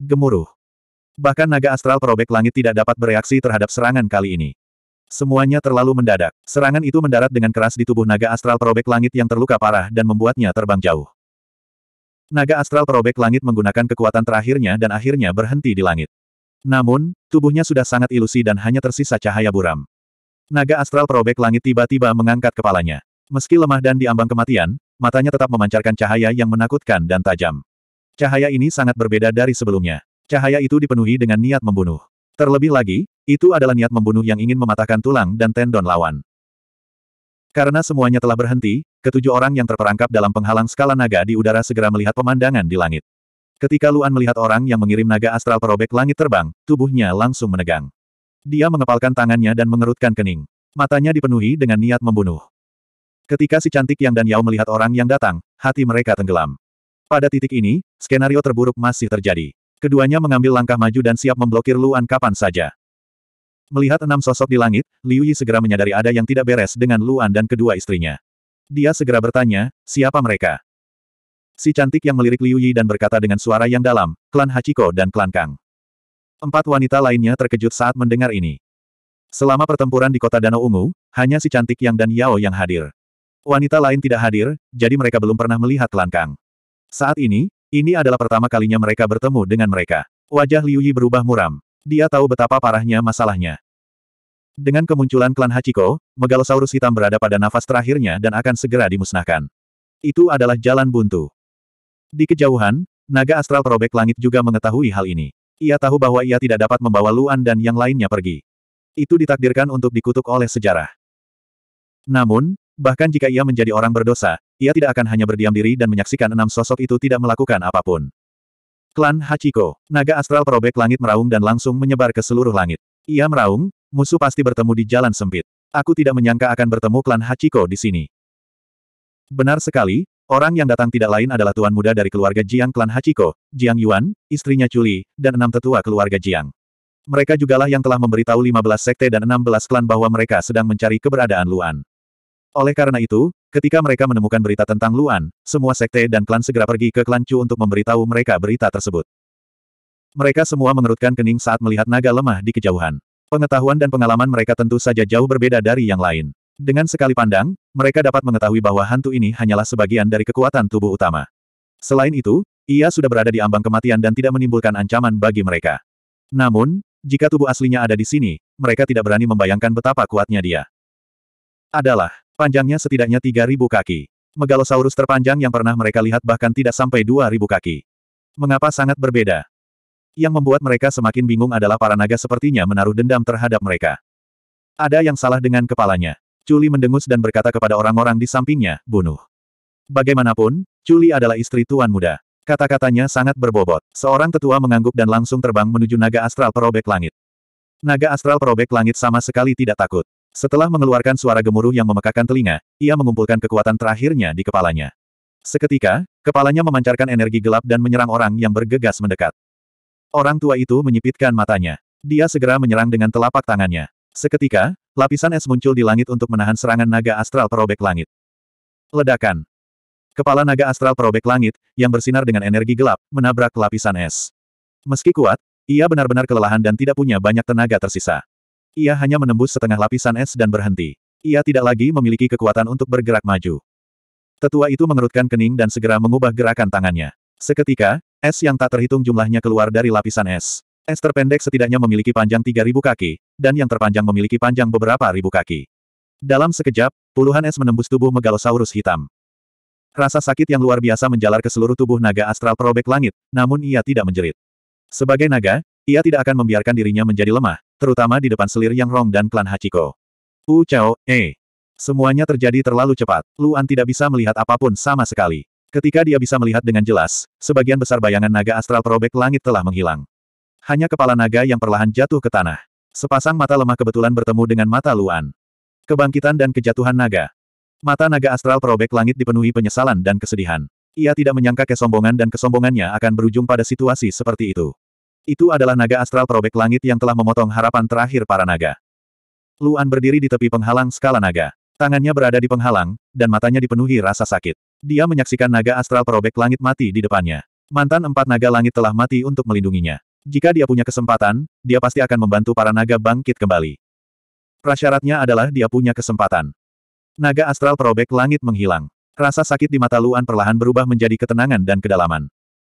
Gemuruh. Bahkan naga astral perobek langit tidak dapat bereaksi terhadap serangan kali ini. Semuanya terlalu mendadak. Serangan itu mendarat dengan keras di tubuh naga astral perobek langit yang terluka parah dan membuatnya terbang jauh. Naga astral perobek langit menggunakan kekuatan terakhirnya dan akhirnya berhenti di langit. Namun, tubuhnya sudah sangat ilusi dan hanya tersisa cahaya buram. Naga astral perobek langit tiba-tiba mengangkat kepalanya. Meski lemah dan diambang kematian, matanya tetap memancarkan cahaya yang menakutkan dan tajam. Cahaya ini sangat berbeda dari sebelumnya. Cahaya itu dipenuhi dengan niat membunuh. Terlebih lagi, itu adalah niat membunuh yang ingin mematahkan tulang dan tendon lawan. Karena semuanya telah berhenti, ketujuh orang yang terperangkap dalam penghalang skala naga di udara segera melihat pemandangan di langit. Ketika Luan melihat orang yang mengirim naga astral perobek langit terbang, tubuhnya langsung menegang. Dia mengepalkan tangannya dan mengerutkan kening. Matanya dipenuhi dengan niat membunuh. Ketika si cantik yang dan Yao melihat orang yang datang, hati mereka tenggelam. Pada titik ini, skenario terburuk masih terjadi. Keduanya mengambil langkah maju dan siap memblokir Luan kapan saja. Melihat enam sosok di langit, Liu Yi segera menyadari ada yang tidak beres dengan Luan dan kedua istrinya. Dia segera bertanya, siapa mereka? Si cantik yang melirik Liu Yi dan berkata dengan suara yang dalam, klan Hachiko dan klan Kang. Empat wanita lainnya terkejut saat mendengar ini. Selama pertempuran di kota Danau Ungu, hanya si cantik Yang dan Yao yang hadir. Wanita lain tidak hadir, jadi mereka belum pernah melihat klan Kang. Saat ini, ini adalah pertama kalinya mereka bertemu dengan mereka. Wajah Liu Yi berubah muram. Dia tahu betapa parahnya masalahnya. Dengan kemunculan klan Hachiko, Megalosaurus hitam berada pada nafas terakhirnya dan akan segera dimusnahkan. Itu adalah jalan buntu. Di kejauhan, naga astral perobek langit juga mengetahui hal ini. Ia tahu bahwa ia tidak dapat membawa Luan dan yang lainnya pergi. Itu ditakdirkan untuk dikutuk oleh sejarah. Namun, Bahkan jika ia menjadi orang berdosa, ia tidak akan hanya berdiam diri dan menyaksikan enam sosok itu tidak melakukan apapun. Klan Hachiko, naga astral perobek langit meraung dan langsung menyebar ke seluruh langit. Ia meraung, musuh pasti bertemu di jalan sempit. Aku tidak menyangka akan bertemu klan Hachiko di sini. Benar sekali, orang yang datang tidak lain adalah tuan muda dari keluarga Jiang klan Hachiko, Jiang Yuan, istrinya Chuli, dan enam tetua keluarga Jiang. Mereka jugalah yang telah memberitahu 15 sekte dan 16 klan bahwa mereka sedang mencari keberadaan Luan. Oleh karena itu, ketika mereka menemukan berita tentang Luan, semua sekte dan klan segera pergi ke klan Chu untuk memberitahu mereka berita tersebut. Mereka semua mengerutkan kening saat melihat naga lemah di kejauhan. Pengetahuan dan pengalaman mereka tentu saja jauh berbeda dari yang lain. Dengan sekali pandang, mereka dapat mengetahui bahwa hantu ini hanyalah sebagian dari kekuatan tubuh utama. Selain itu, ia sudah berada di ambang kematian dan tidak menimbulkan ancaman bagi mereka. Namun, jika tubuh aslinya ada di sini, mereka tidak berani membayangkan betapa kuatnya dia. Adalah Panjangnya setidaknya 3.000 kaki. Megalosaurus terpanjang yang pernah mereka lihat bahkan tidak sampai 2.000 kaki. Mengapa sangat berbeda? Yang membuat mereka semakin bingung adalah para naga sepertinya menaruh dendam terhadap mereka. Ada yang salah dengan kepalanya. Culi mendengus dan berkata kepada orang-orang di sampingnya, bunuh. Bagaimanapun, Culi adalah istri tuan muda. Kata-katanya sangat berbobot. Seorang tetua mengangguk dan langsung terbang menuju naga astral perobek langit. Naga astral perobek langit sama sekali tidak takut. Setelah mengeluarkan suara gemuruh yang memekakan telinga, ia mengumpulkan kekuatan terakhirnya di kepalanya. Seketika, kepalanya memancarkan energi gelap dan menyerang orang yang bergegas mendekat. Orang tua itu menyipitkan matanya. Dia segera menyerang dengan telapak tangannya. Seketika, lapisan es muncul di langit untuk menahan serangan naga astral perobek langit. Ledakan. Kepala naga astral perobek langit, yang bersinar dengan energi gelap, menabrak lapisan es. Meski kuat, ia benar-benar kelelahan dan tidak punya banyak tenaga tersisa. Ia hanya menembus setengah lapisan es dan berhenti. Ia tidak lagi memiliki kekuatan untuk bergerak maju. Tetua itu mengerutkan kening dan segera mengubah gerakan tangannya. Seketika, es yang tak terhitung jumlahnya keluar dari lapisan es. Es terpendek setidaknya memiliki panjang 3.000 kaki, dan yang terpanjang memiliki panjang beberapa ribu kaki. Dalam sekejap, puluhan es menembus tubuh megalosaurus hitam. Rasa sakit yang luar biasa menjalar ke seluruh tubuh naga astral probek langit, namun ia tidak menjerit. Sebagai naga, ia tidak akan membiarkan dirinya menjadi lemah, terutama di depan selir Yang Rong dan klan Hachiko. U Chao, eh. Semuanya terjadi terlalu cepat, Luan tidak bisa melihat apapun sama sekali. Ketika dia bisa melihat dengan jelas, sebagian besar bayangan naga astral perobek langit telah menghilang. Hanya kepala naga yang perlahan jatuh ke tanah. Sepasang mata lemah kebetulan bertemu dengan mata Luan. Kebangkitan dan kejatuhan naga. Mata naga astral perobek langit dipenuhi penyesalan dan kesedihan. Ia tidak menyangka kesombongan dan kesombongannya akan berujung pada situasi seperti itu. Itu adalah naga astral perobek langit yang telah memotong harapan terakhir para naga. Luan berdiri di tepi penghalang skala naga. Tangannya berada di penghalang, dan matanya dipenuhi rasa sakit. Dia menyaksikan naga astral perobek langit mati di depannya. Mantan empat naga langit telah mati untuk melindunginya. Jika dia punya kesempatan, dia pasti akan membantu para naga bangkit kembali. Prasyaratnya adalah dia punya kesempatan. Naga astral perobek langit menghilang. Rasa sakit di mata Luan perlahan berubah menjadi ketenangan dan kedalaman.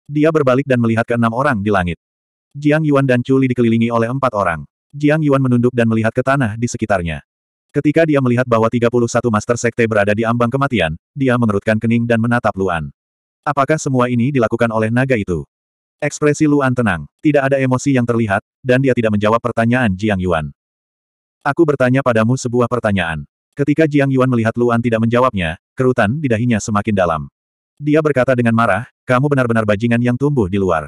Dia berbalik dan melihat keenam orang di langit. Jiang Yuan dan Chuli dikelilingi oleh empat orang. Jiang Yuan menunduk dan melihat ke tanah di sekitarnya. Ketika dia melihat bahwa 31 Master Sekte berada di ambang kematian, dia mengerutkan kening dan menatap Luan. Apakah semua ini dilakukan oleh naga itu? Ekspresi Luan tenang, tidak ada emosi yang terlihat, dan dia tidak menjawab pertanyaan Jiang Yuan. Aku bertanya padamu sebuah pertanyaan. Ketika Jiang Yuan melihat Luan tidak menjawabnya, kerutan di dahinya semakin dalam. Dia berkata dengan marah, kamu benar-benar bajingan yang tumbuh di luar.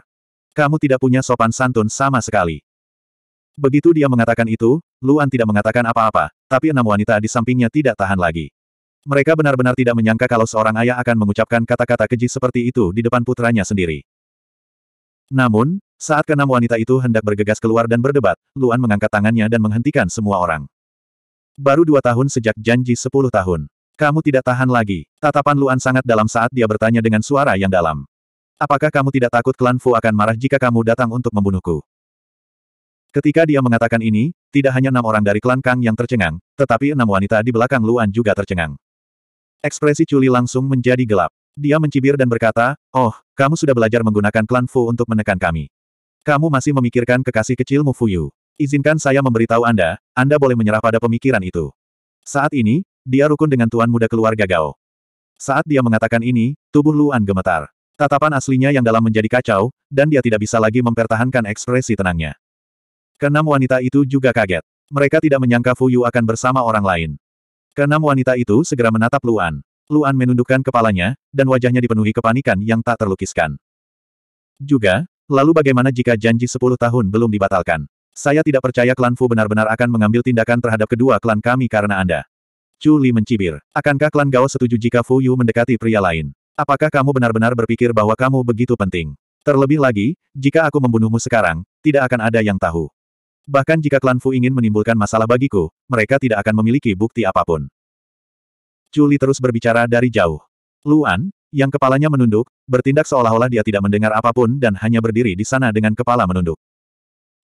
Kamu tidak punya sopan santun sama sekali. Begitu dia mengatakan itu, Luan tidak mengatakan apa-apa, tapi enam wanita di sampingnya tidak tahan lagi. Mereka benar-benar tidak menyangka kalau seorang ayah akan mengucapkan kata-kata keji seperti itu di depan putranya sendiri. Namun, saat keenam wanita itu hendak bergegas keluar dan berdebat, Luan mengangkat tangannya dan menghentikan semua orang. Baru dua tahun sejak janji sepuluh tahun. Kamu tidak tahan lagi. Tatapan Luan sangat dalam saat dia bertanya dengan suara yang dalam. Apakah kamu tidak takut klan Fu akan marah jika kamu datang untuk membunuhku? Ketika dia mengatakan ini, tidak hanya enam orang dari klan Kang yang tercengang, tetapi enam wanita di belakang Luan juga tercengang. Ekspresi Chuli langsung menjadi gelap. Dia mencibir dan berkata, Oh, kamu sudah belajar menggunakan klan Fu untuk menekan kami. Kamu masih memikirkan kekasih kecilmu Fu Yu. Izinkan saya memberitahu Anda, Anda boleh menyerah pada pemikiran itu. Saat ini, dia rukun dengan tuan muda keluarga Gao. Saat dia mengatakan ini, tubuh Luan gemetar. Tatapan aslinya yang dalam menjadi kacau, dan dia tidak bisa lagi mempertahankan ekspresi tenangnya. Keenam wanita itu juga kaget. Mereka tidak menyangka Fu Yu akan bersama orang lain. Keenam wanita itu segera menatap Luan. Luan menundukkan kepalanya, dan wajahnya dipenuhi kepanikan yang tak terlukiskan. Juga, lalu bagaimana jika janji 10 tahun belum dibatalkan? Saya tidak percaya klan Fu benar-benar akan mengambil tindakan terhadap kedua klan kami karena Anda. Chu Li mencibir. Akankah klan Gao setuju jika Fu Yu mendekati pria lain? Apakah kamu benar-benar berpikir bahwa kamu begitu penting? Terlebih lagi, jika aku membunuhmu sekarang, tidak akan ada yang tahu. Bahkan jika klan Fu ingin menimbulkan masalah bagiku, mereka tidak akan memiliki bukti apapun. Culi terus berbicara dari jauh. Luan, yang kepalanya menunduk, bertindak seolah-olah dia tidak mendengar apapun dan hanya berdiri di sana dengan kepala menunduk.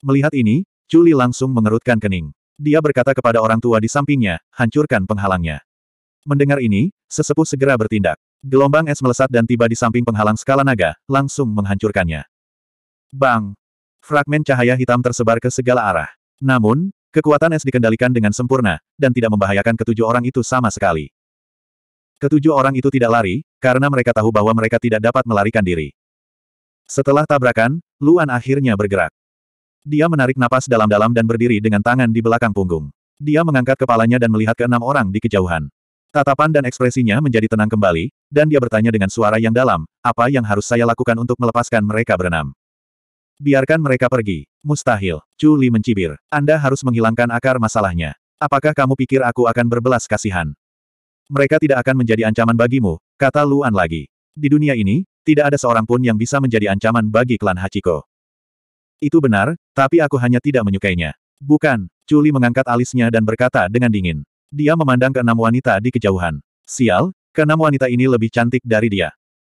Melihat ini, Culi langsung mengerutkan kening. Dia berkata kepada orang tua di sampingnya, hancurkan penghalangnya. Mendengar ini, sesepuh segera bertindak. Gelombang es melesat dan tiba di samping penghalang skala naga, langsung menghancurkannya. Bang! Fragmen cahaya hitam tersebar ke segala arah. Namun, kekuatan es dikendalikan dengan sempurna, dan tidak membahayakan ketujuh orang itu sama sekali. Ketujuh orang itu tidak lari, karena mereka tahu bahwa mereka tidak dapat melarikan diri. Setelah tabrakan, Luan akhirnya bergerak. Dia menarik napas dalam-dalam dan berdiri dengan tangan di belakang punggung. Dia mengangkat kepalanya dan melihat ke enam orang di kejauhan. Tatapan dan ekspresinya menjadi tenang kembali, dan dia bertanya dengan suara yang dalam, apa yang harus saya lakukan untuk melepaskan mereka berenam? Biarkan mereka pergi. Mustahil. Chu Li mencibir. Anda harus menghilangkan akar masalahnya. Apakah kamu pikir aku akan berbelas kasihan? Mereka tidak akan menjadi ancaman bagimu, kata Luan lagi. Di dunia ini, tidak ada seorang pun yang bisa menjadi ancaman bagi klan Hachiko. Itu benar, tapi aku hanya tidak menyukainya. Bukan, Chuli mengangkat alisnya dan berkata dengan dingin. Dia memandang ke keenam wanita di kejauhan. Sial, keenam wanita ini lebih cantik dari dia.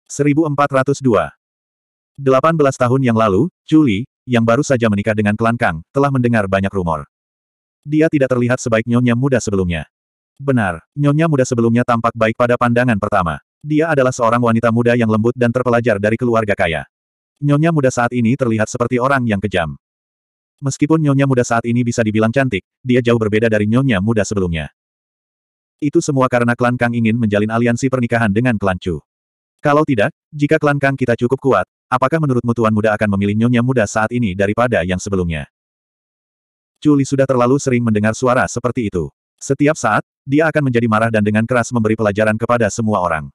1402 18 tahun yang lalu, Julie, yang baru saja menikah dengan klan Kang, telah mendengar banyak rumor. Dia tidak terlihat sebaik nyonya muda sebelumnya. Benar, nyonya muda sebelumnya tampak baik pada pandangan pertama. Dia adalah seorang wanita muda yang lembut dan terpelajar dari keluarga kaya. Nyonya muda saat ini terlihat seperti orang yang kejam. Meskipun nyonya muda saat ini bisa dibilang cantik, dia jauh berbeda dari nyonya muda sebelumnya. Itu semua karena klan Kang ingin menjalin aliansi pernikahan dengan klan Chu. Kalau tidak, jika klan Kang kita cukup kuat, apakah menurutmu tuan muda akan memilih nyonya muda saat ini daripada yang sebelumnya? Chu sudah terlalu sering mendengar suara seperti itu. Setiap saat, dia akan menjadi marah dan dengan keras memberi pelajaran kepada semua orang.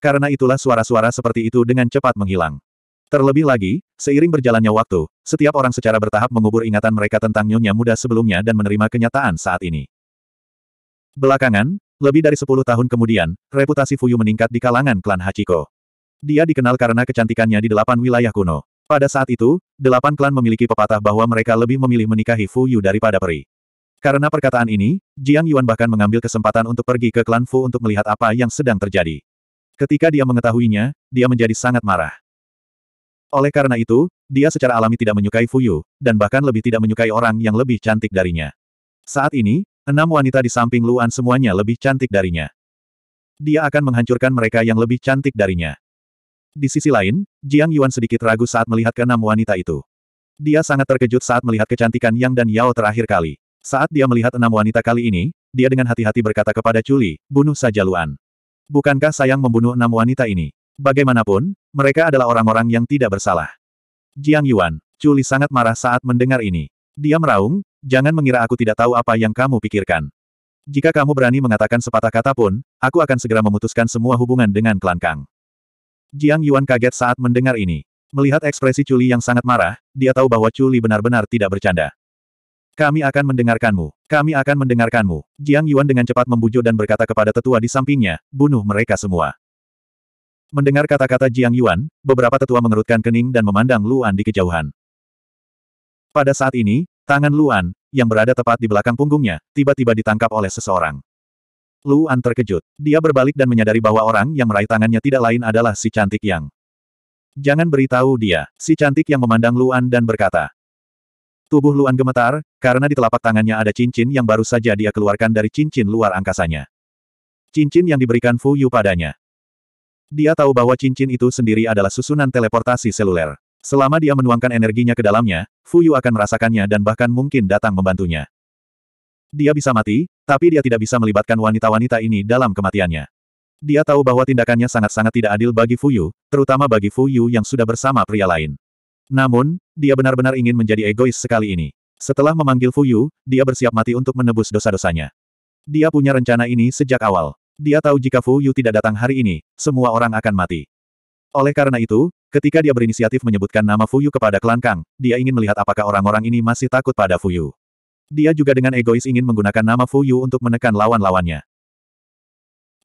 Karena itulah suara-suara seperti itu dengan cepat menghilang. Terlebih lagi, seiring berjalannya waktu, setiap orang secara bertahap mengubur ingatan mereka tentang nyonya muda sebelumnya dan menerima kenyataan saat ini. Belakangan, lebih dari sepuluh tahun kemudian, reputasi Fuyu meningkat di kalangan klan Hachiko. Dia dikenal karena kecantikannya di delapan wilayah kuno. Pada saat itu, delapan klan memiliki pepatah bahwa mereka lebih memilih menikahi Fuyu daripada peri. Karena perkataan ini, Jiang Yuan bahkan mengambil kesempatan untuk pergi ke klan Fu untuk melihat apa yang sedang terjadi. Ketika dia mengetahuinya, dia menjadi sangat marah. Oleh karena itu, dia secara alami tidak menyukai Fuyu, dan bahkan lebih tidak menyukai orang yang lebih cantik darinya. Saat ini, Enam wanita di samping Luan semuanya lebih cantik darinya. Dia akan menghancurkan mereka yang lebih cantik darinya. Di sisi lain, Jiang Yuan sedikit ragu saat melihat keenam wanita itu. Dia sangat terkejut saat melihat kecantikan Yang dan Yao terakhir kali. Saat dia melihat enam wanita kali ini, dia dengan hati-hati berkata kepada Chuli, bunuh saja Luan. Bukankah sayang membunuh enam wanita ini? Bagaimanapun, mereka adalah orang-orang yang tidak bersalah. Jiang Yuan, Chuli sangat marah saat mendengar ini. Dia meraung, jangan mengira aku tidak tahu apa yang kamu pikirkan. Jika kamu berani mengatakan sepatah kata pun, aku akan segera memutuskan semua hubungan dengan klan Kang. Jiang Yuan kaget saat mendengar ini. Melihat ekspresi Chuli yang sangat marah, dia tahu bahwa Chuli benar-benar tidak bercanda. Kami akan mendengarkanmu. Kami akan mendengarkanmu. Jiang Yuan dengan cepat membujuk dan berkata kepada tetua di sampingnya, bunuh mereka semua. Mendengar kata-kata Jiang Yuan, beberapa tetua mengerutkan kening dan memandang Luan di kejauhan. Pada saat ini, tangan Luan, yang berada tepat di belakang punggungnya, tiba-tiba ditangkap oleh seseorang. Luan terkejut. Dia berbalik dan menyadari bahwa orang yang meraih tangannya tidak lain adalah si cantik yang. Jangan beritahu dia, si cantik yang memandang Luan dan berkata. Tubuh Luan gemetar, karena di telapak tangannya ada cincin yang baru saja dia keluarkan dari cincin luar angkasanya. Cincin yang diberikan Fu Yu padanya. Dia tahu bahwa cincin itu sendiri adalah susunan teleportasi seluler. Selama dia menuangkan energinya ke dalamnya, Fu Yu akan merasakannya dan bahkan mungkin datang membantunya. Dia bisa mati, tapi dia tidak bisa melibatkan wanita-wanita ini dalam kematiannya. Dia tahu bahwa tindakannya sangat-sangat tidak adil bagi Fu Yu, terutama bagi Fu Yu yang sudah bersama pria lain. Namun, dia benar-benar ingin menjadi egois sekali ini. Setelah memanggil Fu Yu, dia bersiap mati untuk menebus dosa-dosanya. Dia punya rencana ini sejak awal. Dia tahu jika Fu Yu tidak datang hari ini, semua orang akan mati. Oleh karena itu, Ketika dia berinisiatif menyebutkan nama Fuyu kepada klan Kang, dia ingin melihat apakah orang-orang ini masih takut pada Fuyu. Dia juga dengan egois ingin menggunakan nama Fuyu untuk menekan lawan-lawannya.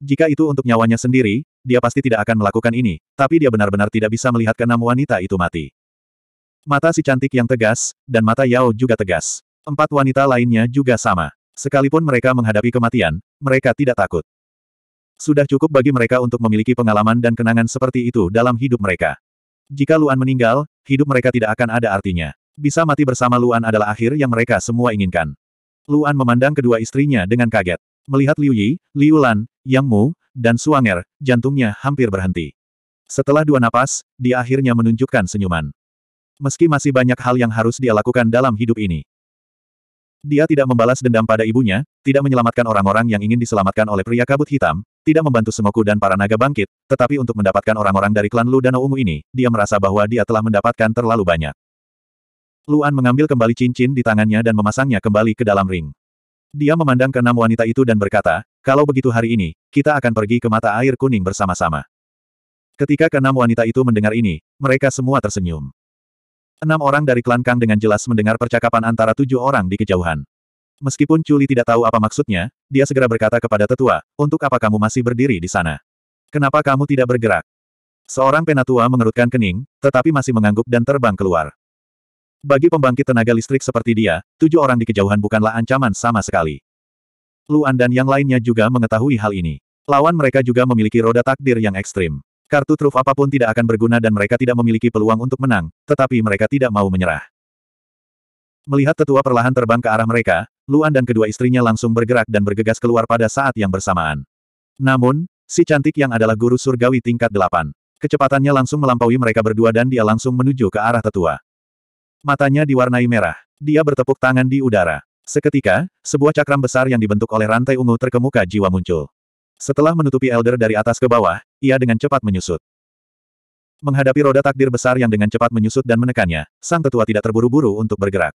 Jika itu untuk nyawanya sendiri, dia pasti tidak akan melakukan ini, tapi dia benar-benar tidak bisa melihat keenam wanita itu mati. Mata si cantik yang tegas, dan mata Yao juga tegas. Empat wanita lainnya juga sama. Sekalipun mereka menghadapi kematian, mereka tidak takut. Sudah cukup bagi mereka untuk memiliki pengalaman dan kenangan seperti itu dalam hidup mereka. Jika Luan meninggal, hidup mereka tidak akan ada artinya. Bisa mati bersama Luan adalah akhir yang mereka semua inginkan. Luan memandang kedua istrinya dengan kaget. Melihat Liu Yi, Liu Lan, Yang Mu, dan Suanger, jantungnya hampir berhenti. Setelah dua napas, dia akhirnya menunjukkan senyuman. Meski masih banyak hal yang harus dia lakukan dalam hidup ini. Dia tidak membalas dendam pada ibunya, tidak menyelamatkan orang-orang yang ingin diselamatkan oleh pria kabut hitam, tidak membantu Semoku dan para naga bangkit, tetapi untuk mendapatkan orang-orang dari klan Lu Danau Ungu ini, dia merasa bahwa dia telah mendapatkan terlalu banyak. Luan mengambil kembali cincin di tangannya dan memasangnya kembali ke dalam ring. Dia memandang keenam wanita itu dan berkata, kalau begitu hari ini, kita akan pergi ke mata air kuning bersama-sama. Ketika keenam wanita itu mendengar ini, mereka semua tersenyum. Enam orang dari klan Kang dengan jelas mendengar percakapan antara tujuh orang di kejauhan. Meskipun Culi tidak tahu apa maksudnya, dia segera berkata kepada tetua, untuk apa kamu masih berdiri di sana? Kenapa kamu tidak bergerak? Seorang penatua mengerutkan kening, tetapi masih mengangguk dan terbang keluar. Bagi pembangkit tenaga listrik seperti dia, tujuh orang di kejauhan bukanlah ancaman sama sekali. Luan dan yang lainnya juga mengetahui hal ini. Lawan mereka juga memiliki roda takdir yang ekstrim. Kartu truf apapun tidak akan berguna dan mereka tidak memiliki peluang untuk menang, tetapi mereka tidak mau menyerah. Melihat tetua perlahan terbang ke arah mereka, Luan dan kedua istrinya langsung bergerak dan bergegas keluar pada saat yang bersamaan. Namun, si cantik yang adalah guru surgawi tingkat delapan. Kecepatannya langsung melampaui mereka berdua dan dia langsung menuju ke arah tetua. Matanya diwarnai merah. Dia bertepuk tangan di udara. Seketika, sebuah cakram besar yang dibentuk oleh rantai ungu terkemuka jiwa muncul. Setelah menutupi Elder dari atas ke bawah, ia dengan cepat menyusut. Menghadapi roda takdir besar yang dengan cepat menyusut dan menekannya, sang tetua tidak terburu-buru untuk bergerak.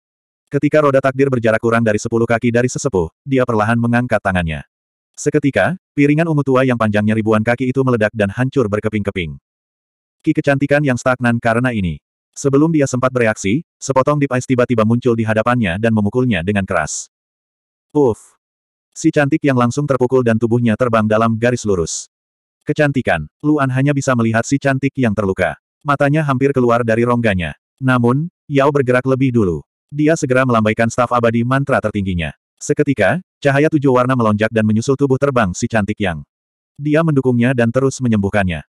Ketika roda takdir berjarak kurang dari sepuluh kaki dari sesepuh, dia perlahan mengangkat tangannya. Seketika, piringan ungu tua yang panjangnya ribuan kaki itu meledak dan hancur berkeping-keping. Ki kecantikan yang stagnan karena ini. Sebelum dia sempat bereaksi, sepotong Deep Ice tiba-tiba muncul di hadapannya dan memukulnya dengan keras. Uff! Si cantik yang langsung terpukul dan tubuhnya terbang dalam garis lurus. Kecantikan, Luan hanya bisa melihat si cantik yang terluka. Matanya hampir keluar dari rongganya. Namun, Yao bergerak lebih dulu. Dia segera melambaikan staf abadi mantra tertingginya. Seketika, cahaya tujuh warna melonjak dan menyusul tubuh terbang si cantik yang. Dia mendukungnya dan terus menyembuhkannya.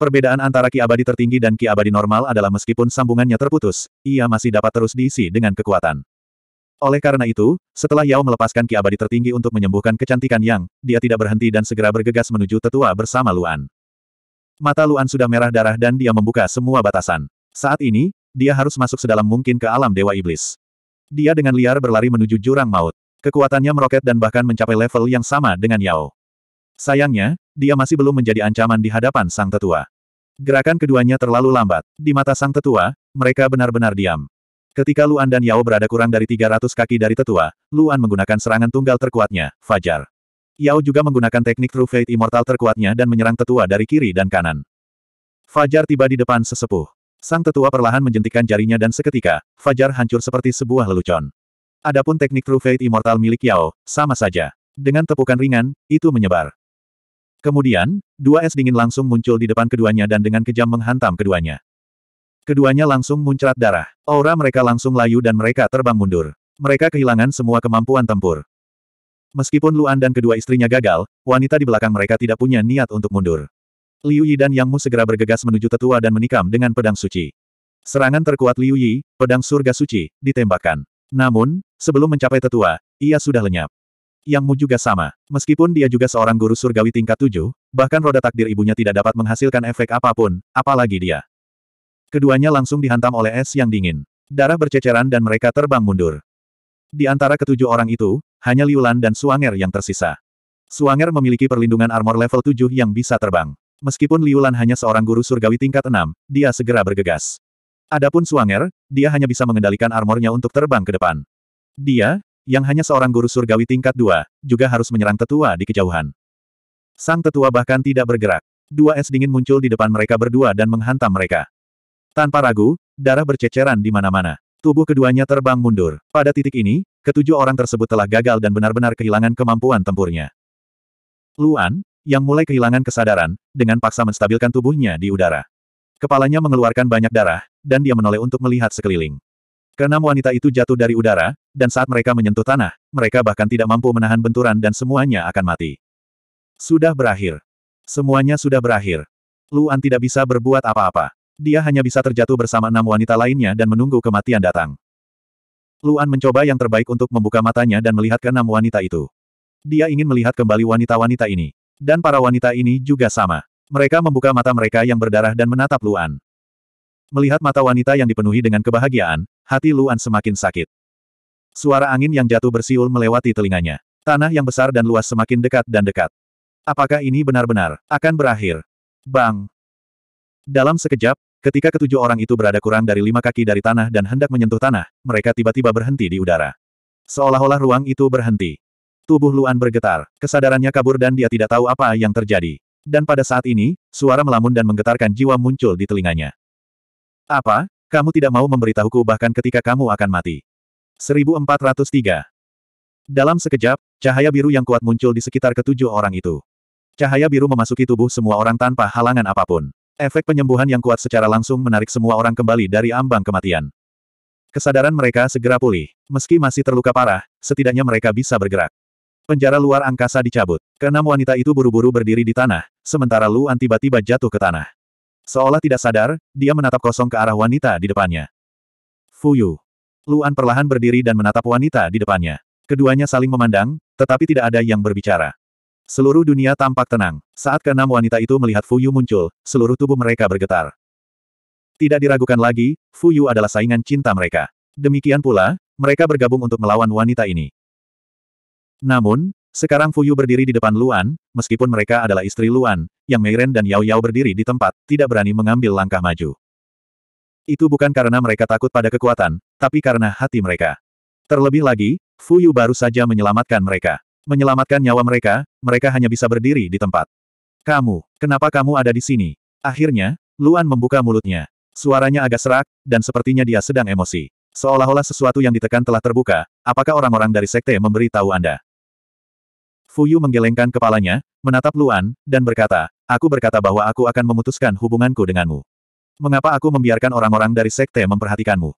Perbedaan antara ki abadi tertinggi dan ki abadi normal adalah meskipun sambungannya terputus, ia masih dapat terus diisi dengan kekuatan. Oleh karena itu, setelah Yao melepaskan ki abadi tertinggi untuk menyembuhkan kecantikan Yang, dia tidak berhenti dan segera bergegas menuju tetua bersama Luan. Mata Luan sudah merah darah dan dia membuka semua batasan. Saat ini, dia harus masuk sedalam mungkin ke alam Dewa Iblis. Dia dengan liar berlari menuju jurang maut. Kekuatannya meroket dan bahkan mencapai level yang sama dengan Yao. Sayangnya, dia masih belum menjadi ancaman di hadapan sang tetua. Gerakan keduanya terlalu lambat. Di mata sang tetua, mereka benar-benar diam. Ketika Luan dan Yao berada kurang dari 300 kaki dari tetua, Luan menggunakan serangan tunggal terkuatnya, Fajar. Yao juga menggunakan teknik True Fate Immortal terkuatnya dan menyerang tetua dari kiri dan kanan. Fajar tiba di depan sesepuh. Sang tetua perlahan menjentikan jarinya dan seketika, Fajar hancur seperti sebuah lelucon. Adapun teknik True Fate Immortal milik Yao, sama saja. Dengan tepukan ringan, itu menyebar. Kemudian, dua es dingin langsung muncul di depan keduanya dan dengan kejam menghantam keduanya. Keduanya langsung muncrat darah. Aura mereka langsung layu dan mereka terbang mundur. Mereka kehilangan semua kemampuan tempur. Meskipun Luan dan kedua istrinya gagal, wanita di belakang mereka tidak punya niat untuk mundur. Liu Yi dan Yang Mu segera bergegas menuju tetua dan menikam dengan pedang suci. Serangan terkuat Liu Yi, pedang surga suci, ditembakkan. Namun, sebelum mencapai tetua, ia sudah lenyap. Yang Mu juga sama. Meskipun dia juga seorang guru surgawi tingkat tujuh, bahkan roda takdir ibunya tidak dapat menghasilkan efek apapun, apalagi dia. Keduanya langsung dihantam oleh es yang dingin. Darah berceceran dan mereka terbang mundur. Di antara ketujuh orang itu, hanya Liulan dan Suanger yang tersisa. Suanger memiliki perlindungan armor level tujuh yang bisa terbang. Meskipun Liulan hanya seorang guru surgawi tingkat enam, dia segera bergegas. Adapun Suanger, dia hanya bisa mengendalikan armornya untuk terbang ke depan. Dia, yang hanya seorang guru surgawi tingkat dua, juga harus menyerang tetua di kejauhan. Sang tetua bahkan tidak bergerak. Dua es dingin muncul di depan mereka berdua dan menghantam mereka. Tanpa ragu, darah berceceran di mana-mana. Tubuh keduanya terbang mundur. Pada titik ini, ketujuh orang tersebut telah gagal dan benar-benar kehilangan kemampuan tempurnya. Luan, yang mulai kehilangan kesadaran, dengan paksa menstabilkan tubuhnya di udara. Kepalanya mengeluarkan banyak darah, dan dia menoleh untuk melihat sekeliling. Keenam wanita itu jatuh dari udara, dan saat mereka menyentuh tanah, mereka bahkan tidak mampu menahan benturan dan semuanya akan mati. Sudah berakhir. Semuanya sudah berakhir. Luan tidak bisa berbuat apa-apa. Dia hanya bisa terjatuh bersama enam wanita lainnya dan menunggu kematian datang. Luan mencoba yang terbaik untuk membuka matanya dan melihat keenam wanita itu. Dia ingin melihat kembali wanita-wanita ini. Dan para wanita ini juga sama. Mereka membuka mata mereka yang berdarah dan menatap Luan. Melihat mata wanita yang dipenuhi dengan kebahagiaan, hati Luan semakin sakit. Suara angin yang jatuh bersiul melewati telinganya. Tanah yang besar dan luas semakin dekat dan dekat. Apakah ini benar-benar akan berakhir? Bang! Dalam sekejap, ketika ketujuh orang itu berada kurang dari lima kaki dari tanah dan hendak menyentuh tanah, mereka tiba-tiba berhenti di udara. Seolah-olah ruang itu berhenti. Tubuh Luan bergetar, kesadarannya kabur dan dia tidak tahu apa yang terjadi. Dan pada saat ini, suara melamun dan menggetarkan jiwa muncul di telinganya. Apa? Kamu tidak mau memberitahuku bahkan ketika kamu akan mati. 1403 Dalam sekejap, cahaya biru yang kuat muncul di sekitar ketujuh orang itu. Cahaya biru memasuki tubuh semua orang tanpa halangan apapun. Efek penyembuhan yang kuat secara langsung menarik semua orang kembali dari ambang kematian. Kesadaran mereka segera pulih. Meski masih terluka parah, setidaknya mereka bisa bergerak. Penjara luar angkasa dicabut. Keenam wanita itu buru-buru berdiri di tanah, sementara Luan tiba-tiba jatuh ke tanah. Seolah tidak sadar, dia menatap kosong ke arah wanita di depannya. Fuyu. Luan perlahan berdiri dan menatap wanita di depannya. Keduanya saling memandang, tetapi tidak ada yang berbicara. Seluruh dunia tampak tenang. Saat keenam wanita itu melihat Fuyu muncul, seluruh tubuh mereka bergetar. Tidak diragukan lagi, Fuyu adalah saingan cinta mereka. Demikian pula, mereka bergabung untuk melawan wanita ini. Namun, sekarang Fuyu berdiri di depan Luan, meskipun mereka adalah istri Luan, yang Meiren dan Yao Yao berdiri di tempat, tidak berani mengambil langkah maju. Itu bukan karena mereka takut pada kekuatan, tapi karena hati mereka. Terlebih lagi, Fuyu baru saja menyelamatkan mereka. Menyelamatkan nyawa mereka, mereka hanya bisa berdiri di tempat. Kamu, kenapa kamu ada di sini? Akhirnya, Luan membuka mulutnya. Suaranya agak serak, dan sepertinya dia sedang emosi. Seolah-olah sesuatu yang ditekan telah terbuka, apakah orang-orang dari sekte memberi tahu Anda? Fuyu menggelengkan kepalanya, menatap Luan, dan berkata, aku berkata bahwa aku akan memutuskan hubunganku denganmu. Mengapa aku membiarkan orang-orang dari sekte memperhatikanmu?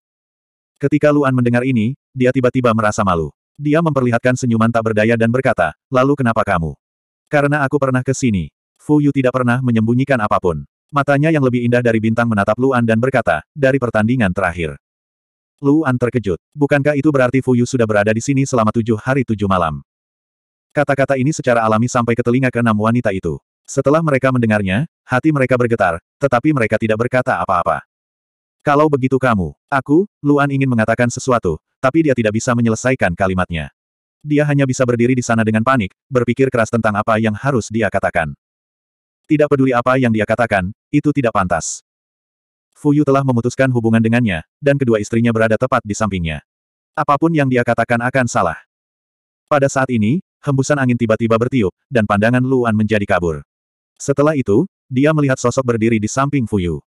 Ketika Luan mendengar ini, dia tiba-tiba merasa malu. Dia memperlihatkan senyuman tak berdaya dan berkata, lalu kenapa kamu? Karena aku pernah ke sini. Fuyu tidak pernah menyembunyikan apapun. Matanya yang lebih indah dari bintang menatap Luan dan berkata, dari pertandingan terakhir. Luan terkejut. Bukankah itu berarti Fuyu sudah berada di sini selama tujuh hari tujuh malam? Kata-kata ini secara alami sampai ke telinga keenam wanita itu. Setelah mereka mendengarnya, hati mereka bergetar, tetapi mereka tidak berkata apa-apa. Kalau begitu kamu, aku, Luan ingin mengatakan sesuatu, tapi dia tidak bisa menyelesaikan kalimatnya. Dia hanya bisa berdiri di sana dengan panik, berpikir keras tentang apa yang harus dia katakan. Tidak peduli apa yang dia katakan, itu tidak pantas. Fuyu telah memutuskan hubungan dengannya, dan kedua istrinya berada tepat di sampingnya. Apapun yang dia katakan akan salah. Pada saat ini, hembusan angin tiba-tiba bertiup, dan pandangan Luan menjadi kabur. Setelah itu, dia melihat sosok berdiri di samping Fuyu.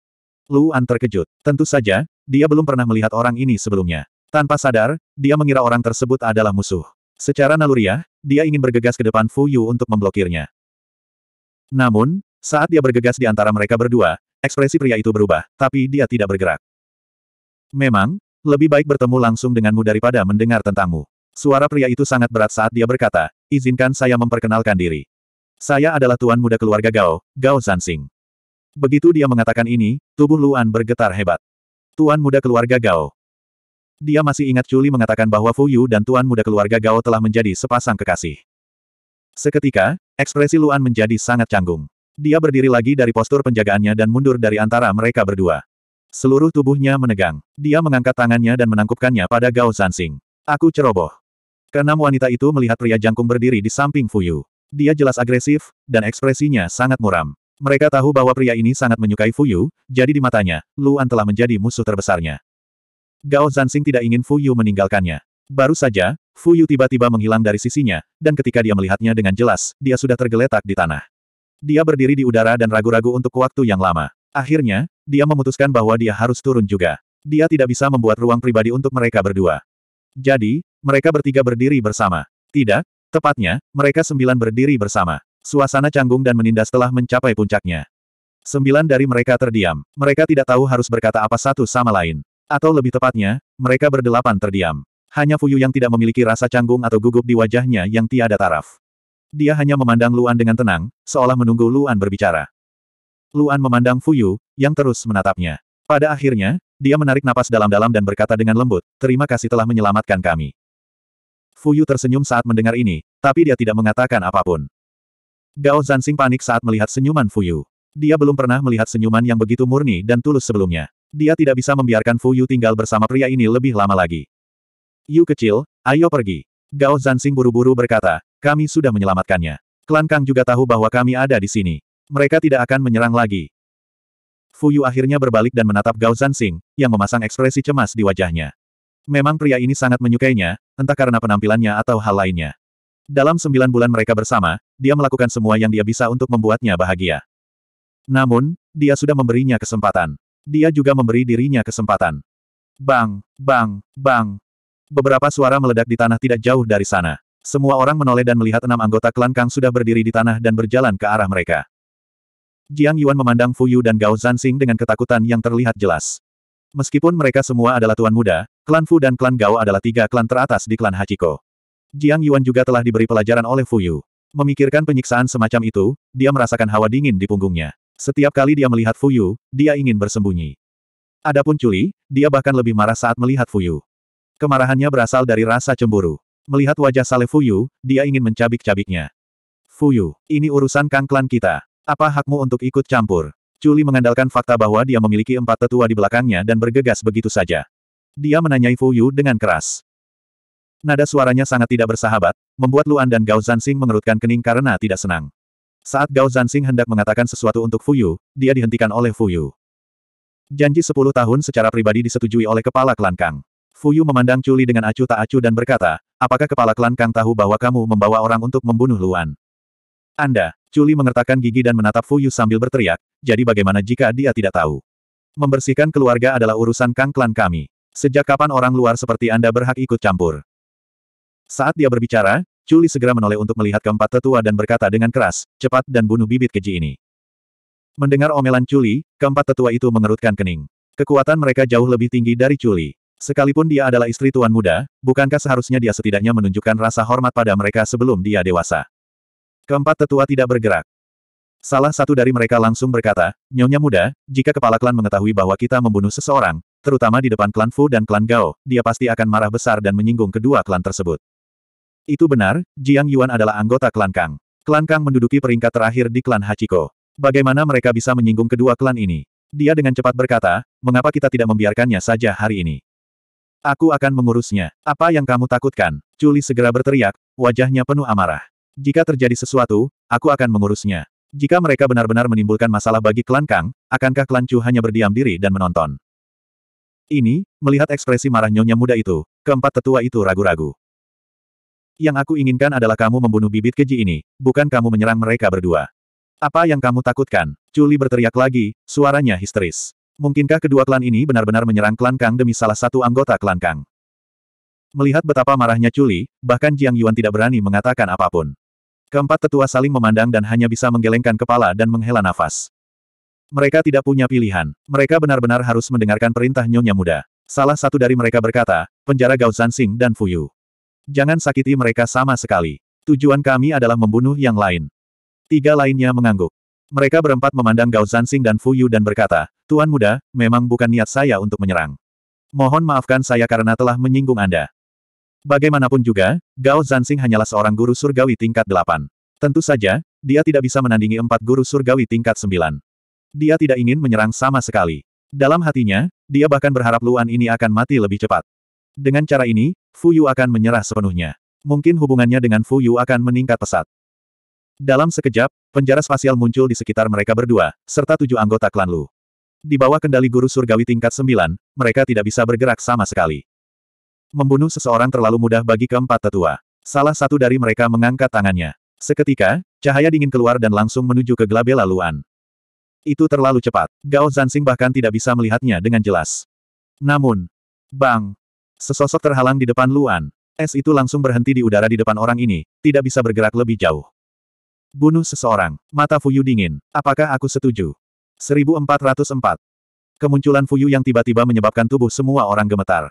Luan terkejut. Tentu saja, dia belum pernah melihat orang ini sebelumnya. Tanpa sadar, dia mengira orang tersebut adalah musuh. Secara naluriah, dia ingin bergegas ke depan Fuyu untuk memblokirnya. Namun, saat dia bergegas di antara mereka berdua, ekspresi pria itu berubah, tapi dia tidak bergerak. Memang, lebih baik bertemu langsung denganmu daripada mendengar tentangmu. Suara pria itu sangat berat saat dia berkata, izinkan saya memperkenalkan diri. Saya adalah tuan muda keluarga Gao, Gao Zansing. Begitu dia mengatakan ini, tubuh Luan bergetar hebat. Tuan muda keluarga Gao. Dia masih ingat Chuli mengatakan bahwa Fu Yu dan tuan muda keluarga Gao telah menjadi sepasang kekasih. Seketika, ekspresi Luan menjadi sangat canggung. Dia berdiri lagi dari postur penjagaannya dan mundur dari antara mereka berdua. Seluruh tubuhnya menegang. Dia mengangkat tangannya dan menangkupkannya pada Gao Zansing. Aku ceroboh. Keenam wanita itu melihat pria jangkung berdiri di samping Fuyu. Dia jelas agresif, dan ekspresinya sangat muram. Mereka tahu bahwa pria ini sangat menyukai Fuyu, jadi di matanya, Luan telah menjadi musuh terbesarnya. Gao Zansing tidak ingin Fuyu meninggalkannya. Baru saja, Fuyu tiba-tiba menghilang dari sisinya, dan ketika dia melihatnya dengan jelas, dia sudah tergeletak di tanah. Dia berdiri di udara dan ragu-ragu untuk waktu yang lama. Akhirnya, dia memutuskan bahwa dia harus turun juga. Dia tidak bisa membuat ruang pribadi untuk mereka berdua. Jadi, mereka bertiga berdiri bersama. Tidak, tepatnya, mereka sembilan berdiri bersama. Suasana canggung dan menindas telah mencapai puncaknya. Sembilan dari mereka terdiam. Mereka tidak tahu harus berkata apa satu sama lain. Atau lebih tepatnya, mereka berdelapan terdiam. Hanya Fuyu yang tidak memiliki rasa canggung atau gugup di wajahnya yang tiada taraf. Dia hanya memandang Luan dengan tenang, seolah menunggu Luan berbicara. Luan memandang Fuyu, yang terus menatapnya. Pada akhirnya, dia menarik napas dalam-dalam dan berkata dengan lembut, terima kasih telah menyelamatkan kami. Fuyu tersenyum saat mendengar ini, tapi dia tidak mengatakan apapun. Gao Zansing panik saat melihat senyuman Fuyu. Dia belum pernah melihat senyuman yang begitu murni dan tulus sebelumnya. Dia tidak bisa membiarkan Fuyu tinggal bersama pria ini lebih lama lagi. Yu kecil, ayo pergi. Gao Zansing buru-buru berkata, kami sudah menyelamatkannya. Klan Kang juga tahu bahwa kami ada di sini. Mereka tidak akan menyerang lagi. Fuyu akhirnya berbalik dan menatap Gao Zansing, yang memasang ekspresi cemas di wajahnya. Memang pria ini sangat menyukainya, entah karena penampilannya atau hal lainnya. Dalam sembilan bulan mereka bersama, dia melakukan semua yang dia bisa untuk membuatnya bahagia. Namun, dia sudah memberinya kesempatan. Dia juga memberi dirinya kesempatan. Bang, bang, bang. Beberapa suara meledak di tanah tidak jauh dari sana. Semua orang menoleh dan melihat enam anggota klan Kang sudah berdiri di tanah dan berjalan ke arah mereka. Jiang Yuan memandang Fu Yu dan Gao Zansing dengan ketakutan yang terlihat jelas. Meskipun mereka semua adalah tuan muda, Klan Fu dan klan Gao adalah tiga klan teratas di klan Hachiko. Jiang Yuan juga telah diberi pelajaran oleh Fu Yu. Memikirkan penyiksaan semacam itu, dia merasakan hawa dingin di punggungnya. Setiap kali dia melihat Fu Yu, dia ingin bersembunyi. Adapun Culi, dia bahkan lebih marah saat melihat Fu Yu. Kemarahannya berasal dari rasa cemburu. Melihat wajah Saleh Fu Yu, dia ingin mencabik-cabiknya. Fu Yu, ini urusan Kang Klan kita. Apa hakmu untuk ikut campur? Culi mengandalkan fakta bahwa dia memiliki empat tetua di belakangnya dan bergegas begitu saja. Dia menanyai Fu Yu dengan keras. Nada suaranya sangat tidak bersahabat, membuat Luan dan Gao Zansing mengerutkan kening karena tidak senang. Saat Gao Zansing hendak mengatakan sesuatu untuk Fu Yu, dia dihentikan oleh Fu Yu. Janji sepuluh tahun secara pribadi disetujui oleh kepala klan Kang. Fu Yu memandang Culi dengan acuh tak acuh dan berkata, apakah kepala klan Kang tahu bahwa kamu membawa orang untuk membunuh Luan? Anda, Culi mengertakkan gigi dan menatap Fu Yu sambil berteriak, jadi bagaimana jika dia tidak tahu? Membersihkan keluarga adalah urusan Kang klan kami. Sejak kapan orang luar seperti Anda berhak ikut campur? Saat dia berbicara, Culi segera menoleh untuk melihat keempat tetua dan berkata dengan keras, cepat dan bunuh bibit keji ini. Mendengar omelan Culi, keempat tetua itu mengerutkan kening. Kekuatan mereka jauh lebih tinggi dari Culi. Sekalipun dia adalah istri tuan muda, bukankah seharusnya dia setidaknya menunjukkan rasa hormat pada mereka sebelum dia dewasa? Keempat tetua tidak bergerak. Salah satu dari mereka langsung berkata, Nyonya muda, jika kepala klan mengetahui bahwa kita membunuh seseorang, terutama di depan klan Fu dan klan Gao, dia pasti akan marah besar dan menyinggung kedua klan tersebut. Itu benar, Jiang Yuan adalah anggota klan Kang. Klan Kang menduduki peringkat terakhir di klan Hachiko. Bagaimana mereka bisa menyinggung kedua klan ini? Dia dengan cepat berkata, mengapa kita tidak membiarkannya saja hari ini? Aku akan mengurusnya. Apa yang kamu takutkan? Culi segera berteriak, wajahnya penuh amarah. Jika terjadi sesuatu, aku akan mengurusnya. Jika mereka benar-benar menimbulkan masalah bagi klan Kang, akankah klan Chu hanya berdiam diri dan menonton? Ini, melihat ekspresi marah nyonya muda itu, keempat tetua itu ragu-ragu. Yang aku inginkan adalah kamu membunuh bibit keji ini, bukan kamu menyerang mereka berdua. Apa yang kamu takutkan? Culi berteriak lagi, suaranya histeris. Mungkinkah kedua klan ini benar-benar menyerang klan Kang demi salah satu anggota klan Kang? Melihat betapa marahnya Culi, bahkan Jiang Yuan tidak berani mengatakan apapun. Keempat tetua saling memandang dan hanya bisa menggelengkan kepala dan menghela nafas. Mereka tidak punya pilihan. Mereka benar-benar harus mendengarkan perintah Nyonya Muda. Salah satu dari mereka berkata, penjara Gao Zansing dan Fuyu. Jangan sakiti mereka sama sekali. Tujuan kami adalah membunuh yang lain. Tiga lainnya mengangguk. Mereka berempat memandang Gao Zansing dan Fuyu dan berkata, Tuan Muda, memang bukan niat saya untuk menyerang. Mohon maafkan saya karena telah menyinggung Anda. Bagaimanapun juga, Gao Zansing hanyalah seorang guru surgawi tingkat delapan. Tentu saja, dia tidak bisa menandingi empat guru surgawi tingkat sembilan. Dia tidak ingin menyerang sama sekali. Dalam hatinya, dia bahkan berharap Luan ini akan mati lebih cepat. Dengan cara ini, Fu Yu akan menyerah sepenuhnya. Mungkin hubungannya dengan Fu Yu akan meningkat pesat. Dalam sekejap, penjara spasial muncul di sekitar mereka berdua, serta tujuh anggota klan Lu. Di bawah kendali guru surgawi tingkat sembilan, mereka tidak bisa bergerak sama sekali. Membunuh seseorang terlalu mudah bagi keempat tetua. Salah satu dari mereka mengangkat tangannya. Seketika, cahaya dingin keluar dan langsung menuju ke Glabella Luan. Itu terlalu cepat. Gao Zansing bahkan tidak bisa melihatnya dengan jelas. Namun, bang! Sesosok terhalang di depan Luan. Es itu langsung berhenti di udara di depan orang ini, tidak bisa bergerak lebih jauh. Bunuh seseorang. Mata Fuyu dingin. Apakah aku setuju? 1404. Kemunculan Fuyu yang tiba-tiba menyebabkan tubuh semua orang gemetar.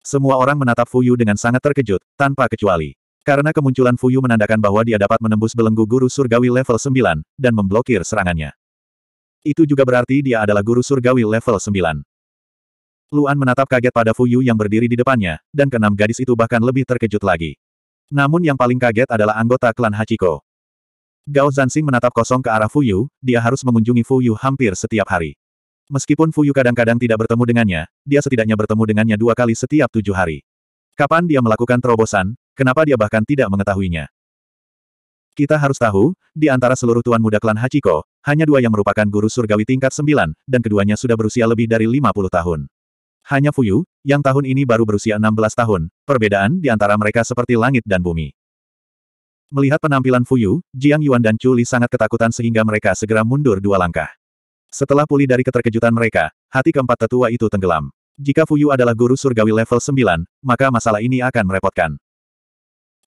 Semua orang menatap Fuyu dengan sangat terkejut, tanpa kecuali. Karena kemunculan Fuyu menandakan bahwa dia dapat menembus belenggu guru surgawi level 9, dan memblokir serangannya. Itu juga berarti dia adalah guru surgawi level 9. Luan menatap kaget pada Fuyu yang berdiri di depannya, dan keenam gadis itu bahkan lebih terkejut lagi. Namun yang paling kaget adalah anggota klan Hachiko. Gao Zansing menatap kosong ke arah Fuyu, dia harus mengunjungi Fuyu hampir setiap hari. Meskipun Fuyu kadang-kadang tidak bertemu dengannya, dia setidaknya bertemu dengannya dua kali setiap tujuh hari. Kapan dia melakukan terobosan, kenapa dia bahkan tidak mengetahuinya. Kita harus tahu, di antara seluruh tuan muda klan Hachiko, hanya dua yang merupakan guru surgawi tingkat sembilan, dan keduanya sudah berusia lebih dari lima puluh tahun. Hanya Fuyu, yang tahun ini baru berusia enam belas tahun, perbedaan di antara mereka seperti langit dan bumi. Melihat penampilan Fuyu, Jiang Yuan dan Chu Li sangat ketakutan sehingga mereka segera mundur dua langkah. Setelah pulih dari keterkejutan mereka, hati keempat tetua itu tenggelam. Jika Fuyu adalah guru surgawi level sembilan, maka masalah ini akan merepotkan.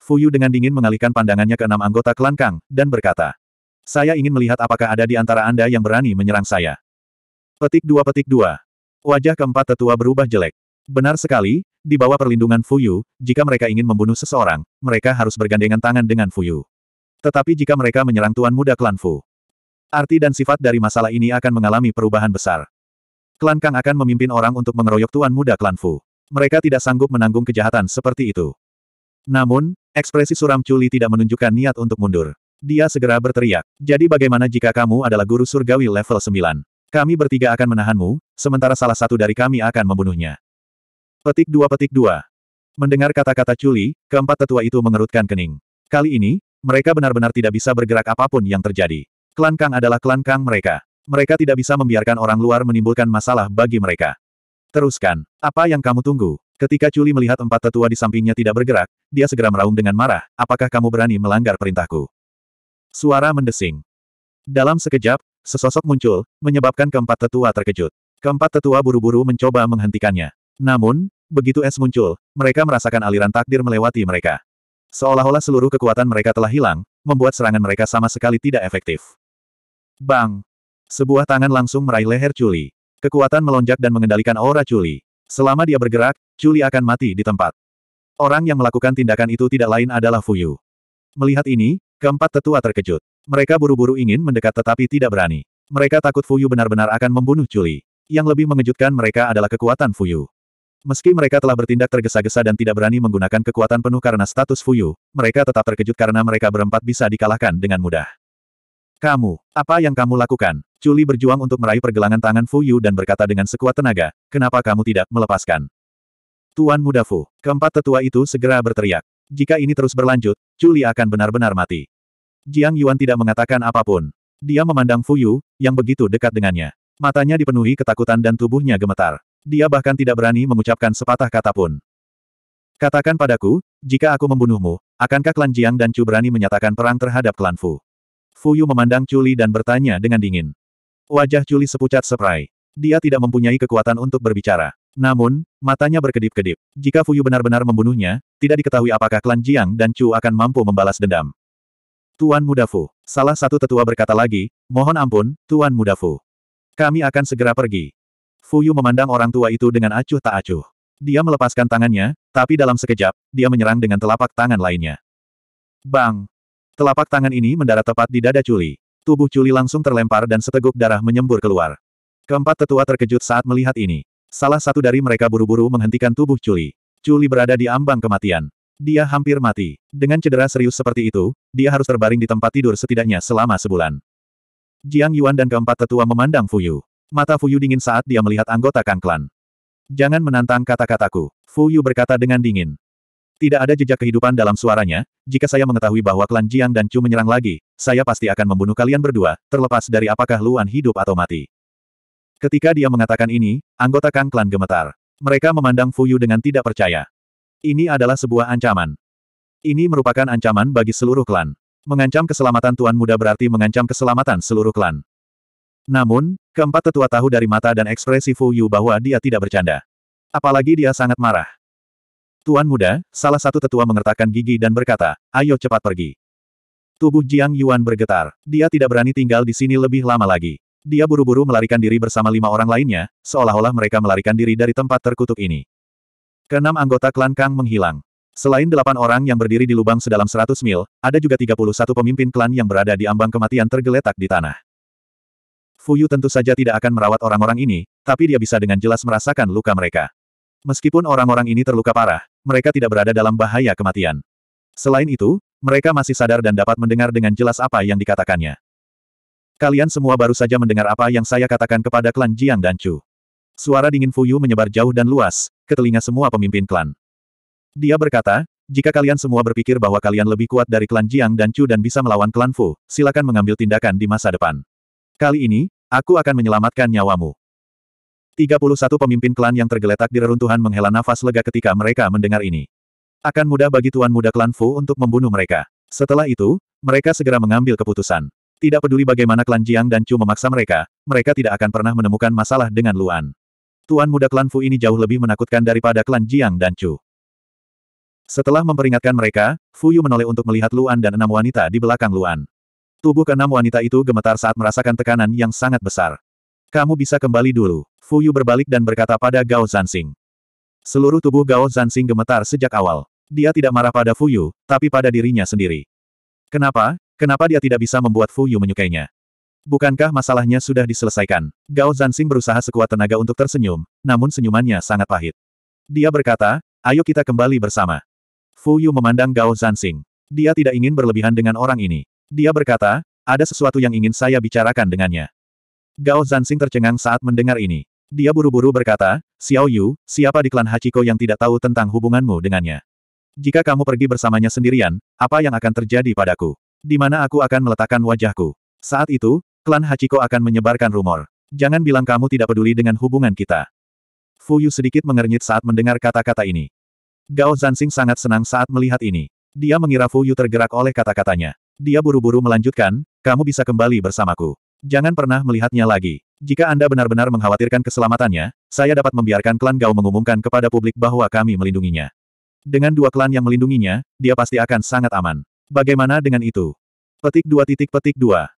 Fu Yu dengan dingin mengalihkan pandangannya ke enam anggota klan Kang, dan berkata. Saya ingin melihat apakah ada di antara Anda yang berani menyerang saya. Petik dua petik dua. Wajah keempat tetua berubah jelek. Benar sekali, di bawah perlindungan Fu Yu, jika mereka ingin membunuh seseorang, mereka harus bergandengan tangan dengan Fu Yu. Tetapi jika mereka menyerang tuan muda klan Fu, arti dan sifat dari masalah ini akan mengalami perubahan besar. Klan Kang akan memimpin orang untuk mengeroyok tuan muda klan Fu. Mereka tidak sanggup menanggung kejahatan seperti itu. Namun, Ekspresi suram Culi tidak menunjukkan niat untuk mundur. Dia segera berteriak. Jadi bagaimana jika kamu adalah guru surgawi level 9? Kami bertiga akan menahanmu, sementara salah satu dari kami akan membunuhnya. Petik 2 petik 2 Mendengar kata-kata Culi, keempat tetua itu mengerutkan kening. Kali ini, mereka benar-benar tidak bisa bergerak apapun yang terjadi. Klan Kang adalah klan Kang mereka. Mereka tidak bisa membiarkan orang luar menimbulkan masalah bagi mereka. Teruskan. Apa yang kamu tunggu? Ketika Culi melihat empat tetua di sampingnya tidak bergerak, dia segera meraung dengan marah, apakah kamu berani melanggar perintahku? Suara mendesing. Dalam sekejap, sesosok muncul, menyebabkan keempat tetua terkejut. Keempat tetua buru-buru mencoba menghentikannya. Namun, begitu es muncul, mereka merasakan aliran takdir melewati mereka. Seolah-olah seluruh kekuatan mereka telah hilang, membuat serangan mereka sama sekali tidak efektif. Bang! Sebuah tangan langsung meraih leher Culi. Kekuatan melonjak dan mengendalikan aura Culi. Selama dia bergerak, Chuli akan mati di tempat. Orang yang melakukan tindakan itu tidak lain adalah Fuyu. Melihat ini, keempat tetua terkejut. Mereka buru-buru ingin mendekat tetapi tidak berani. Mereka takut Fuyu benar-benar akan membunuh Chuli. Yang lebih mengejutkan mereka adalah kekuatan Fuyu. Meski mereka telah bertindak tergesa-gesa dan tidak berani menggunakan kekuatan penuh karena status Fuyu, mereka tetap terkejut karena mereka berempat bisa dikalahkan dengan mudah. Kamu, apa yang kamu lakukan? Chuli berjuang untuk meraih pergelangan tangan Fu Yu dan berkata dengan sekuat tenaga, kenapa kamu tidak melepaskan? Tuan muda Fu, keempat tetua itu segera berteriak. Jika ini terus berlanjut, Chuli akan benar-benar mati. Jiang Yuan tidak mengatakan apapun. Dia memandang Fu Yu, yang begitu dekat dengannya. Matanya dipenuhi ketakutan dan tubuhnya gemetar. Dia bahkan tidak berani mengucapkan sepatah kata pun. Katakan padaku, jika aku membunuhmu, akankah klan Jiang dan Chu berani menyatakan perang terhadap klan Fu? Fu Yu memandang Chuli dan bertanya dengan dingin. Wajah Juli sepucat seprai. Dia tidak mempunyai kekuatan untuk berbicara. Namun, matanya berkedip-kedip. Jika Fuyu benar-benar membunuhnya, tidak diketahui apakah klan Jiang dan Chu akan mampu membalas dendam. Tuan Muda Fu. Salah satu tetua berkata lagi, mohon ampun, Tuan Muda Fu. Kami akan segera pergi. Fuyu memandang orang tua itu dengan acuh tak acuh. Dia melepaskan tangannya, tapi dalam sekejap, dia menyerang dengan telapak tangan lainnya. Bang! Telapak tangan ini mendarat tepat di dada Chuli. Tubuh Culi langsung terlempar dan seteguk darah menyembur keluar. Keempat tetua terkejut saat melihat ini. Salah satu dari mereka buru-buru menghentikan tubuh Culi. Culi berada di ambang kematian. Dia hampir mati. Dengan cedera serius seperti itu, dia harus terbaring di tempat tidur setidaknya selama sebulan. Jiang Yuan dan keempat tetua memandang Fuyu. Mata Fuyu dingin saat dia melihat anggota Kang Klan. Jangan menantang kata-kataku. Fuyu berkata dengan dingin. Tidak ada jejak kehidupan dalam suaranya, jika saya mengetahui bahwa klan Jiang dan Chu menyerang lagi, saya pasti akan membunuh kalian berdua, terlepas dari apakah Luan hidup atau mati. Ketika dia mengatakan ini, anggota Kang klan gemetar. Mereka memandang Fuyu dengan tidak percaya. Ini adalah sebuah ancaman. Ini merupakan ancaman bagi seluruh klan. Mengancam keselamatan Tuan Muda berarti mengancam keselamatan seluruh klan. Namun, keempat tetua tahu dari mata dan ekspresi Fuyu bahwa dia tidak bercanda. Apalagi dia sangat marah. Tuan muda, salah satu tetua mengertakkan gigi dan berkata, ayo cepat pergi. Tubuh Jiang Yuan bergetar. Dia tidak berani tinggal di sini lebih lama lagi. Dia buru-buru melarikan diri bersama lima orang lainnya, seolah-olah mereka melarikan diri dari tempat terkutuk ini. Keenam anggota klan Kang menghilang. Selain delapan orang yang berdiri di lubang sedalam seratus mil, ada juga tiga puluh satu pemimpin klan yang berada di ambang kematian tergeletak di tanah. Fuyu tentu saja tidak akan merawat orang-orang ini, tapi dia bisa dengan jelas merasakan luka mereka. Meskipun orang-orang ini terluka parah, mereka tidak berada dalam bahaya kematian. Selain itu, mereka masih sadar dan dapat mendengar dengan jelas apa yang dikatakannya. Kalian semua baru saja mendengar apa yang saya katakan kepada klan Jiang dan Chu. Suara dingin Fuyu menyebar jauh dan luas, ke telinga semua pemimpin klan. Dia berkata, jika kalian semua berpikir bahwa kalian lebih kuat dari klan Jiang dan Chu dan bisa melawan klan Fu, silakan mengambil tindakan di masa depan. Kali ini, aku akan menyelamatkan nyawamu. 31 pemimpin klan yang tergeletak di reruntuhan menghela nafas lega ketika mereka mendengar ini. Akan mudah bagi tuan muda klan Fu untuk membunuh mereka. Setelah itu, mereka segera mengambil keputusan. Tidak peduli bagaimana klan Jiang dan Chu memaksa mereka, mereka tidak akan pernah menemukan masalah dengan Luan. Tuan muda klan Fu ini jauh lebih menakutkan daripada klan Jiang dan Chu. Setelah memperingatkan mereka, Fu Yu menoleh untuk melihat Luan dan enam wanita di belakang Luan. Tubuh keenam wanita itu gemetar saat merasakan tekanan yang sangat besar. Kamu bisa kembali dulu. Fu Yu berbalik dan berkata pada Gao Zansing. Seluruh tubuh Gao Zansing gemetar sejak awal. Dia tidak marah pada Fu Yu, tapi pada dirinya sendiri. Kenapa? Kenapa dia tidak bisa membuat Fu Yu menyukainya? Bukankah masalahnya sudah diselesaikan? Gao Zansing berusaha sekuat tenaga untuk tersenyum, namun senyumannya sangat pahit. Dia berkata, ayo kita kembali bersama. Fu Yu memandang Gao Zansing. Dia tidak ingin berlebihan dengan orang ini. Dia berkata, ada sesuatu yang ingin saya bicarakan dengannya. Gao Zansing tercengang saat mendengar ini. Dia buru-buru berkata, Xiao Yu, siapa di klan Hachiko yang tidak tahu tentang hubunganmu dengannya? Jika kamu pergi bersamanya sendirian, apa yang akan terjadi padaku? Di mana aku akan meletakkan wajahku? Saat itu, klan Hachiko akan menyebarkan rumor. Jangan bilang kamu tidak peduli dengan hubungan kita. Fu Yu sedikit mengernyit saat mendengar kata-kata ini. Gao Zansing sangat senang saat melihat ini. Dia mengira Fu Yu tergerak oleh kata-katanya. Dia buru-buru melanjutkan, kamu bisa kembali bersamaku. Jangan pernah melihatnya lagi. Jika Anda benar-benar mengkhawatirkan keselamatannya, saya dapat membiarkan klan Gao mengumumkan kepada publik bahwa kami melindunginya. Dengan dua klan yang melindunginya, dia pasti akan sangat aman. Bagaimana dengan itu? Petik dua titik petik dua.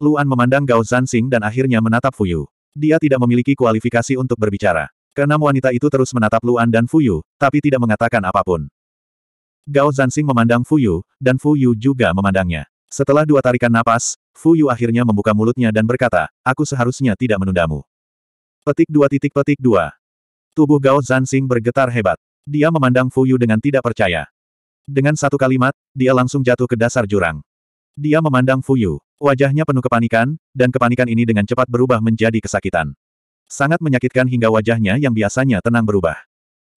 Luan memandang Gao Zansing dan akhirnya menatap Fuyu. Dia tidak memiliki kualifikasi untuk berbicara. Karena wanita itu terus menatap Luan dan Fuyu, tapi tidak mengatakan apapun. Gao Zansing memandang Fuyu, dan Fuyu juga memandangnya. Setelah dua tarikan napas, Fu Yu akhirnya membuka mulutnya dan berkata, aku seharusnya tidak menundamu. Petik dua titik petik dua. Tubuh Gao Zansing bergetar hebat. Dia memandang Fu Yu dengan tidak percaya. Dengan satu kalimat, dia langsung jatuh ke dasar jurang. Dia memandang Fu Yu. Wajahnya penuh kepanikan, dan kepanikan ini dengan cepat berubah menjadi kesakitan. Sangat menyakitkan hingga wajahnya yang biasanya tenang berubah.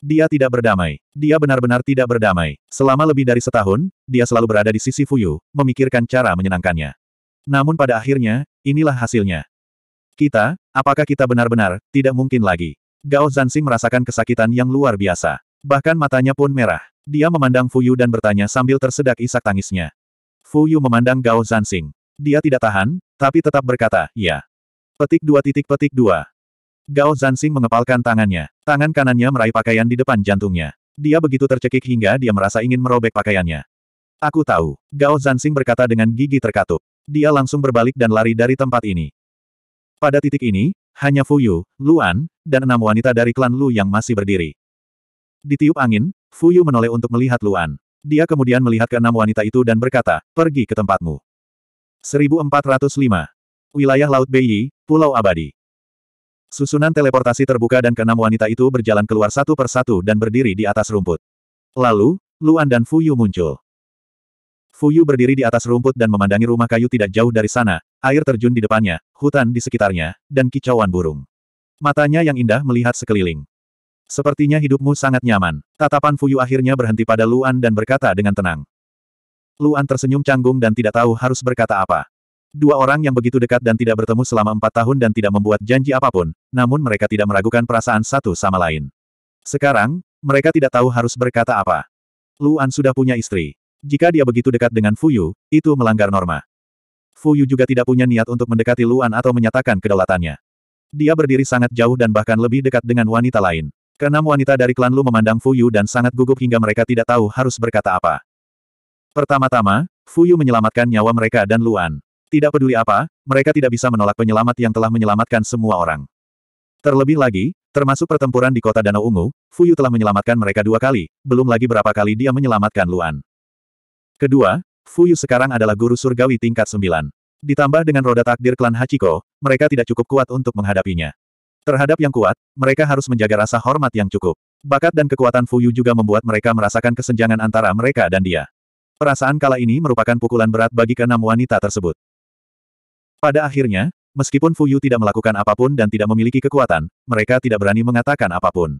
Dia tidak berdamai. Dia benar-benar tidak berdamai. Selama lebih dari setahun, dia selalu berada di sisi Fuyu, memikirkan cara menyenangkannya. Namun pada akhirnya, inilah hasilnya. Kita, apakah kita benar-benar, tidak mungkin lagi. Gao Zansing merasakan kesakitan yang luar biasa. Bahkan matanya pun merah. Dia memandang Fu Yu dan bertanya sambil tersedak isak tangisnya. Fu Yu memandang Gao Zansing. Dia tidak tahan, tapi tetap berkata, ya. Petik dua titik petik dua. Gao Zansing mengepalkan tangannya. Tangan kanannya meraih pakaian di depan jantungnya. Dia begitu tercekik hingga dia merasa ingin merobek pakaiannya. Aku tahu. Gao Zansing berkata dengan gigi terkatup. Dia langsung berbalik dan lari dari tempat ini. Pada titik ini, hanya Fuyu, Luan, dan enam wanita dari klan Lu yang masih berdiri. Ditiup angin, Fuyu menoleh untuk melihat Luan. Dia kemudian melihat ke enam wanita itu dan berkata, pergi ke tempatmu. 1405. Wilayah Laut Beiyi, Pulau Abadi. Susunan teleportasi terbuka dan keenam wanita itu berjalan keluar satu persatu dan berdiri di atas rumput. Lalu, Luan dan Fuyu muncul. Fuyu berdiri di atas rumput dan memandangi rumah kayu tidak jauh dari sana, air terjun di depannya, hutan di sekitarnya, dan kicauan burung. Matanya yang indah melihat sekeliling. Sepertinya hidupmu sangat nyaman. Tatapan Fuyu akhirnya berhenti pada Luan dan berkata dengan tenang. Luan tersenyum canggung dan tidak tahu harus berkata apa. Dua orang yang begitu dekat dan tidak bertemu selama empat tahun dan tidak membuat janji apapun, namun mereka tidak meragukan perasaan satu sama lain. Sekarang, mereka tidak tahu harus berkata apa. Luan sudah punya istri. Jika dia begitu dekat dengan Fuyu, itu melanggar norma. Fuyu juga tidak punya niat untuk mendekati Luan atau menyatakan kedaulatannya. Dia berdiri sangat jauh dan bahkan lebih dekat dengan wanita lain. Keenam wanita dari klan Lu memandang Fuyu dan sangat gugup hingga mereka tidak tahu harus berkata apa. Pertama-tama, Fuyu menyelamatkan nyawa mereka dan Luan. Tidak peduli apa, mereka tidak bisa menolak penyelamat yang telah menyelamatkan semua orang. Terlebih lagi, termasuk pertempuran di kota Danau Ungu, Fuyu telah menyelamatkan mereka dua kali, belum lagi berapa kali dia menyelamatkan Luan. Kedua, Fuyu sekarang adalah guru surgawi tingkat sembilan. Ditambah dengan roda takdir klan Hachiko, mereka tidak cukup kuat untuk menghadapinya. Terhadap yang kuat, mereka harus menjaga rasa hormat yang cukup. Bakat dan kekuatan Fuyu juga membuat mereka merasakan kesenjangan antara mereka dan dia. Perasaan kala ini merupakan pukulan berat bagi keenam wanita tersebut. Pada akhirnya, meskipun Fuyu tidak melakukan apapun dan tidak memiliki kekuatan, mereka tidak berani mengatakan apapun.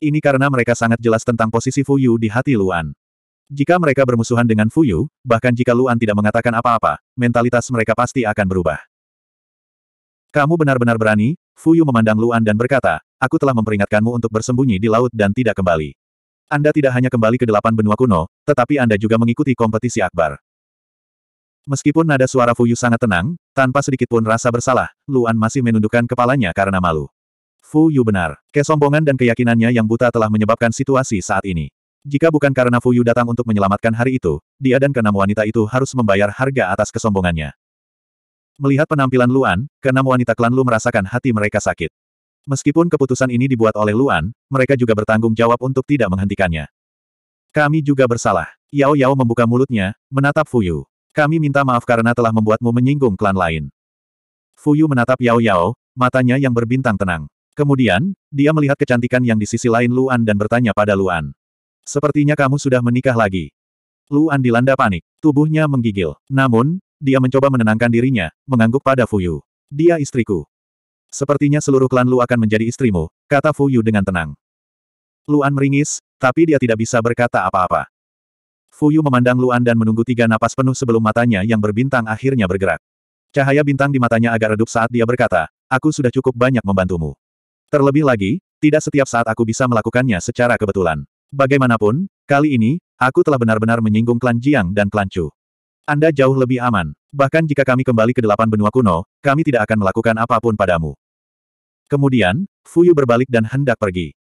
Ini karena mereka sangat jelas tentang posisi Fuyu di hati Luan. Jika mereka bermusuhan dengan Fuyu, bahkan jika Luan tidak mengatakan apa-apa, mentalitas mereka pasti akan berubah. Kamu benar-benar berani, Fuyu memandang Luan dan berkata, aku telah memperingatkanmu untuk bersembunyi di laut dan tidak kembali. Anda tidak hanya kembali ke delapan benua kuno, tetapi Anda juga mengikuti kompetisi akbar. Meskipun nada suara Fuyu sangat tenang, tanpa sedikitpun rasa bersalah, Luan masih menundukkan kepalanya karena malu. Fuyu benar, kesombongan dan keyakinannya yang buta telah menyebabkan situasi saat ini. Jika bukan karena Fuyu datang untuk menyelamatkan hari itu, dia dan keenam wanita itu harus membayar harga atas kesombongannya. Melihat penampilan Luan, keenam wanita klan Lu merasakan hati mereka sakit. Meskipun keputusan ini dibuat oleh Luan, mereka juga bertanggung jawab untuk tidak menghentikannya. Kami juga bersalah. Yao Yao membuka mulutnya, menatap Fuyu. Kami minta maaf karena telah membuatmu menyinggung klan lain. Fuyu menatap Yao Yao, matanya yang berbintang tenang. Kemudian, dia melihat kecantikan yang di sisi lain Luan dan bertanya pada Luan. Sepertinya kamu sudah menikah lagi. Luan dilanda panik. Tubuhnya menggigil. Namun, dia mencoba menenangkan dirinya, mengangguk pada Fuyu. Dia istriku. Sepertinya seluruh klan Lu akan menjadi istrimu, kata Fuyu dengan tenang. Luan meringis, tapi dia tidak bisa berkata apa-apa. Fuyu memandang Luan dan menunggu tiga napas penuh sebelum matanya yang berbintang akhirnya bergerak. Cahaya bintang di matanya agak redup saat dia berkata, aku sudah cukup banyak membantumu. Terlebih lagi, tidak setiap saat aku bisa melakukannya secara kebetulan. Bagaimanapun, kali ini, aku telah benar-benar menyinggung klan Jiang dan klan Chu. Anda jauh lebih aman. Bahkan jika kami kembali ke delapan benua kuno, kami tidak akan melakukan apapun padamu. Kemudian, Fuyu berbalik dan hendak pergi.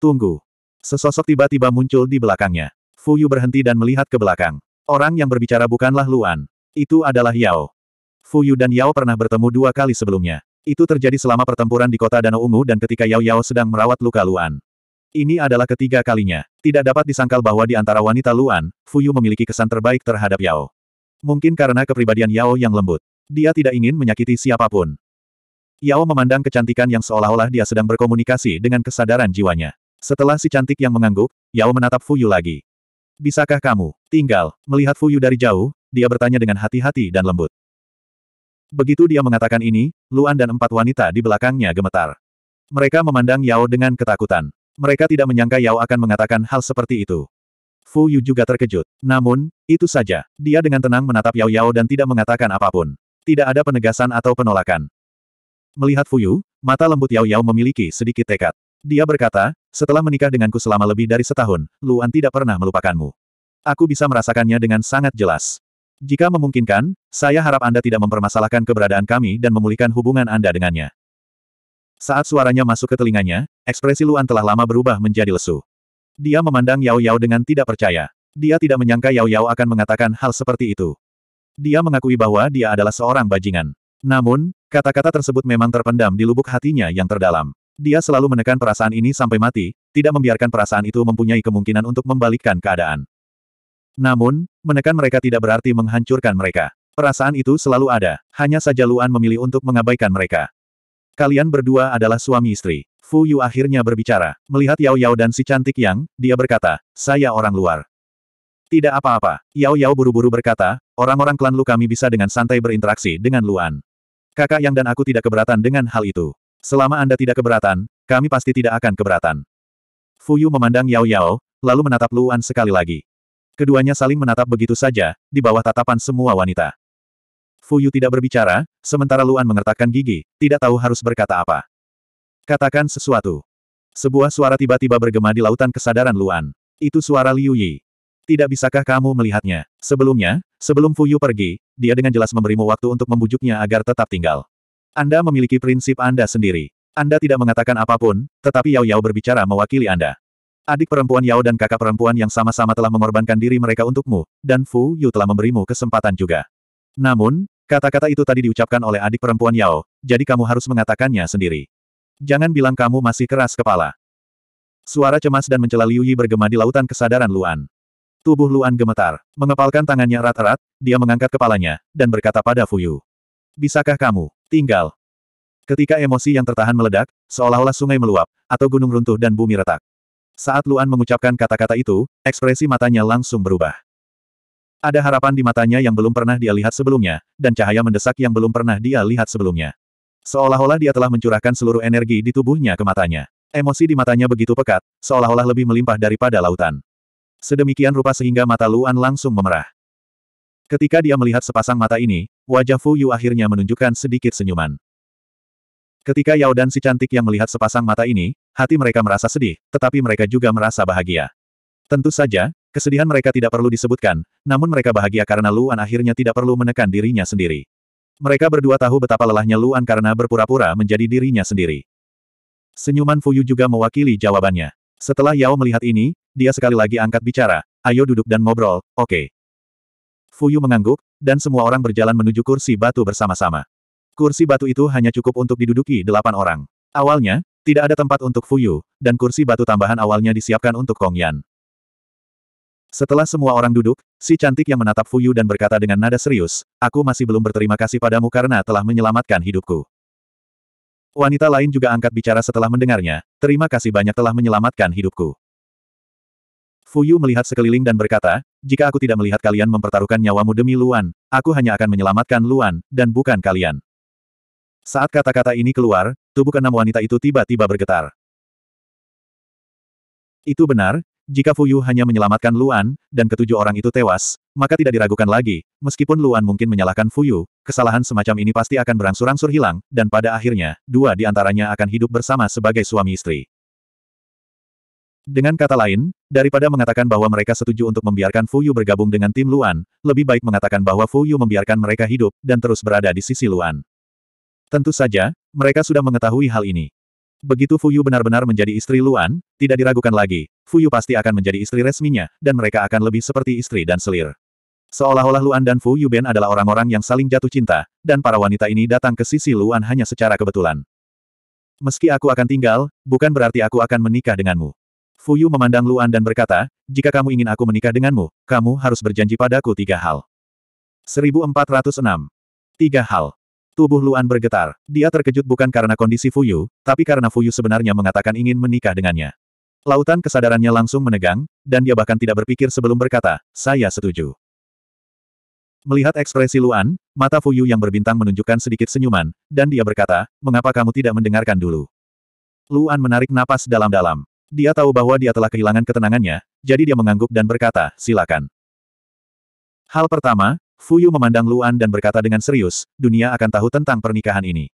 Tunggu. Sesosok tiba-tiba muncul di belakangnya. Fuyu berhenti dan melihat ke belakang. Orang yang berbicara bukanlah Luan. Itu adalah Yao. Fuyu dan Yao pernah bertemu dua kali sebelumnya. Itu terjadi selama pertempuran di kota Danau Ungu dan ketika Yao Yao sedang merawat luka Luan. Ini adalah ketiga kalinya. Tidak dapat disangkal bahwa di antara wanita Luan, Fuyu memiliki kesan terbaik terhadap Yao. Mungkin karena kepribadian Yao yang lembut. Dia tidak ingin menyakiti siapapun. Yao memandang kecantikan yang seolah-olah dia sedang berkomunikasi dengan kesadaran jiwanya. Setelah si cantik yang mengangguk, Yao menatap Fuyu lagi. Bisakah kamu tinggal melihat Fuyu dari jauh? Dia bertanya dengan hati-hati dan lembut. Begitu dia mengatakan ini, Luan dan empat wanita di belakangnya gemetar. Mereka memandang Yao dengan ketakutan. Mereka tidak menyangka Yao akan mengatakan hal seperti itu. Fu Yu juga terkejut. Namun, itu saja. Dia dengan tenang menatap Yao Yao dan tidak mengatakan apapun. Tidak ada penegasan atau penolakan. Melihat Fu Yu, mata lembut Yao Yao memiliki sedikit tekad. Dia berkata, setelah menikah denganku selama lebih dari setahun, Luan tidak pernah melupakanmu. Aku bisa merasakannya dengan sangat jelas. Jika memungkinkan, saya harap Anda tidak mempermasalahkan keberadaan kami dan memulihkan hubungan Anda dengannya. Saat suaranya masuk ke telinganya, ekspresi Luan telah lama berubah menjadi lesu. Dia memandang Yao Yao dengan tidak percaya. Dia tidak menyangka Yao Yao akan mengatakan hal seperti itu. Dia mengakui bahwa dia adalah seorang bajingan. Namun, kata-kata tersebut memang terpendam di lubuk hatinya yang terdalam. Dia selalu menekan perasaan ini sampai mati, tidak membiarkan perasaan itu mempunyai kemungkinan untuk membalikkan keadaan. Namun, menekan mereka tidak berarti menghancurkan mereka. Perasaan itu selalu ada, hanya saja Luan memilih untuk mengabaikan mereka. Kalian berdua adalah suami istri. Fu Yu akhirnya berbicara. Melihat Yao Yao dan si cantik yang, dia berkata, saya orang luar. Tidak apa-apa. Yao Yao buru-buru berkata, orang-orang klan Lu kami bisa dengan santai berinteraksi dengan Luan. Kakak Yang dan aku tidak keberatan dengan hal itu. Selama Anda tidak keberatan, kami pasti tidak akan keberatan. Fu Yu memandang Yao Yao, lalu menatap Luan sekali lagi. Keduanya saling menatap begitu saja, di bawah tatapan semua wanita. Fu Yu tidak berbicara, sementara Luan mengertakkan gigi, tidak tahu harus berkata apa. Katakan sesuatu. Sebuah suara tiba-tiba bergema di lautan kesadaran Luan. Itu suara Liu Yi. Tidak bisakah kamu melihatnya? Sebelumnya, sebelum Fu Yu pergi, dia dengan jelas memberimu waktu untuk membujuknya agar tetap tinggal. Anda memiliki prinsip Anda sendiri. Anda tidak mengatakan apapun, tetapi Yao Yao berbicara mewakili Anda. Adik perempuan Yao dan kakak perempuan yang sama-sama telah mengorbankan diri mereka untukmu, dan Fu Yu telah memberimu kesempatan juga. Namun, Kata-kata itu tadi diucapkan oleh adik perempuan Yao, jadi kamu harus mengatakannya sendiri. Jangan bilang kamu masih keras kepala. Suara cemas dan mencela Liu Yi bergema di lautan kesadaran Luan. Tubuh Luan gemetar, mengepalkan tangannya erat-erat, dia mengangkat kepalanya, dan berkata pada Fuyu. Bisakah kamu, tinggal. Ketika emosi yang tertahan meledak, seolah-olah sungai meluap, atau gunung runtuh dan bumi retak. Saat Luan mengucapkan kata-kata itu, ekspresi matanya langsung berubah. Ada harapan di matanya yang belum pernah dia lihat sebelumnya, dan cahaya mendesak yang belum pernah dia lihat sebelumnya. Seolah-olah dia telah mencurahkan seluruh energi di tubuhnya ke matanya. Emosi di matanya begitu pekat, seolah-olah lebih melimpah daripada lautan. Sedemikian rupa sehingga mata Luan langsung memerah. Ketika dia melihat sepasang mata ini, wajah Fu Yu akhirnya menunjukkan sedikit senyuman. Ketika Yao dan si cantik yang melihat sepasang mata ini, hati mereka merasa sedih, tetapi mereka juga merasa bahagia. Tentu saja, Kesedihan mereka tidak perlu disebutkan, namun mereka bahagia karena Luan akhirnya tidak perlu menekan dirinya sendiri. Mereka berdua tahu betapa lelahnya Luan karena berpura-pura menjadi dirinya sendiri. Senyuman Fuyu juga mewakili jawabannya. Setelah Yao melihat ini, dia sekali lagi angkat bicara, ayo duduk dan ngobrol, oke. Okay. Fuyu mengangguk, dan semua orang berjalan menuju kursi batu bersama-sama. Kursi batu itu hanya cukup untuk diduduki delapan orang. Awalnya, tidak ada tempat untuk Fuyu, dan kursi batu tambahan awalnya disiapkan untuk Kong Yan. Setelah semua orang duduk, si cantik yang menatap Fuyu dan berkata dengan nada serius, aku masih belum berterima kasih padamu karena telah menyelamatkan hidupku. Wanita lain juga angkat bicara setelah mendengarnya, terima kasih banyak telah menyelamatkan hidupku. Fuyu melihat sekeliling dan berkata, jika aku tidak melihat kalian mempertaruhkan nyawamu demi Luan, aku hanya akan menyelamatkan Luan, dan bukan kalian. Saat kata-kata ini keluar, tubuh keenam wanita itu tiba-tiba bergetar. Itu benar, jika Fu Yu hanya menyelamatkan Luan, dan ketujuh orang itu tewas, maka tidak diragukan lagi, meskipun Luan mungkin menyalahkan Fu Yu, kesalahan semacam ini pasti akan berangsur-angsur hilang, dan pada akhirnya, dua di antaranya akan hidup bersama sebagai suami istri. Dengan kata lain, daripada mengatakan bahwa mereka setuju untuk membiarkan Fu Yu bergabung dengan tim Luan, lebih baik mengatakan bahwa Fu Yu membiarkan mereka hidup, dan terus berada di sisi Luan. Tentu saja, mereka sudah mengetahui hal ini. Begitu Fuyu benar-benar menjadi istri Luan, tidak diragukan lagi, Fuyu pasti akan menjadi istri resminya, dan mereka akan lebih seperti istri dan selir. Seolah-olah Luan dan Fu Yuben adalah orang-orang yang saling jatuh cinta, dan para wanita ini datang ke sisi Luan hanya secara kebetulan. Meski aku akan tinggal, bukan berarti aku akan menikah denganmu. Fu Yu memandang Luan dan berkata, jika kamu ingin aku menikah denganmu, kamu harus berjanji padaku tiga hal. 1406. Tiga hal. Tubuh Luan bergetar. Dia terkejut bukan karena kondisi Fuyu, tapi karena Fuyu sebenarnya mengatakan ingin menikah dengannya. Lautan kesadarannya langsung menegang, dan dia bahkan tidak berpikir sebelum berkata, saya setuju. Melihat ekspresi Luan, mata Fuyu yang berbintang menunjukkan sedikit senyuman, dan dia berkata, mengapa kamu tidak mendengarkan dulu? Luan menarik napas dalam-dalam. Dia tahu bahwa dia telah kehilangan ketenangannya, jadi dia mengangguk dan berkata, silakan. Hal pertama, Fuyu memandang Luan dan berkata dengan serius, dunia akan tahu tentang pernikahan ini.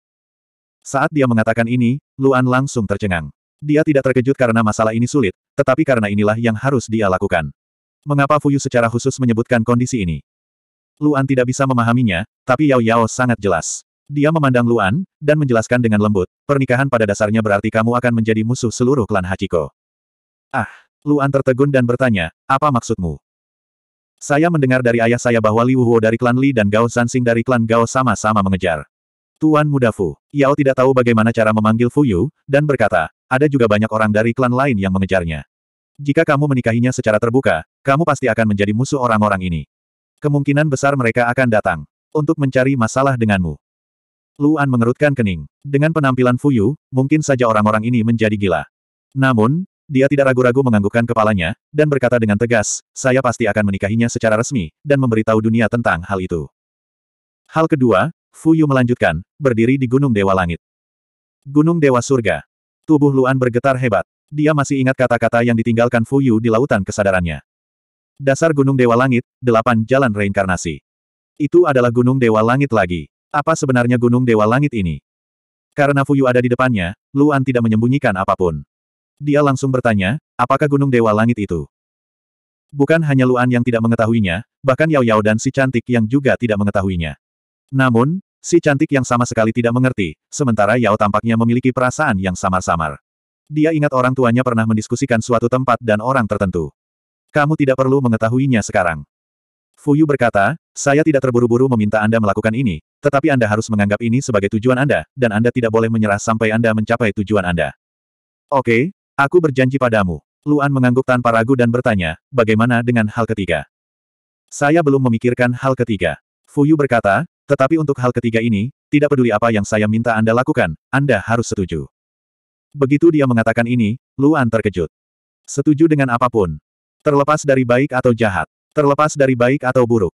Saat dia mengatakan ini, Luan langsung tercengang. Dia tidak terkejut karena masalah ini sulit, tetapi karena inilah yang harus dia lakukan. Mengapa Fuyu secara khusus menyebutkan kondisi ini? Luan tidak bisa memahaminya, tapi Yao Yao sangat jelas. Dia memandang Luan, dan menjelaskan dengan lembut, pernikahan pada dasarnya berarti kamu akan menjadi musuh seluruh klan Hachiko. Ah, Luan tertegun dan bertanya, apa maksudmu? Saya mendengar dari ayah saya bahwa Li Wuhuo dari klan Li dan Gao Zansing dari klan Gao sama-sama mengejar. Tuan muda Fu, Yao tidak tahu bagaimana cara memanggil Fu Yu, dan berkata, ada juga banyak orang dari klan lain yang mengejarnya. Jika kamu menikahinya secara terbuka, kamu pasti akan menjadi musuh orang-orang ini. Kemungkinan besar mereka akan datang untuk mencari masalah denganmu. Luan mengerutkan kening. Dengan penampilan Fuyu, mungkin saja orang-orang ini menjadi gila. Namun, dia tidak ragu-ragu menganggukkan kepalanya, dan berkata dengan tegas, saya pasti akan menikahinya secara resmi, dan memberitahu dunia tentang hal itu. Hal kedua, Fu Yu melanjutkan, berdiri di Gunung Dewa Langit. Gunung Dewa Surga. Tubuh Luan bergetar hebat. Dia masih ingat kata-kata yang ditinggalkan Fu Yu di lautan kesadarannya. Dasar Gunung Dewa Langit, delapan jalan reinkarnasi. Itu adalah Gunung Dewa Langit lagi. Apa sebenarnya Gunung Dewa Langit ini? Karena Fuyu ada di depannya, Luan tidak menyembunyikan apapun. Dia langsung bertanya, apakah Gunung Dewa Langit itu? Bukan hanya Luan yang tidak mengetahuinya, bahkan Yao Yao dan si cantik yang juga tidak mengetahuinya. Namun, si cantik yang sama sekali tidak mengerti, sementara Yao tampaknya memiliki perasaan yang samar-samar. Dia ingat orang tuanya pernah mendiskusikan suatu tempat dan orang tertentu. Kamu tidak perlu mengetahuinya sekarang. Fuyu berkata, saya tidak terburu-buru meminta Anda melakukan ini, tetapi Anda harus menganggap ini sebagai tujuan Anda, dan Anda tidak boleh menyerah sampai Anda mencapai tujuan Anda. Oke, Aku berjanji padamu. Luan mengangguk tanpa ragu dan bertanya, bagaimana dengan hal ketiga? Saya belum memikirkan hal ketiga. Fuyu berkata, tetapi untuk hal ketiga ini, tidak peduli apa yang saya minta Anda lakukan, Anda harus setuju. Begitu dia mengatakan ini, Luan terkejut. Setuju dengan apapun. Terlepas dari baik atau jahat. Terlepas dari baik atau buruk.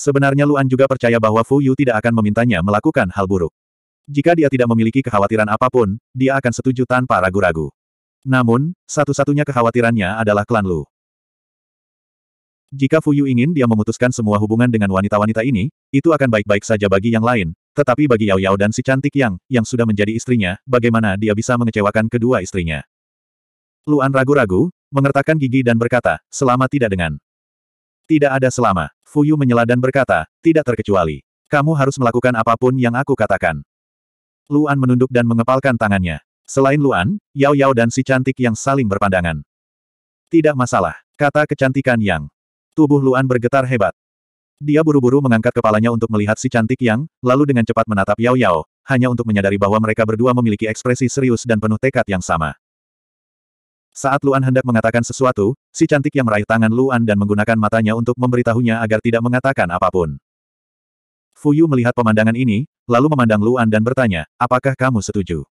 Sebenarnya Luan juga percaya bahwa Fuyu tidak akan memintanya melakukan hal buruk. Jika dia tidak memiliki kekhawatiran apapun, dia akan setuju tanpa ragu-ragu. Namun, satu-satunya kekhawatirannya adalah klan Lu. Jika Fuyu ingin dia memutuskan semua hubungan dengan wanita-wanita ini, itu akan baik-baik saja bagi yang lain, tetapi bagi Yao Yao dan si cantik yang, yang sudah menjadi istrinya, bagaimana dia bisa mengecewakan kedua istrinya. Luan ragu-ragu, mengertakkan gigi dan berkata, selama tidak dengan. Tidak ada selama, Fuyu menyela dan berkata, tidak terkecuali. Kamu harus melakukan apapun yang aku katakan. Luan menunduk dan mengepalkan tangannya. Selain Luan, Yao Yao dan si cantik yang saling berpandangan. Tidak masalah, kata kecantikan Yang. Tubuh Luan bergetar hebat. Dia buru-buru mengangkat kepalanya untuk melihat si cantik Yang, lalu dengan cepat menatap Yao Yao, hanya untuk menyadari bahwa mereka berdua memiliki ekspresi serius dan penuh tekad yang sama. Saat Luan hendak mengatakan sesuatu, si cantik yang meraih tangan Luan dan menggunakan matanya untuk memberitahunya agar tidak mengatakan apapun. Fuyu melihat pemandangan ini, lalu memandang Luan dan bertanya, apakah kamu setuju?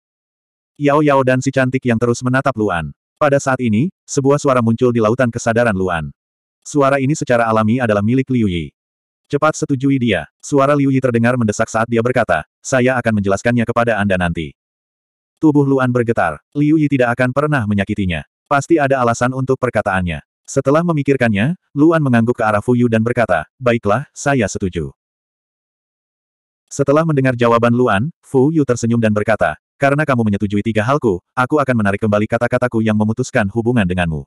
Yao Yao dan si cantik yang terus menatap Luan. Pada saat ini, sebuah suara muncul di lautan kesadaran Luan. Suara ini secara alami adalah milik Liu Yi. Cepat setujui dia. Suara Liu Yi terdengar mendesak saat dia berkata, saya akan menjelaskannya kepada Anda nanti. Tubuh Luan bergetar. Liu Yi tidak akan pernah menyakitinya. Pasti ada alasan untuk perkataannya. Setelah memikirkannya, Luan mengangguk ke arah Fuyu dan berkata, baiklah, saya setuju. Setelah mendengar jawaban Luan, Fu Yu tersenyum dan berkata, karena kamu menyetujui tiga halku, aku akan menarik kembali kata-kataku yang memutuskan hubungan denganmu.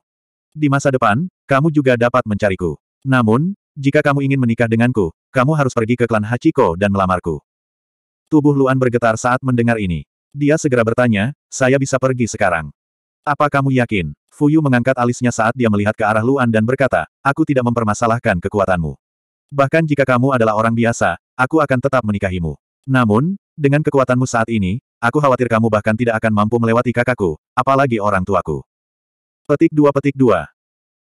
Di masa depan, kamu juga dapat mencariku. Namun, jika kamu ingin menikah denganku, kamu harus pergi ke klan Hachiko dan melamarku. Tubuh Luan bergetar saat mendengar ini. Dia segera bertanya, saya bisa pergi sekarang. Apa kamu yakin? Fuyu mengangkat alisnya saat dia melihat ke arah Luan dan berkata, aku tidak mempermasalahkan kekuatanmu. Bahkan jika kamu adalah orang biasa, aku akan tetap menikahimu. Namun, dengan kekuatanmu saat ini, Aku khawatir kamu bahkan tidak akan mampu melewati kakakku, apalagi orang tuaku. Petik dua petik dua.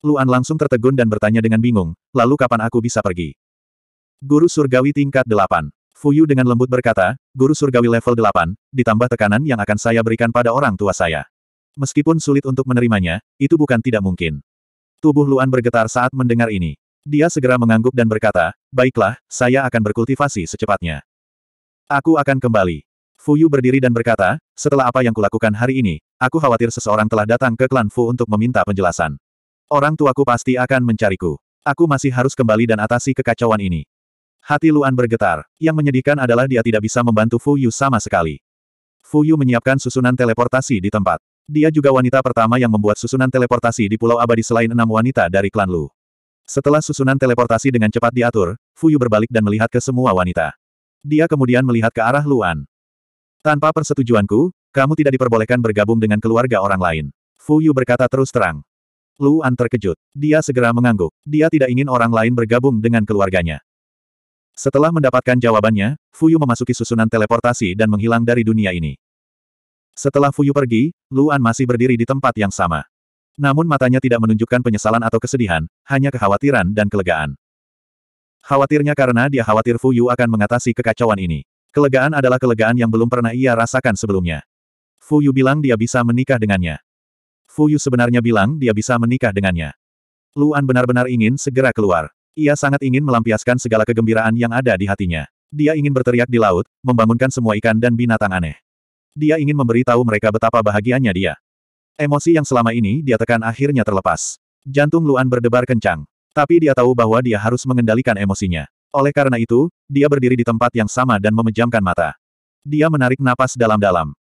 Luan langsung tertegun dan bertanya dengan bingung, lalu kapan aku bisa pergi? Guru Surgawi tingkat delapan. Fuyu dengan lembut berkata, Guru Surgawi level delapan, ditambah tekanan yang akan saya berikan pada orang tua saya. Meskipun sulit untuk menerimanya, itu bukan tidak mungkin. Tubuh Luan bergetar saat mendengar ini. Dia segera mengangguk dan berkata, baiklah, saya akan berkultivasi secepatnya. Aku akan kembali. Fuyu berdiri dan berkata, setelah apa yang kulakukan hari ini, aku khawatir seseorang telah datang ke klan Fu untuk meminta penjelasan. Orang tuaku pasti akan mencariku. Aku masih harus kembali dan atasi kekacauan ini. Hati Luan bergetar. Yang menyedihkan adalah dia tidak bisa membantu Fuyu sama sekali. Fuyu menyiapkan susunan teleportasi di tempat. Dia juga wanita pertama yang membuat susunan teleportasi di Pulau Abadi selain enam wanita dari klan Lu. Setelah susunan teleportasi dengan cepat diatur, Fuyu berbalik dan melihat ke semua wanita. Dia kemudian melihat ke arah Luan. Tanpa persetujuanku, kamu tidak diperbolehkan bergabung dengan keluarga orang lain. Fu Yu berkata terus terang. Lu An terkejut. Dia segera mengangguk. Dia tidak ingin orang lain bergabung dengan keluarganya. Setelah mendapatkan jawabannya, Fu Yu memasuki susunan teleportasi dan menghilang dari dunia ini. Setelah Fu Yu pergi, Luan masih berdiri di tempat yang sama. Namun matanya tidak menunjukkan penyesalan atau kesedihan, hanya kekhawatiran dan kelegaan. Khawatirnya karena dia khawatir Fu Yu akan mengatasi kekacauan ini. Kelegaan adalah kelegaan yang belum pernah ia rasakan sebelumnya. Fu Yu bilang dia bisa menikah dengannya. Fu Yu sebenarnya bilang dia bisa menikah dengannya. Luan benar-benar ingin segera keluar. Ia sangat ingin melampiaskan segala kegembiraan yang ada di hatinya. Dia ingin berteriak di laut, membangunkan semua ikan dan binatang aneh. Dia ingin memberi tahu mereka betapa bahagianya dia. Emosi yang selama ini dia tekan akhirnya terlepas. Jantung Luan berdebar kencang. Tapi dia tahu bahwa dia harus mengendalikan emosinya. Oleh karena itu, dia berdiri di tempat yang sama dan memejamkan mata. Dia menarik napas dalam-dalam.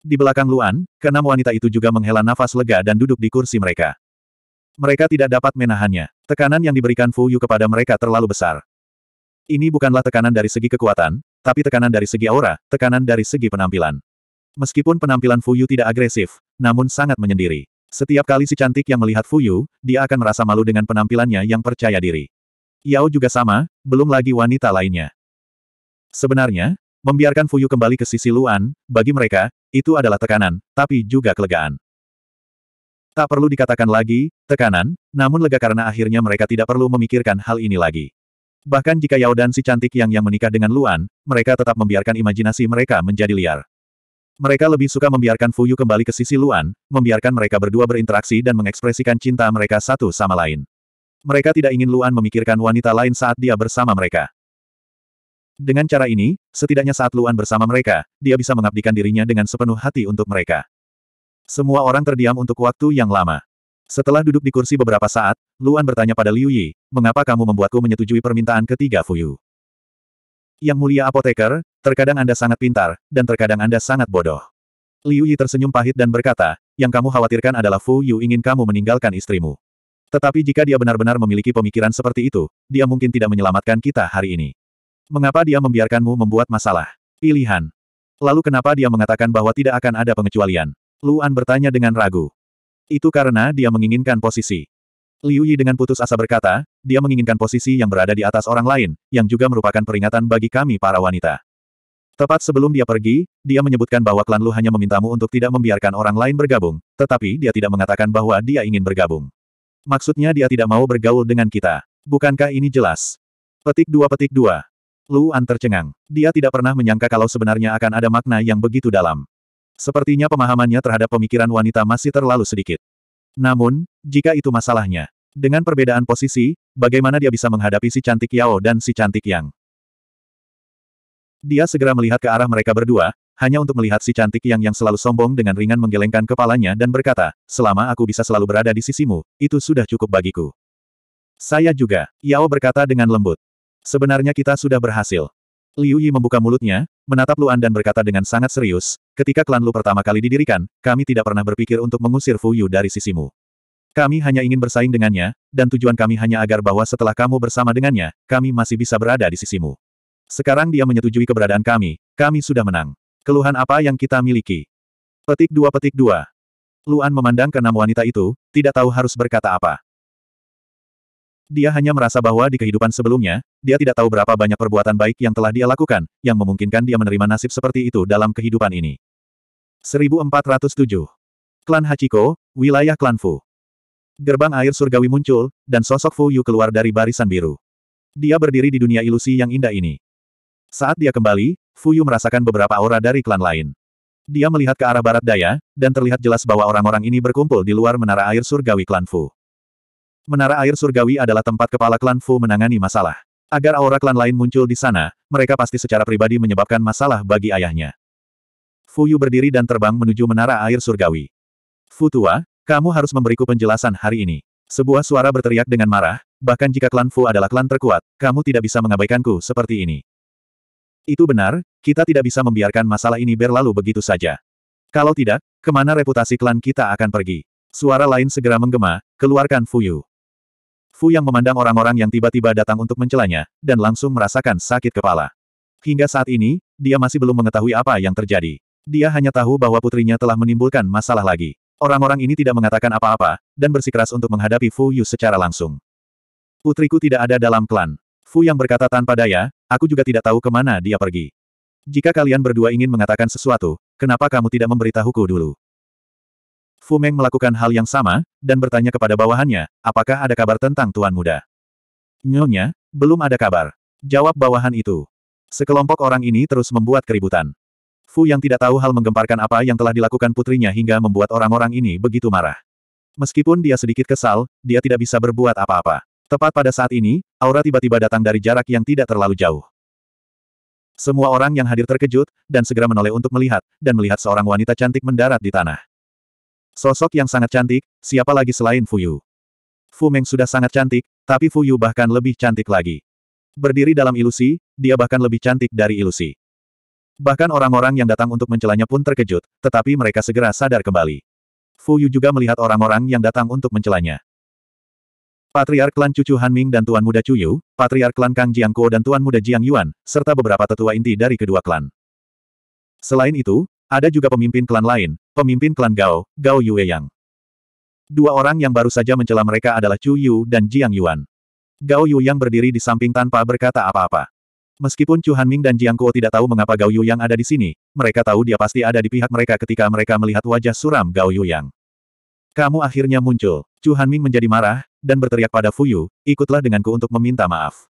Di belakang Luan, keenam wanita itu juga menghela nafas lega dan duduk di kursi mereka. Mereka tidak dapat menahannya. Tekanan yang diberikan Fu Yu kepada mereka terlalu besar. Ini bukanlah tekanan dari segi kekuatan, tapi tekanan dari segi aura, tekanan dari segi penampilan. Meskipun penampilan Fu Yu tidak agresif, namun sangat menyendiri. Setiap kali si cantik yang melihat Fu Yu, dia akan merasa malu dengan penampilannya yang percaya diri. Yao juga sama, belum lagi wanita lainnya. Sebenarnya, membiarkan Fuyu kembali ke sisi Luan, bagi mereka, itu adalah tekanan, tapi juga kelegaan. Tak perlu dikatakan lagi, tekanan, namun lega karena akhirnya mereka tidak perlu memikirkan hal ini lagi. Bahkan jika Yao dan si cantik yang yang menikah dengan Luan, mereka tetap membiarkan imajinasi mereka menjadi liar. Mereka lebih suka membiarkan Fuyu kembali ke sisi Luan, membiarkan mereka berdua berinteraksi dan mengekspresikan cinta mereka satu sama lain. Mereka tidak ingin Luan memikirkan wanita lain saat dia bersama mereka. Dengan cara ini, setidaknya saat Luan bersama mereka, dia bisa mengabdikan dirinya dengan sepenuh hati untuk mereka. Semua orang terdiam untuk waktu yang lama. Setelah duduk di kursi beberapa saat, Luan bertanya pada Liu Yi, mengapa kamu membuatku menyetujui permintaan ketiga Fuyu? Yang mulia apoteker, terkadang Anda sangat pintar, dan terkadang Anda sangat bodoh. Liu Yi tersenyum pahit dan berkata, yang kamu khawatirkan adalah Fu Yu ingin kamu meninggalkan istrimu. Tetapi jika dia benar-benar memiliki pemikiran seperti itu, dia mungkin tidak menyelamatkan kita hari ini. Mengapa dia membiarkanmu membuat masalah? Pilihan. Lalu kenapa dia mengatakan bahwa tidak akan ada pengecualian? Luan bertanya dengan ragu. Itu karena dia menginginkan posisi. Liu Yi dengan putus asa berkata, dia menginginkan posisi yang berada di atas orang lain, yang juga merupakan peringatan bagi kami para wanita. Tepat sebelum dia pergi, dia menyebutkan bahwa klan Lu hanya memintamu untuk tidak membiarkan orang lain bergabung, tetapi dia tidak mengatakan bahwa dia ingin bergabung. Maksudnya dia tidak mau bergaul dengan kita. Bukankah ini jelas? Petik dua petik dua. Luan tercengang. Dia tidak pernah menyangka kalau sebenarnya akan ada makna yang begitu dalam. Sepertinya pemahamannya terhadap pemikiran wanita masih terlalu sedikit. Namun, jika itu masalahnya, dengan perbedaan posisi, bagaimana dia bisa menghadapi si cantik Yao dan si cantik Yang? Dia segera melihat ke arah mereka berdua, hanya untuk melihat si cantik yang yang selalu sombong dengan ringan menggelengkan kepalanya dan berkata, selama aku bisa selalu berada di sisimu, itu sudah cukup bagiku. Saya juga, Yao berkata dengan lembut. Sebenarnya kita sudah berhasil. Liu Yi membuka mulutnya, menatap Luan dan berkata dengan sangat serius, ketika klan Lu pertama kali didirikan, kami tidak pernah berpikir untuk mengusir Fu Yu dari sisimu. Kami hanya ingin bersaing dengannya, dan tujuan kami hanya agar bahwa setelah kamu bersama dengannya, kami masih bisa berada di sisimu. Sekarang dia menyetujui keberadaan kami, kami sudah menang. Keluhan apa yang kita miliki? Petik dua petik dua. Luan memandang ke enam wanita itu, tidak tahu harus berkata apa. Dia hanya merasa bahwa di kehidupan sebelumnya, dia tidak tahu berapa banyak perbuatan baik yang telah dia lakukan, yang memungkinkan dia menerima nasib seperti itu dalam kehidupan ini. 1407. Klan Hachiko, wilayah klan Fu. Gerbang air surgawi muncul, dan sosok Fu Yu keluar dari barisan biru. Dia berdiri di dunia ilusi yang indah ini. Saat dia kembali, Fuyu merasakan beberapa aura dari klan lain. Dia melihat ke arah barat daya, dan terlihat jelas bahwa orang-orang ini berkumpul di luar menara air surgawi klan Fu. Menara air surgawi adalah tempat kepala klan Fu menangani masalah. Agar aura klan lain muncul di sana, mereka pasti secara pribadi menyebabkan masalah bagi ayahnya. Fuyu berdiri dan terbang menuju menara air surgawi. Fu tua, kamu harus memberiku penjelasan hari ini. Sebuah suara berteriak dengan marah, bahkan jika klan Fu adalah klan terkuat, kamu tidak bisa mengabaikanku seperti ini. Itu benar, kita tidak bisa membiarkan masalah ini berlalu begitu saja. Kalau tidak, kemana reputasi klan kita akan pergi? Suara lain segera menggema, keluarkan Fu Yu. Fu yang memandang orang-orang yang tiba-tiba datang untuk mencelanya, dan langsung merasakan sakit kepala. Hingga saat ini, dia masih belum mengetahui apa yang terjadi. Dia hanya tahu bahwa putrinya telah menimbulkan masalah lagi. Orang-orang ini tidak mengatakan apa-apa, dan bersikeras untuk menghadapi Fu Yu secara langsung. Putriku tidak ada dalam klan. Fu yang berkata tanpa daya, aku juga tidak tahu kemana dia pergi. Jika kalian berdua ingin mengatakan sesuatu, kenapa kamu tidak memberitahuku dulu? Fu Meng melakukan hal yang sama, dan bertanya kepada bawahannya, apakah ada kabar tentang Tuan Muda? Nyonya, belum ada kabar. Jawab bawahan itu. Sekelompok orang ini terus membuat keributan. Fu yang tidak tahu hal menggemparkan apa yang telah dilakukan putrinya hingga membuat orang-orang ini begitu marah. Meskipun dia sedikit kesal, dia tidak bisa berbuat apa-apa. Tepat pada saat ini, aura tiba-tiba datang dari jarak yang tidak terlalu jauh. Semua orang yang hadir terkejut, dan segera menoleh untuk melihat, dan melihat seorang wanita cantik mendarat di tanah. Sosok yang sangat cantik, siapa lagi selain Fuyu? Fu Meng sudah sangat cantik, tapi Fuyu bahkan lebih cantik lagi. Berdiri dalam ilusi, dia bahkan lebih cantik dari ilusi. Bahkan orang-orang yang datang untuk mencelanya pun terkejut, tetapi mereka segera sadar kembali. Fu Yu juga melihat orang-orang yang datang untuk mencelanya. Patriark klan Cucu Han Ming dan Tuan Muda Cuyu, Patriark klan Kang Jiangko dan Tuan Muda Jiang Yuan, serta beberapa tetua inti dari kedua klan. Selain itu, ada juga pemimpin klan lain, pemimpin klan Gao, Gao Yueyang. Dua orang yang baru saja mencela mereka adalah Chu Yu dan Jiang Yuan. Gao Yueyang berdiri di samping tanpa berkata apa-apa. Meskipun Chu Ming dan Jiang Kuo tidak tahu mengapa Gao Yueyang ada di sini, mereka tahu dia pasti ada di pihak mereka ketika mereka melihat wajah suram Gao Yueyang. Kamu akhirnya muncul. Chu Ming menjadi marah, dan berteriak pada Fuyu, ikutlah denganku untuk meminta maaf.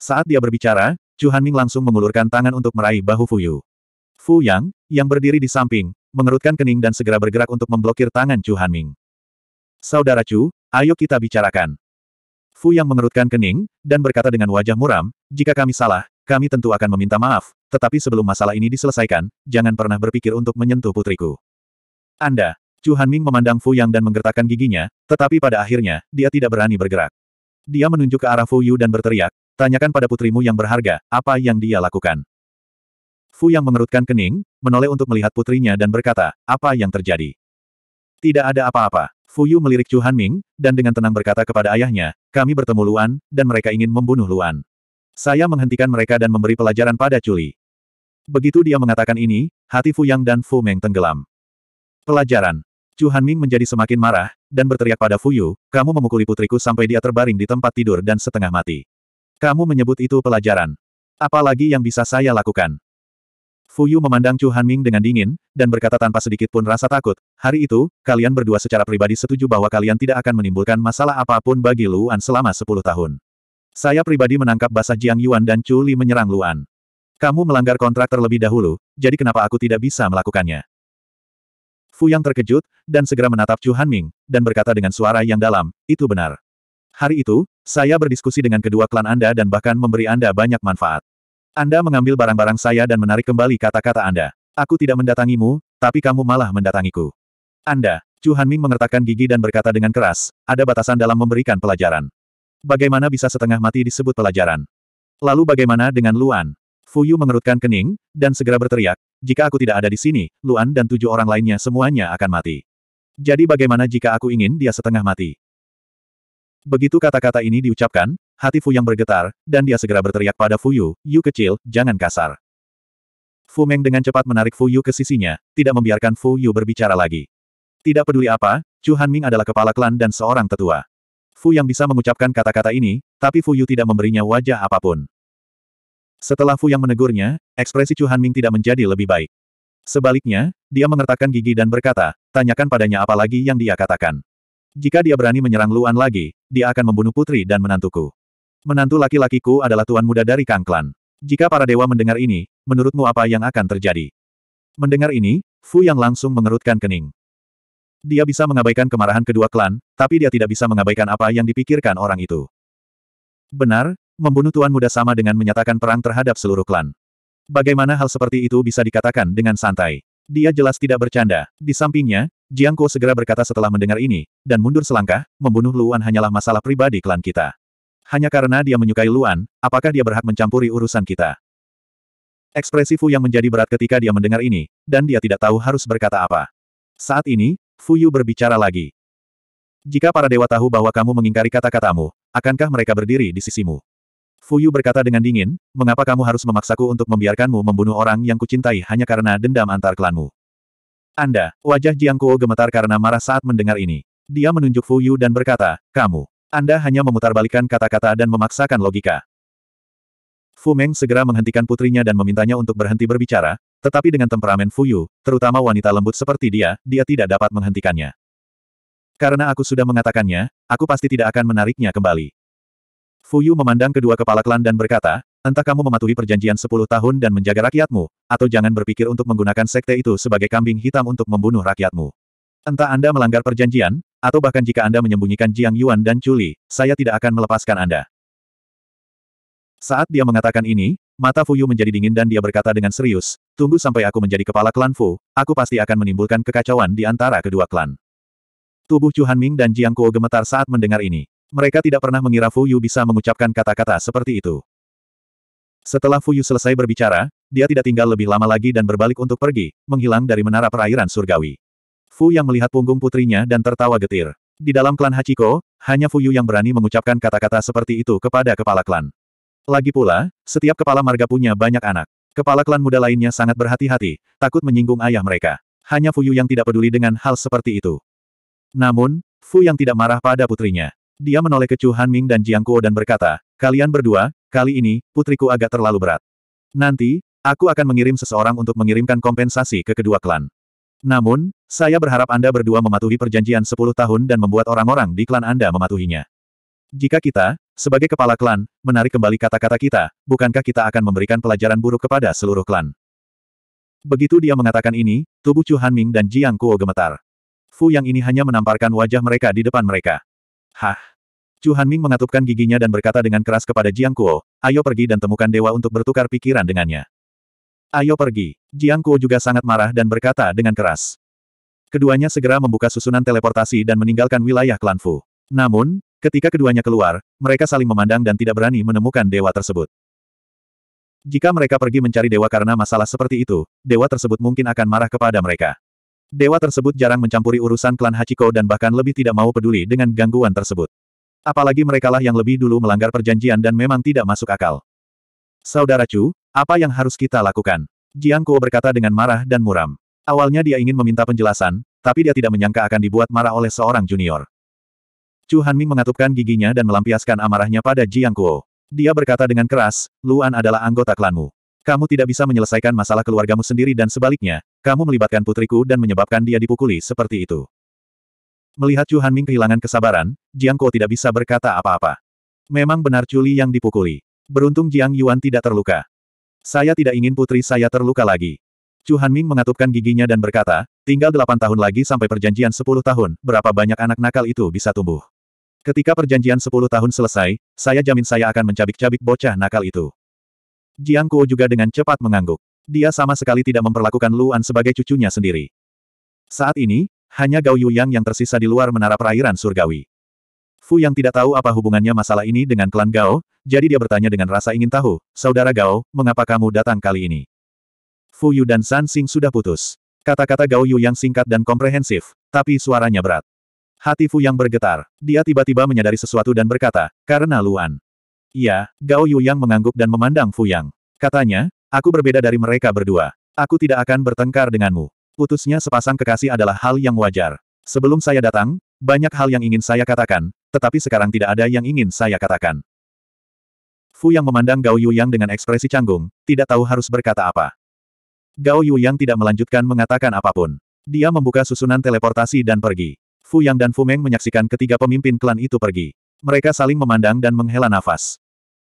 Saat dia berbicara, Chu Hanming langsung mengulurkan tangan untuk meraih bahu Fuyu. Fu Yang, yang berdiri di samping, mengerutkan kening dan segera bergerak untuk memblokir tangan Chu Hanming. Saudara Chu, ayo kita bicarakan. Fu Yang mengerutkan kening, dan berkata dengan wajah muram, jika kami salah, kami tentu akan meminta maaf, tetapi sebelum masalah ini diselesaikan, jangan pernah berpikir untuk menyentuh putriku. Anda, Chu Hanming memandang Fu Yang dan menggertakkan giginya, tetapi pada akhirnya, dia tidak berani bergerak. Dia menunjuk ke arah Fu Yu dan berteriak, tanyakan pada putrimu yang berharga, apa yang dia lakukan. Fu Yang mengerutkan kening, menoleh untuk melihat putrinya dan berkata, apa yang terjadi. Tidak ada apa-apa. Fu Yu melirik Chu Hanming, dan dengan tenang berkata kepada ayahnya, kami bertemu Luan, dan mereka ingin membunuh Luan. Saya menghentikan mereka dan memberi pelajaran pada Chuli. Begitu dia mengatakan ini, hati Fu Yang dan Fu Meng tenggelam. Pelajaran, Chu Hanming menjadi semakin marah, dan berteriak pada Fuyu, kamu memukuli putriku sampai dia terbaring di tempat tidur dan setengah mati. Kamu menyebut itu pelajaran. Apalagi yang bisa saya lakukan? Fuyu memandang Chu Hanming dengan dingin, dan berkata tanpa sedikit pun rasa takut, hari itu, kalian berdua secara pribadi setuju bahwa kalian tidak akan menimbulkan masalah apapun bagi Luan selama 10 tahun. Saya pribadi menangkap basah Jiang Yuan dan Chu Li menyerang Luan. Kamu melanggar kontrak terlebih dahulu, jadi kenapa aku tidak bisa melakukannya? Fu Yang terkejut, dan segera menatap Chu Hanming, dan berkata dengan suara yang dalam, itu benar. Hari itu, saya berdiskusi dengan kedua klan Anda dan bahkan memberi Anda banyak manfaat. Anda mengambil barang-barang saya dan menarik kembali kata-kata Anda. Aku tidak mendatangimu, tapi kamu malah mendatangiku. Anda, Chu Hanming mengertakkan gigi dan berkata dengan keras, ada batasan dalam memberikan pelajaran. Bagaimana bisa setengah mati disebut pelajaran? Lalu bagaimana dengan Luan? Fuyu mengerutkan kening, dan segera berteriak, jika aku tidak ada di sini, Luan dan tujuh orang lainnya semuanya akan mati. Jadi bagaimana jika aku ingin dia setengah mati? Begitu kata-kata ini diucapkan, hati Fu yang bergetar, dan dia segera berteriak pada Fu Yu, Yu kecil, jangan kasar. Fu Meng dengan cepat menarik Fu Yu ke sisinya, tidak membiarkan Fu Yu berbicara lagi. Tidak peduli apa, Chu Han Ming adalah kepala klan dan seorang tetua. Fu yang bisa mengucapkan kata-kata ini, tapi Fu Yu tidak memberinya wajah apapun. Setelah Fu yang menegurnya, ekspresi Chu Hanming tidak menjadi lebih baik. Sebaliknya, dia mengertakkan gigi dan berkata, tanyakan padanya apa lagi yang dia katakan. Jika dia berani menyerang Luan lagi, dia akan membunuh putri dan menantuku. Menantu laki-lakiku adalah tuan muda dari Kang Klan. Jika para dewa mendengar ini, menurutmu apa yang akan terjadi? Mendengar ini, Fu yang langsung mengerutkan kening. Dia bisa mengabaikan kemarahan kedua klan, tapi dia tidak bisa mengabaikan apa yang dipikirkan orang itu. Benar, Membunuh tuan muda sama dengan menyatakan perang terhadap seluruh klan. Bagaimana hal seperti itu bisa dikatakan dengan santai? Dia jelas tidak bercanda. Di sampingnya, Jiang Kuo segera berkata setelah mendengar ini, dan mundur selangkah, membunuh Luan hanyalah masalah pribadi klan kita. Hanya karena dia menyukai Luan, apakah dia berhak mencampuri urusan kita? Ekspresi Fu yang menjadi berat ketika dia mendengar ini, dan dia tidak tahu harus berkata apa. Saat ini, Fu Yu berbicara lagi. Jika para dewa tahu bahwa kamu mengingkari kata-katamu, akankah mereka berdiri di sisimu? Fuyu berkata dengan dingin, mengapa kamu harus memaksaku untuk membiarkanmu membunuh orang yang kucintai hanya karena dendam antar klanmu? Anda, wajah Jiang Kuo gemetar karena marah saat mendengar ini. Dia menunjuk Fuyu dan berkata, kamu, Anda hanya memutarbalikkan kata-kata dan memaksakan logika. Fu Meng segera menghentikan putrinya dan memintanya untuk berhenti berbicara, tetapi dengan temperamen Fuyu, terutama wanita lembut seperti dia, dia tidak dapat menghentikannya. Karena aku sudah mengatakannya, aku pasti tidak akan menariknya kembali. Fuyu memandang kedua kepala klan dan berkata, entah kamu mematuhi perjanjian 10 tahun dan menjaga rakyatmu, atau jangan berpikir untuk menggunakan sekte itu sebagai kambing hitam untuk membunuh rakyatmu. Entah Anda melanggar perjanjian, atau bahkan jika Anda menyembunyikan Jiang Yuan dan Chuli, saya tidak akan melepaskan Anda. Saat dia mengatakan ini, mata Fuyu menjadi dingin dan dia berkata dengan serius, tunggu sampai aku menjadi kepala klan Fu, aku pasti akan menimbulkan kekacauan di antara kedua klan. Tubuh Chuhan Ming dan Jiang Kuo gemetar saat mendengar ini. Mereka tidak pernah mengira Fu Yu bisa mengucapkan kata-kata seperti itu. Setelah Fu Yu selesai berbicara, dia tidak tinggal lebih lama lagi dan berbalik untuk pergi, menghilang dari menara perairan surgawi. Fu yang melihat punggung putrinya dan tertawa getir. Di dalam klan Hachiko, hanya Fu Yu yang berani mengucapkan kata-kata seperti itu kepada kepala klan. Lagi pula, setiap kepala marga punya banyak anak. Kepala klan muda lainnya sangat berhati-hati, takut menyinggung ayah mereka. Hanya Fu Yu yang tidak peduli dengan hal seperti itu. Namun, Fu yang tidak marah pada putrinya. Dia menoleh ke Chu Hanming dan Jiang Kuo dan berkata, kalian berdua, kali ini, putriku agak terlalu berat. Nanti, aku akan mengirim seseorang untuk mengirimkan kompensasi ke kedua klan. Namun, saya berharap Anda berdua mematuhi perjanjian 10 tahun dan membuat orang-orang di klan Anda mematuhinya. Jika kita, sebagai kepala klan, menarik kembali kata-kata kita, bukankah kita akan memberikan pelajaran buruk kepada seluruh klan? Begitu dia mengatakan ini, tubuh Chu Hanming dan Jiang Kuo gemetar. Fu Yang ini hanya menamparkan wajah mereka di depan mereka. Hah? Chu Hanming mengatupkan giginya dan berkata dengan keras kepada Jiang Kuo, ayo pergi dan temukan dewa untuk bertukar pikiran dengannya. Ayo pergi. Jiang Kuo juga sangat marah dan berkata dengan keras. Keduanya segera membuka susunan teleportasi dan meninggalkan wilayah klan Fu. Namun, ketika keduanya keluar, mereka saling memandang dan tidak berani menemukan dewa tersebut. Jika mereka pergi mencari dewa karena masalah seperti itu, dewa tersebut mungkin akan marah kepada mereka. Dewa tersebut jarang mencampuri urusan klan Hachiko dan bahkan lebih tidak mau peduli dengan gangguan tersebut. Apalagi merekalah yang lebih dulu melanggar perjanjian dan memang tidak masuk akal. Saudara Chu, apa yang harus kita lakukan? Jiang Kuo berkata dengan marah dan muram. Awalnya dia ingin meminta penjelasan, tapi dia tidak menyangka akan dibuat marah oleh seorang junior. Chu Hanming mengatupkan giginya dan melampiaskan amarahnya pada Jiang Kuo. Dia berkata dengan keras, Luan adalah anggota klanmu. Kamu tidak bisa menyelesaikan masalah keluargamu sendiri dan sebaliknya, kamu melibatkan putriku dan menyebabkan dia dipukuli seperti itu. Melihat Chu Hanming kehilangan kesabaran, Jiang Kuo tidak bisa berkata apa-apa. Memang benar Li yang dipukuli. Beruntung Jiang Yuan tidak terluka. Saya tidak ingin putri saya terluka lagi. Chu Hanming mengatupkan giginya dan berkata, tinggal delapan tahun lagi sampai perjanjian sepuluh tahun, berapa banyak anak nakal itu bisa tumbuh. Ketika perjanjian sepuluh tahun selesai, saya jamin saya akan mencabik-cabik bocah nakal itu. Jiang Kuo juga dengan cepat mengangguk. Dia sama sekali tidak memperlakukan Luan sebagai cucunya sendiri. Saat ini, hanya Gao Yuyang yang tersisa di luar menara perairan surgawi. Fu yang tidak tahu apa hubungannya masalah ini dengan klan Gao, jadi dia bertanya dengan rasa ingin tahu, Saudara Gao, mengapa kamu datang kali ini? Fu Yu dan San Xing sudah putus. Kata-kata Gao Yu yang singkat dan komprehensif, tapi suaranya berat. Hati Fu yang bergetar, dia tiba-tiba menyadari sesuatu dan berkata, karena Luan. Iya, Gao Yu yang mengangguk dan memandang Fu Yang. Katanya, Aku berbeda dari mereka berdua. Aku tidak akan bertengkar denganmu. Putusnya sepasang kekasih adalah hal yang wajar. Sebelum saya datang, banyak hal yang ingin saya katakan, tetapi sekarang tidak ada yang ingin saya katakan. Fu yang memandang Gao Yuyang dengan ekspresi canggung, tidak tahu harus berkata apa. Gao Yuyang tidak melanjutkan mengatakan apapun. Dia membuka susunan teleportasi dan pergi. Fu Yang dan Fu Meng menyaksikan ketiga pemimpin klan itu pergi. Mereka saling memandang dan menghela nafas.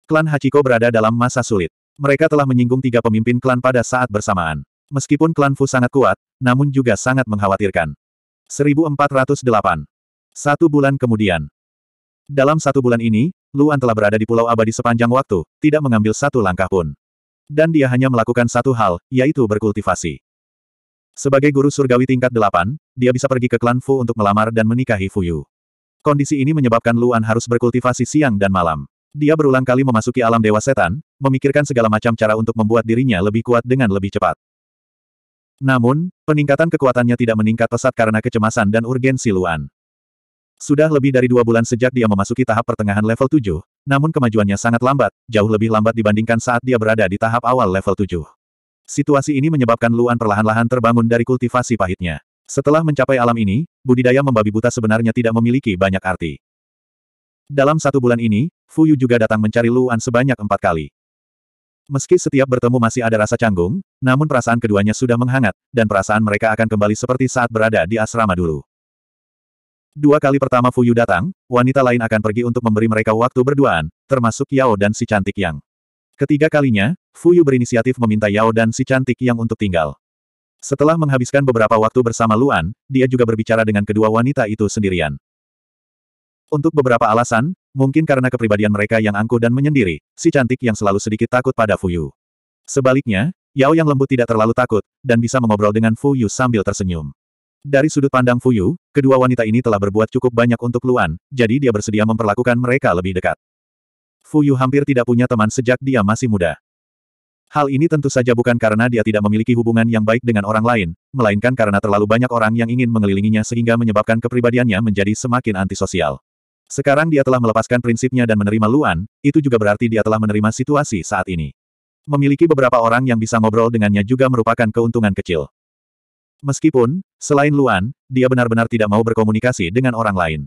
Klan Hachiko berada dalam masa sulit. Mereka telah menyinggung tiga pemimpin klan pada saat bersamaan. Meskipun klan Fu sangat kuat, namun juga sangat mengkhawatirkan. 1408. Satu bulan kemudian. Dalam satu bulan ini, Luan telah berada di Pulau Abadi sepanjang waktu, tidak mengambil satu langkah pun. Dan dia hanya melakukan satu hal, yaitu berkultivasi. Sebagai guru surgawi tingkat delapan, dia bisa pergi ke klan Fu untuk melamar dan menikahi Fuyu. Kondisi ini menyebabkan Luan harus berkultivasi siang dan malam. Dia berulang kali memasuki alam dewa setan, memikirkan segala macam cara untuk membuat dirinya lebih kuat dengan lebih cepat. Namun, peningkatan kekuatannya tidak meningkat pesat karena kecemasan dan urgensi Luan. Sudah lebih dari dua bulan sejak dia memasuki tahap pertengahan level 7, namun kemajuannya sangat lambat, jauh lebih lambat dibandingkan saat dia berada di tahap awal level 7. Situasi ini menyebabkan Luan perlahan-lahan terbangun dari kultivasi pahitnya. Setelah mencapai alam ini, budidaya membabi buta sebenarnya tidak memiliki banyak arti. Dalam satu bulan ini, Fuyu juga datang mencari Luan sebanyak empat kali. Meski setiap bertemu masih ada rasa canggung, namun perasaan keduanya sudah menghangat, dan perasaan mereka akan kembali seperti saat berada di asrama dulu. Dua kali pertama Fuyu datang, wanita lain akan pergi untuk memberi mereka waktu berduaan, termasuk Yao dan si cantik Yang. Ketiga kalinya, Fuyu berinisiatif meminta Yao dan si cantik Yang untuk tinggal. Setelah menghabiskan beberapa waktu bersama Luan, dia juga berbicara dengan kedua wanita itu sendirian. Untuk beberapa alasan, mungkin karena kepribadian mereka yang angkuh dan menyendiri, si cantik yang selalu sedikit takut pada Fuyu. Sebaliknya, Yao yang lembut tidak terlalu takut, dan bisa mengobrol dengan Fuyu sambil tersenyum. Dari sudut pandang Fuyu, kedua wanita ini telah berbuat cukup banyak untuk Luan, jadi dia bersedia memperlakukan mereka lebih dekat. Fuyu hampir tidak punya teman sejak dia masih muda. Hal ini tentu saja bukan karena dia tidak memiliki hubungan yang baik dengan orang lain, melainkan karena terlalu banyak orang yang ingin mengelilinginya sehingga menyebabkan kepribadiannya menjadi semakin antisosial. Sekarang dia telah melepaskan prinsipnya dan menerima Luan, itu juga berarti dia telah menerima situasi saat ini. Memiliki beberapa orang yang bisa ngobrol dengannya juga merupakan keuntungan kecil. Meskipun, selain Luan, dia benar-benar tidak mau berkomunikasi dengan orang lain.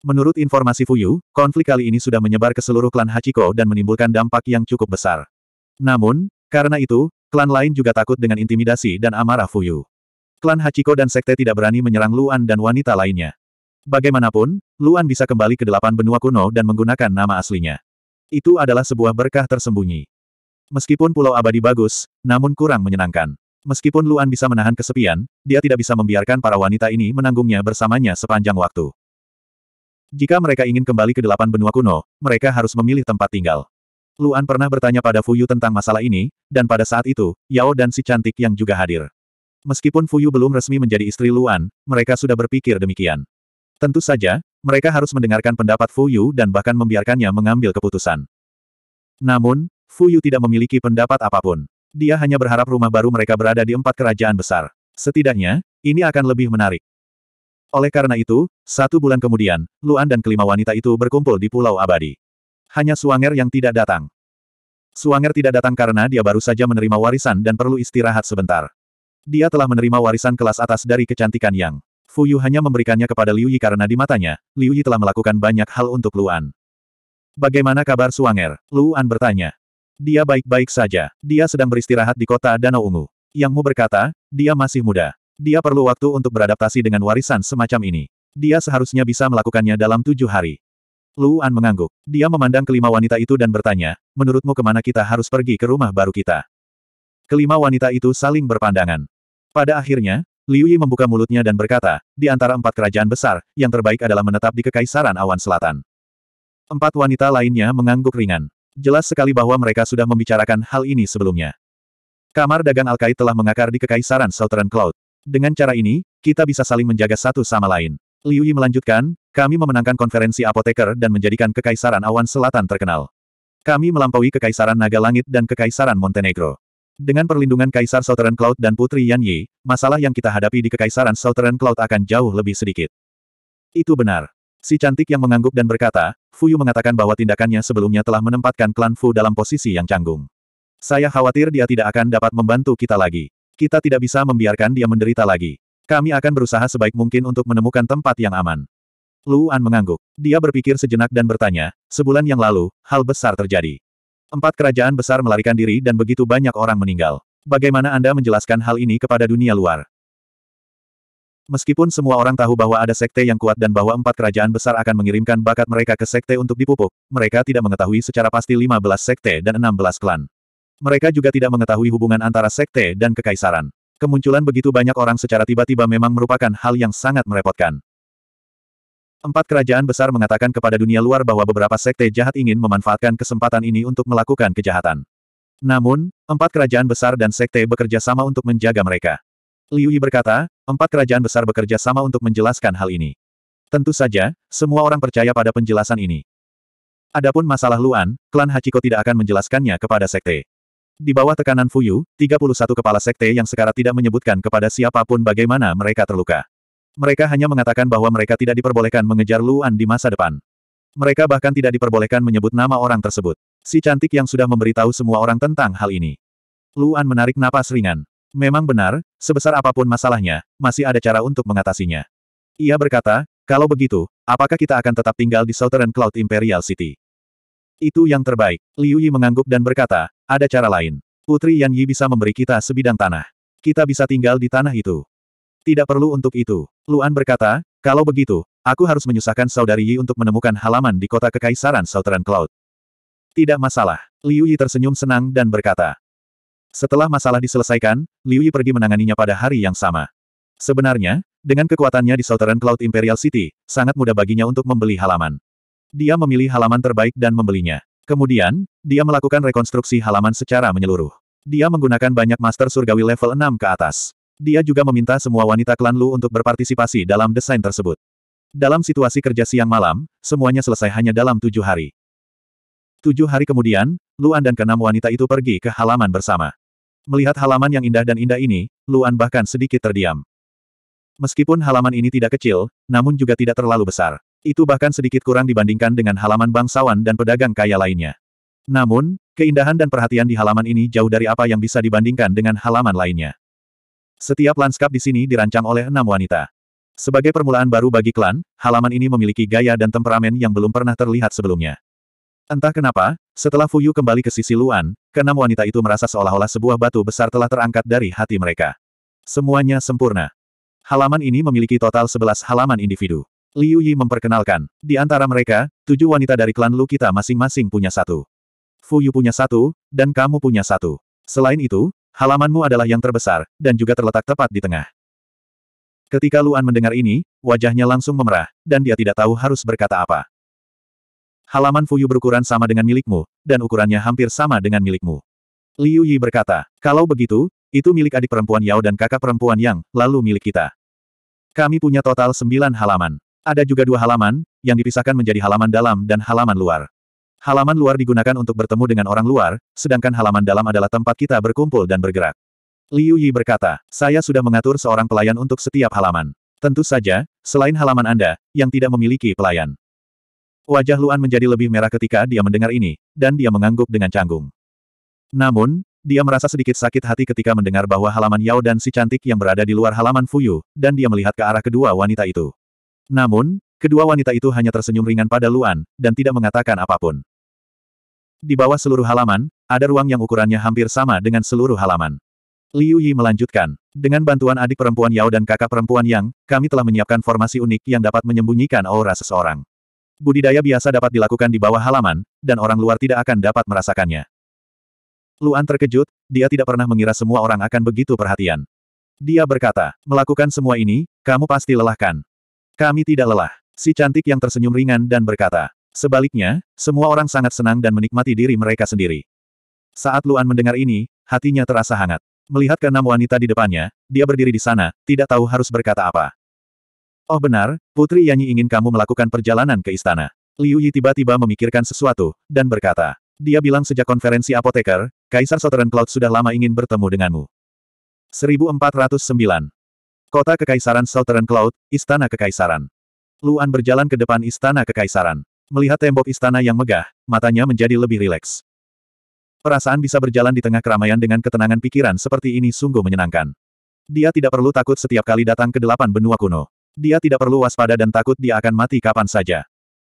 Menurut informasi Fuyu, konflik kali ini sudah menyebar ke seluruh klan Hachiko dan menimbulkan dampak yang cukup besar. Namun, karena itu, klan lain juga takut dengan intimidasi dan amarah Fuyu. Klan Hachiko dan Sekte tidak berani menyerang Luan dan wanita lainnya. Bagaimanapun, Luan bisa kembali ke delapan benua kuno dan menggunakan nama aslinya. Itu adalah sebuah berkah tersembunyi. Meskipun Pulau Abadi bagus, namun kurang menyenangkan. Meskipun Luan bisa menahan kesepian, dia tidak bisa membiarkan para wanita ini menanggungnya bersamanya sepanjang waktu. Jika mereka ingin kembali ke delapan benua kuno, mereka harus memilih tempat tinggal. Luan pernah bertanya pada Fuyu tentang masalah ini, dan pada saat itu, Yao dan si cantik yang juga hadir. Meskipun Fuyu belum resmi menjadi istri Luan, mereka sudah berpikir demikian. Tentu saja, mereka harus mendengarkan pendapat Fu Yu dan bahkan membiarkannya mengambil keputusan. Namun, Fu Yu tidak memiliki pendapat apapun. Dia hanya berharap rumah baru mereka berada di empat kerajaan besar. Setidaknya, ini akan lebih menarik. Oleh karena itu, satu bulan kemudian, Luan dan kelima wanita itu berkumpul di Pulau Abadi. Hanya Suanger yang tidak datang. Suanger tidak datang karena dia baru saja menerima warisan dan perlu istirahat sebentar. Dia telah menerima warisan kelas atas dari kecantikan Yang. Fu Yu hanya memberikannya kepada Liu Yi karena di matanya, Liu Yi telah melakukan banyak hal untuk Luan. Bagaimana kabar Suanger? Luan bertanya. Dia baik-baik saja. Dia sedang beristirahat di kota Danau Ungu. Yang Mu berkata, dia masih muda. Dia perlu waktu untuk beradaptasi dengan warisan semacam ini. Dia seharusnya bisa melakukannya dalam tujuh hari. Luan mengangguk. Dia memandang kelima wanita itu dan bertanya, menurutmu kemana kita harus pergi ke rumah baru kita? Kelima wanita itu saling berpandangan. Pada akhirnya, Liu Yi membuka mulutnya dan berkata, di antara empat kerajaan besar, yang terbaik adalah menetap di Kekaisaran Awan Selatan. Empat wanita lainnya mengangguk ringan. Jelas sekali bahwa mereka sudah membicarakan hal ini sebelumnya. Kamar dagang Alkait telah mengakar di Kekaisaran Southern Cloud. Dengan cara ini, kita bisa saling menjaga satu sama lain. Liu Yi melanjutkan, kami memenangkan konferensi apoteker dan menjadikan Kekaisaran Awan Selatan terkenal. Kami melampaui Kekaisaran Naga Langit dan Kekaisaran Montenegro. Dengan perlindungan Kaisar Southern Cloud dan Putri Yan Yi, masalah yang kita hadapi di Kekaisaran Southern Cloud akan jauh lebih sedikit. Itu benar. Si cantik yang mengangguk dan berkata, Fuyu mengatakan bahwa tindakannya sebelumnya telah menempatkan klan Fu dalam posisi yang canggung. Saya khawatir dia tidak akan dapat membantu kita lagi. Kita tidak bisa membiarkan dia menderita lagi. Kami akan berusaha sebaik mungkin untuk menemukan tempat yang aman. Luan mengangguk. Dia berpikir sejenak dan bertanya, sebulan yang lalu, hal besar terjadi. Empat kerajaan besar melarikan diri dan begitu banyak orang meninggal. Bagaimana Anda menjelaskan hal ini kepada dunia luar? Meskipun semua orang tahu bahwa ada sekte yang kuat dan bahwa empat kerajaan besar akan mengirimkan bakat mereka ke sekte untuk dipupuk, mereka tidak mengetahui secara pasti 15 sekte dan 16 klan. Mereka juga tidak mengetahui hubungan antara sekte dan kekaisaran. Kemunculan begitu banyak orang secara tiba-tiba memang merupakan hal yang sangat merepotkan. Empat kerajaan besar mengatakan kepada dunia luar bahwa beberapa sekte jahat ingin memanfaatkan kesempatan ini untuk melakukan kejahatan. Namun, empat kerajaan besar dan sekte bekerja sama untuk menjaga mereka. Liu Yi berkata, empat kerajaan besar bekerja sama untuk menjelaskan hal ini. Tentu saja, semua orang percaya pada penjelasan ini. Adapun masalah Luan, klan Hachiko tidak akan menjelaskannya kepada sekte. Di bawah tekanan Fuyu, 31 kepala sekte yang sekarang tidak menyebutkan kepada siapapun bagaimana mereka terluka. Mereka hanya mengatakan bahwa mereka tidak diperbolehkan mengejar Luan di masa depan. Mereka bahkan tidak diperbolehkan menyebut nama orang tersebut. Si cantik yang sudah memberitahu semua orang tentang hal ini. Luan menarik napas ringan. Memang benar, sebesar apapun masalahnya, masih ada cara untuk mengatasinya. Ia berkata, kalau begitu, apakah kita akan tetap tinggal di Southern Cloud Imperial City? Itu yang terbaik. Liu Yi mengangguk dan berkata, ada cara lain. Putri Yan Yi bisa memberi kita sebidang tanah. Kita bisa tinggal di tanah itu. Tidak perlu untuk itu. Luan berkata, kalau begitu, aku harus menyusahkan saudari Yi untuk menemukan halaman di kota kekaisaran Southern Cloud. Tidak masalah. Liu Yi tersenyum senang dan berkata. Setelah masalah diselesaikan, Liu Yi pergi menanganinya pada hari yang sama. Sebenarnya, dengan kekuatannya di Southern Cloud Imperial City, sangat mudah baginya untuk membeli halaman. Dia memilih halaman terbaik dan membelinya. Kemudian, dia melakukan rekonstruksi halaman secara menyeluruh. Dia menggunakan banyak master surgawi level 6 ke atas. Dia juga meminta semua wanita klan Lu untuk berpartisipasi dalam desain tersebut. Dalam situasi kerja siang malam, semuanya selesai hanya dalam tujuh hari. Tujuh hari kemudian, Luan dan keenam wanita itu pergi ke halaman bersama. Melihat halaman yang indah dan indah ini, Luan bahkan sedikit terdiam. Meskipun halaman ini tidak kecil, namun juga tidak terlalu besar. Itu bahkan sedikit kurang dibandingkan dengan halaman bangsawan dan pedagang kaya lainnya. Namun, keindahan dan perhatian di halaman ini jauh dari apa yang bisa dibandingkan dengan halaman lainnya. Setiap lanskap di sini dirancang oleh enam wanita. Sebagai permulaan baru bagi klan, halaman ini memiliki gaya dan temperamen yang belum pernah terlihat sebelumnya. Entah kenapa, setelah Fuyu kembali ke sisi Luan, keenam wanita itu merasa seolah-olah sebuah batu besar telah terangkat dari hati mereka. Semuanya sempurna. Halaman ini memiliki total sebelas halaman individu. Liu Yi memperkenalkan, di antara mereka, tujuh wanita dari klan Lu kita masing-masing punya satu. Fuyu punya satu, dan kamu punya satu. Selain itu, Halamanmu adalah yang terbesar, dan juga terletak tepat di tengah. Ketika Luan mendengar ini, wajahnya langsung memerah, dan dia tidak tahu harus berkata apa. Halaman Fuyu berukuran sama dengan milikmu, dan ukurannya hampir sama dengan milikmu. Liu Yi berkata, kalau begitu, itu milik adik perempuan Yao dan kakak perempuan Yang, lalu milik kita. Kami punya total sembilan halaman. Ada juga dua halaman, yang dipisahkan menjadi halaman dalam dan halaman luar. Halaman luar digunakan untuk bertemu dengan orang luar, sedangkan halaman dalam adalah tempat kita berkumpul dan bergerak. Liu Yi berkata, saya sudah mengatur seorang pelayan untuk setiap halaman. Tentu saja, selain halaman Anda, yang tidak memiliki pelayan. Wajah Luan menjadi lebih merah ketika dia mendengar ini, dan dia mengangguk dengan canggung. Namun, dia merasa sedikit sakit hati ketika mendengar bahwa halaman Yao dan si cantik yang berada di luar halaman Fuyu, dan dia melihat ke arah kedua wanita itu. Namun, Kedua wanita itu hanya tersenyum ringan pada Luan, dan tidak mengatakan apapun. Di bawah seluruh halaman, ada ruang yang ukurannya hampir sama dengan seluruh halaman. Liu Yi melanjutkan, dengan bantuan adik perempuan Yao dan kakak perempuan Yang, kami telah menyiapkan formasi unik yang dapat menyembunyikan aura seseorang. Budidaya biasa dapat dilakukan di bawah halaman, dan orang luar tidak akan dapat merasakannya. Luan terkejut, dia tidak pernah mengira semua orang akan begitu perhatian. Dia berkata, melakukan semua ini, kamu pasti lelah kan? Kami tidak lelah. Si cantik yang tersenyum ringan dan berkata. Sebaliknya, semua orang sangat senang dan menikmati diri mereka sendiri. Saat Luan mendengar ini, hatinya terasa hangat. Melihat keenam wanita di depannya, dia berdiri di sana, tidak tahu harus berkata apa. Oh benar, Putri Yanyi ingin kamu melakukan perjalanan ke istana. Liu Yi tiba-tiba memikirkan sesuatu, dan berkata. Dia bilang sejak konferensi apoteker, Kaisar Southern Cloud sudah lama ingin bertemu denganmu. 1409. Kota Kekaisaran Southern Cloud, Istana Kekaisaran. Luan berjalan ke depan istana kekaisaran. Melihat tembok istana yang megah, matanya menjadi lebih rileks. Perasaan bisa berjalan di tengah keramaian dengan ketenangan pikiran seperti ini sungguh menyenangkan. Dia tidak perlu takut setiap kali datang ke delapan benua kuno. Dia tidak perlu waspada dan takut dia akan mati kapan saja.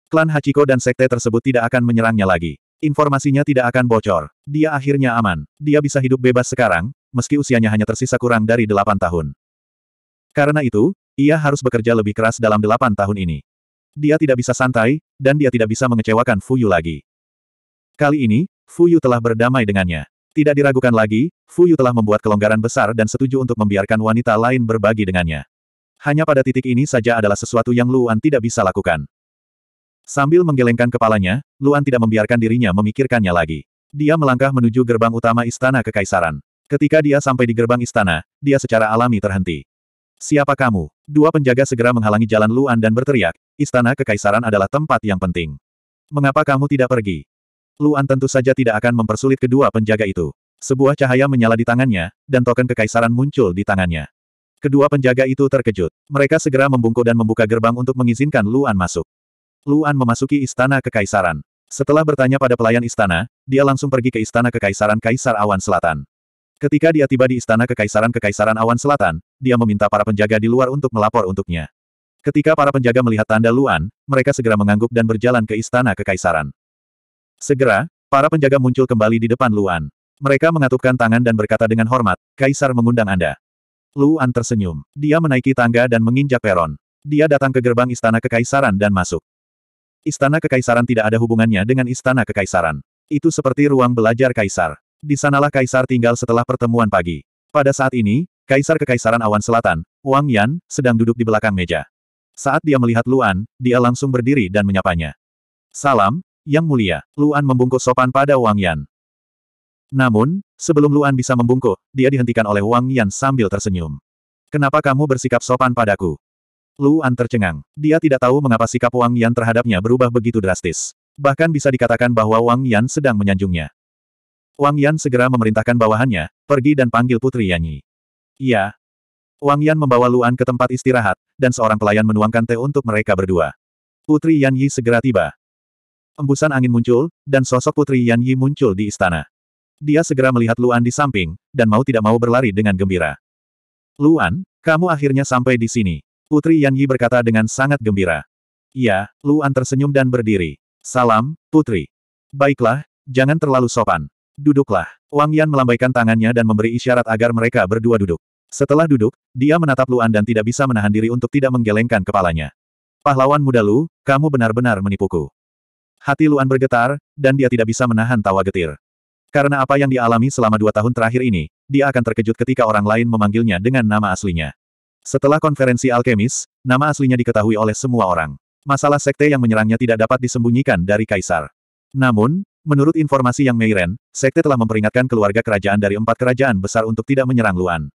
Klan Hachiko dan sekte tersebut tidak akan menyerangnya lagi. Informasinya tidak akan bocor. Dia akhirnya aman. Dia bisa hidup bebas sekarang, meski usianya hanya tersisa kurang dari delapan tahun. Karena itu, ia harus bekerja lebih keras dalam delapan tahun ini. Dia tidak bisa santai, dan dia tidak bisa mengecewakan Fu Yu lagi. Kali ini, Fu Yu telah berdamai dengannya. Tidak diragukan lagi, Fu Yu telah membuat kelonggaran besar dan setuju untuk membiarkan wanita lain berbagi dengannya. Hanya pada titik ini saja adalah sesuatu yang Luan tidak bisa lakukan. Sambil menggelengkan kepalanya, Luan tidak membiarkan dirinya memikirkannya lagi. Dia melangkah menuju gerbang utama istana kekaisaran. Ketika dia sampai di gerbang istana, dia secara alami terhenti. Siapa kamu? Dua penjaga segera menghalangi jalan Luan dan berteriak, istana kekaisaran adalah tempat yang penting. Mengapa kamu tidak pergi? Luan tentu saja tidak akan mempersulit kedua penjaga itu. Sebuah cahaya menyala di tangannya, dan token kekaisaran muncul di tangannya. Kedua penjaga itu terkejut. Mereka segera membungkuk dan membuka gerbang untuk mengizinkan Luan masuk. Luan memasuki istana kekaisaran. Setelah bertanya pada pelayan istana, dia langsung pergi ke istana kekaisaran Kaisar Awan Selatan. Ketika dia tiba di istana kekaisaran Kekaisaran Awan Selatan, dia meminta para penjaga di luar untuk melapor untuknya. Ketika para penjaga melihat tanda Luan, mereka segera mengangguk dan berjalan ke istana kekaisaran. Segera, para penjaga muncul kembali di depan Luan. Mereka mengatupkan tangan dan berkata dengan hormat, Kaisar mengundang Anda. Luan tersenyum. Dia menaiki tangga dan menginjak peron. Dia datang ke gerbang istana kekaisaran dan masuk. Istana kekaisaran tidak ada hubungannya dengan istana kekaisaran. Itu seperti ruang belajar kaisar. Di sanalah Kaisar tinggal setelah pertemuan pagi. Pada saat ini, Kaisar Kekaisaran Awan Selatan, Wang Yan, sedang duduk di belakang meja. Saat dia melihat Luan, dia langsung berdiri dan menyapanya. Salam, Yang Mulia. Luan membungkuk sopan pada Wang Yan. Namun, sebelum Luan bisa membungkuk, dia dihentikan oleh Wang Yan sambil tersenyum. Kenapa kamu bersikap sopan padaku? Luan tercengang. Dia tidak tahu mengapa sikap Wang Yan terhadapnya berubah begitu drastis. Bahkan bisa dikatakan bahwa Wang Yan sedang menyanjungnya. Wang Yan segera memerintahkan bawahannya, pergi dan panggil Putri Yanyi. Iya. Wang Yan membawa Luan ke tempat istirahat, dan seorang pelayan menuangkan teh untuk mereka berdua. Putri Yan Yi segera tiba. Embusan angin muncul, dan sosok Putri Yan Yi muncul di istana. Dia segera melihat Luan di samping, dan mau tidak mau berlari dengan gembira. Luan, kamu akhirnya sampai di sini. Putri Yan Yi berkata dengan sangat gembira. Iya, Luan tersenyum dan berdiri. Salam, Putri. Baiklah, jangan terlalu sopan. Duduklah. Wang Yan melambaikan tangannya dan memberi isyarat agar mereka berdua duduk. Setelah duduk, dia menatap Luan dan tidak bisa menahan diri untuk tidak menggelengkan kepalanya. Pahlawan muda Lu, kamu benar-benar menipuku. Hati Luan bergetar, dan dia tidak bisa menahan tawa getir. Karena apa yang dialami selama dua tahun terakhir ini, dia akan terkejut ketika orang lain memanggilnya dengan nama aslinya. Setelah konferensi alkemis, nama aslinya diketahui oleh semua orang. Masalah sekte yang menyerangnya tidak dapat disembunyikan dari kaisar. Namun, Menurut informasi yang Meiren, sekte telah memperingatkan keluarga kerajaan dari empat kerajaan besar untuk tidak menyerang Luan.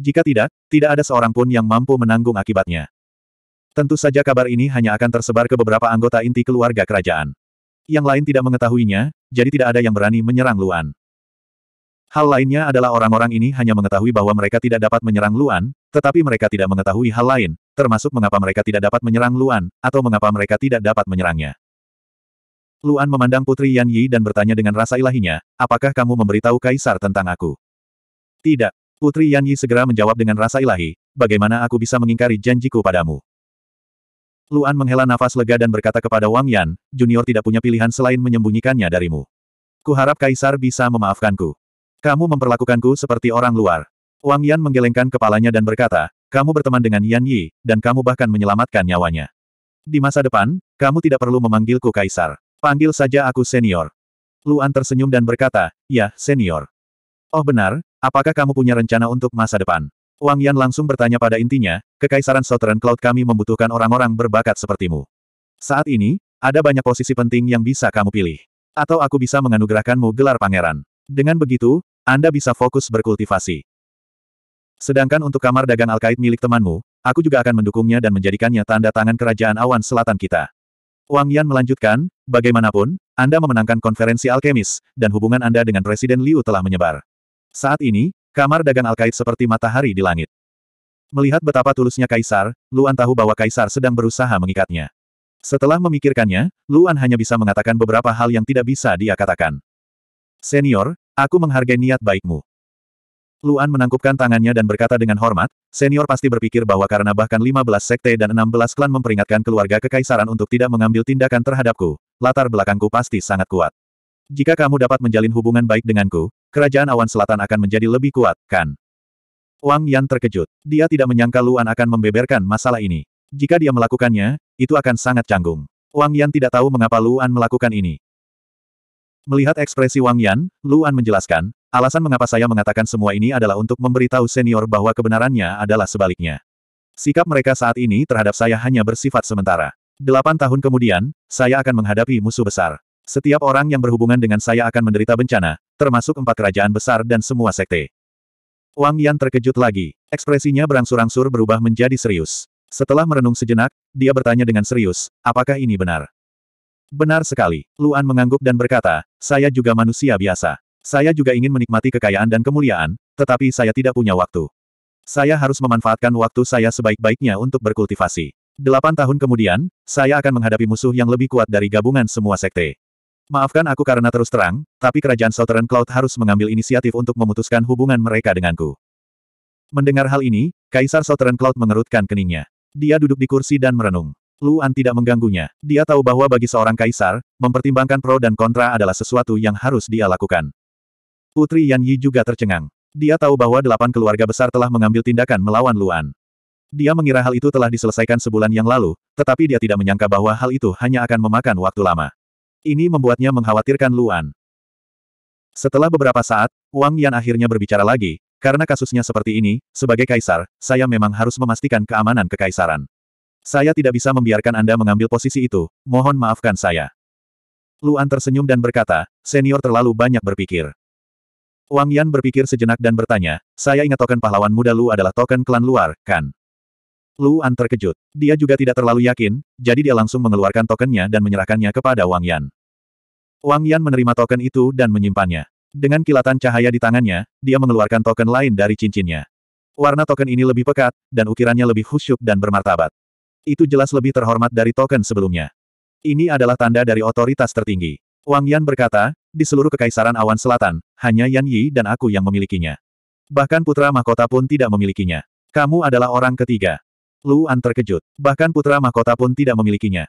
Jika tidak, tidak ada seorang pun yang mampu menanggung akibatnya. Tentu saja kabar ini hanya akan tersebar ke beberapa anggota inti keluarga kerajaan. Yang lain tidak mengetahuinya, jadi tidak ada yang berani menyerang Luan. Hal lainnya adalah orang-orang ini hanya mengetahui bahwa mereka tidak dapat menyerang Luan, tetapi mereka tidak mengetahui hal lain, termasuk mengapa mereka tidak dapat menyerang Luan, atau mengapa mereka tidak dapat menyerangnya. Luan memandang Putri Yan Yi dan bertanya dengan rasa ilahinya, apakah kamu memberitahu Kaisar tentang aku? Tidak. Putri Yan Yi segera menjawab dengan rasa ilahi, bagaimana aku bisa mengingkari janjiku padamu? Luan menghela nafas lega dan berkata kepada Wang Yan, Junior tidak punya pilihan selain menyembunyikannya darimu. Kuharap Kaisar bisa memaafkanku. Kamu memperlakukanku seperti orang luar. Wang Yan menggelengkan kepalanya dan berkata, kamu berteman dengan Yan Yi, dan kamu bahkan menyelamatkan nyawanya. Di masa depan, kamu tidak perlu memanggilku Kaisar. Panggil saja aku senior. Luan tersenyum dan berkata, ya, senior. Oh benar, apakah kamu punya rencana untuk masa depan? Wang Yan langsung bertanya pada intinya, Kekaisaran Southern Cloud kami membutuhkan orang-orang berbakat sepertimu. Saat ini, ada banyak posisi penting yang bisa kamu pilih. Atau aku bisa menganugerahkanmu gelar pangeran. Dengan begitu, Anda bisa fokus berkultivasi. Sedangkan untuk kamar dagang Alkait milik temanmu, aku juga akan mendukungnya dan menjadikannya tanda tangan kerajaan awan selatan kita. Wang Yan melanjutkan, bagaimanapun, Anda memenangkan konferensi alkemis, dan hubungan Anda dengan Presiden Liu telah menyebar. Saat ini, kamar dagang Alkait seperti matahari di langit. Melihat betapa tulusnya Kaisar, Luan tahu bahwa Kaisar sedang berusaha mengikatnya. Setelah memikirkannya, Luan hanya bisa mengatakan beberapa hal yang tidak bisa dia katakan. Senior, aku menghargai niat baikmu. Luan menangkupkan tangannya dan berkata dengan hormat, senior pasti berpikir bahwa karena bahkan 15 sekte dan 16 klan memperingatkan keluarga kekaisaran untuk tidak mengambil tindakan terhadapku, latar belakangku pasti sangat kuat. Jika kamu dapat menjalin hubungan baik denganku, kerajaan awan selatan akan menjadi lebih kuat, kan? Wang Yan terkejut. Dia tidak menyangka Luan akan membeberkan masalah ini. Jika dia melakukannya, itu akan sangat canggung. Wang Yan tidak tahu mengapa Luan melakukan ini. Melihat ekspresi Wang Yan, Luan menjelaskan, alasan mengapa saya mengatakan semua ini adalah untuk memberitahu senior bahwa kebenarannya adalah sebaliknya. Sikap mereka saat ini terhadap saya hanya bersifat sementara. Delapan tahun kemudian, saya akan menghadapi musuh besar. Setiap orang yang berhubungan dengan saya akan menderita bencana, termasuk empat kerajaan besar dan semua sekte. Wang Yan terkejut lagi. Ekspresinya berangsur-angsur berubah menjadi serius. Setelah merenung sejenak, dia bertanya dengan serius, apakah ini benar? Benar sekali. Luan mengangguk dan berkata, saya juga manusia biasa. Saya juga ingin menikmati kekayaan dan kemuliaan, tetapi saya tidak punya waktu. Saya harus memanfaatkan waktu saya sebaik-baiknya untuk berkultivasi. Delapan tahun kemudian, saya akan menghadapi musuh yang lebih kuat dari gabungan semua sekte. Maafkan aku karena terus terang, tapi kerajaan Southern Cloud harus mengambil inisiatif untuk memutuskan hubungan mereka denganku. Mendengar hal ini, Kaisar Southern Cloud mengerutkan keningnya. Dia duduk di kursi dan merenung. Luan tidak mengganggunya. Dia tahu bahwa bagi seorang kaisar, mempertimbangkan pro dan kontra adalah sesuatu yang harus dia lakukan. Putri Yan Yi juga tercengang. Dia tahu bahwa delapan keluarga besar telah mengambil tindakan melawan Luan. Dia mengira hal itu telah diselesaikan sebulan yang lalu, tetapi dia tidak menyangka bahwa hal itu hanya akan memakan waktu lama. Ini membuatnya mengkhawatirkan Luan. Setelah beberapa saat, Wang Yan akhirnya berbicara lagi, karena kasusnya seperti ini, sebagai kaisar, saya memang harus memastikan keamanan kekaisaran. Saya tidak bisa membiarkan Anda mengambil posisi itu, mohon maafkan saya. Luan tersenyum dan berkata, senior terlalu banyak berpikir. Wang Yan berpikir sejenak dan bertanya, saya ingat token pahlawan muda Lu adalah token klan luar, kan? Luan terkejut. Dia juga tidak terlalu yakin, jadi dia langsung mengeluarkan tokennya dan menyerahkannya kepada Wang Yan. Wang Yan menerima token itu dan menyimpannya. Dengan kilatan cahaya di tangannya, dia mengeluarkan token lain dari cincinnya. Warna token ini lebih pekat, dan ukirannya lebih khusyuk dan bermartabat. Itu jelas lebih terhormat dari token sebelumnya. Ini adalah tanda dari otoritas tertinggi. Wang Yan berkata, di seluruh Kekaisaran Awan Selatan, hanya Yan Yi dan aku yang memilikinya. Bahkan putra mahkota pun tidak memilikinya. Kamu adalah orang ketiga. Lu An terkejut. Bahkan putra mahkota pun tidak memilikinya.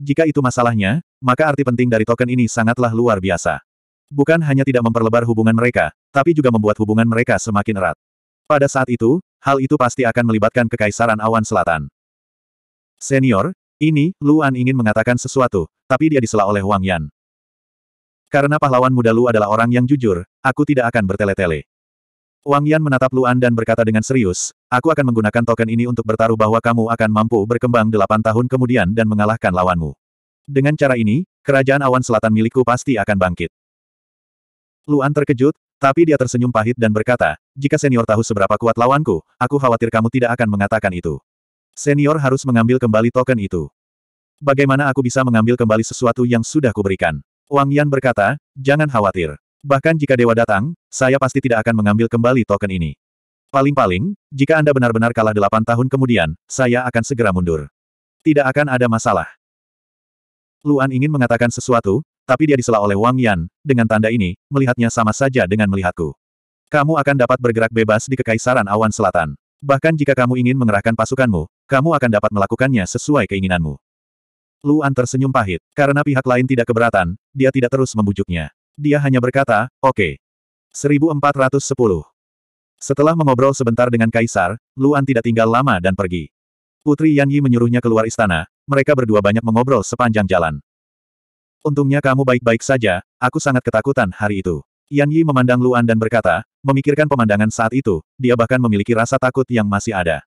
Jika itu masalahnya, maka arti penting dari token ini sangatlah luar biasa. Bukan hanya tidak memperlebar hubungan mereka, tapi juga membuat hubungan mereka semakin erat. Pada saat itu, hal itu pasti akan melibatkan Kekaisaran Awan Selatan. Senior, ini, Luan ingin mengatakan sesuatu, tapi dia disela oleh Wang Yan. Karena pahlawan muda Lu adalah orang yang jujur, aku tidak akan bertele-tele. Wang Yan menatap Luan dan berkata dengan serius, aku akan menggunakan token ini untuk bertaruh bahwa kamu akan mampu berkembang delapan tahun kemudian dan mengalahkan lawanmu. Dengan cara ini, kerajaan awan selatan milikku pasti akan bangkit. Luan terkejut, tapi dia tersenyum pahit dan berkata, jika senior tahu seberapa kuat lawanku, aku khawatir kamu tidak akan mengatakan itu. Senior harus mengambil kembali token itu. Bagaimana aku bisa mengambil kembali sesuatu yang sudah kuberikan? Wang Yan berkata, jangan khawatir. Bahkan jika dewa datang, saya pasti tidak akan mengambil kembali token ini. Paling-paling, jika Anda benar-benar kalah delapan tahun kemudian, saya akan segera mundur. Tidak akan ada masalah. Luan ingin mengatakan sesuatu, tapi dia disela oleh Wang Yan, dengan tanda ini, melihatnya sama saja dengan melihatku. Kamu akan dapat bergerak bebas di Kekaisaran Awan Selatan. Bahkan jika kamu ingin mengerahkan pasukanmu, kamu akan dapat melakukannya sesuai keinginanmu. Luan tersenyum pahit, karena pihak lain tidak keberatan, dia tidak terus membujuknya. Dia hanya berkata, oke. Okay. 1410. Setelah mengobrol sebentar dengan Kaisar, Luan tidak tinggal lama dan pergi. Putri Yan Yi menyuruhnya keluar istana, mereka berdua banyak mengobrol sepanjang jalan. Untungnya kamu baik-baik saja, aku sangat ketakutan hari itu. Yan Yi memandang Luan dan berkata, memikirkan pemandangan saat itu, dia bahkan memiliki rasa takut yang masih ada.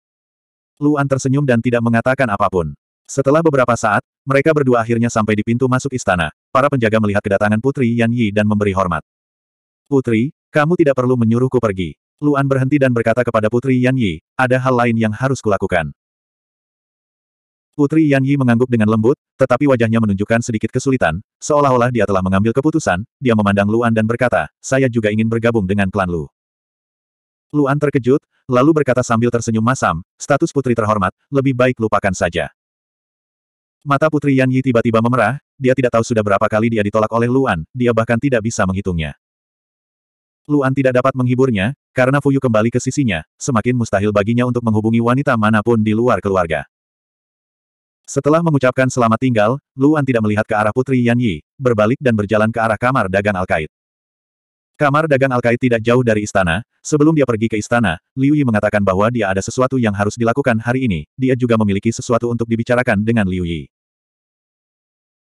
Luan tersenyum dan tidak mengatakan apapun. Setelah beberapa saat, mereka berdua akhirnya sampai di pintu masuk istana. Para penjaga melihat kedatangan Putri Yan Yi dan memberi hormat. Putri, kamu tidak perlu menyuruhku pergi. Luan berhenti dan berkata kepada Putri Yan Yi, ada hal lain yang harus kulakukan. Putri Yan Yi mengangguk dengan lembut, tetapi wajahnya menunjukkan sedikit kesulitan, seolah-olah dia telah mengambil keputusan, dia memandang Luan dan berkata, saya juga ingin bergabung dengan klan Lu. Luan terkejut, lalu berkata sambil tersenyum masam, status putri terhormat, lebih baik lupakan saja. Mata putri Yan Yi tiba-tiba memerah, dia tidak tahu sudah berapa kali dia ditolak oleh Luan, dia bahkan tidak bisa menghitungnya. Luan tidak dapat menghiburnya, karena Fuyu kembali ke sisinya, semakin mustahil baginya untuk menghubungi wanita manapun di luar keluarga. Setelah mengucapkan selamat tinggal, Luan tidak melihat ke arah putri Yan Yi, berbalik dan berjalan ke arah kamar dagang Alkait. Kamar dagang Alkait tidak jauh dari istana, sebelum dia pergi ke istana, Liu Yi mengatakan bahwa dia ada sesuatu yang harus dilakukan hari ini, dia juga memiliki sesuatu untuk dibicarakan dengan Liu Yi.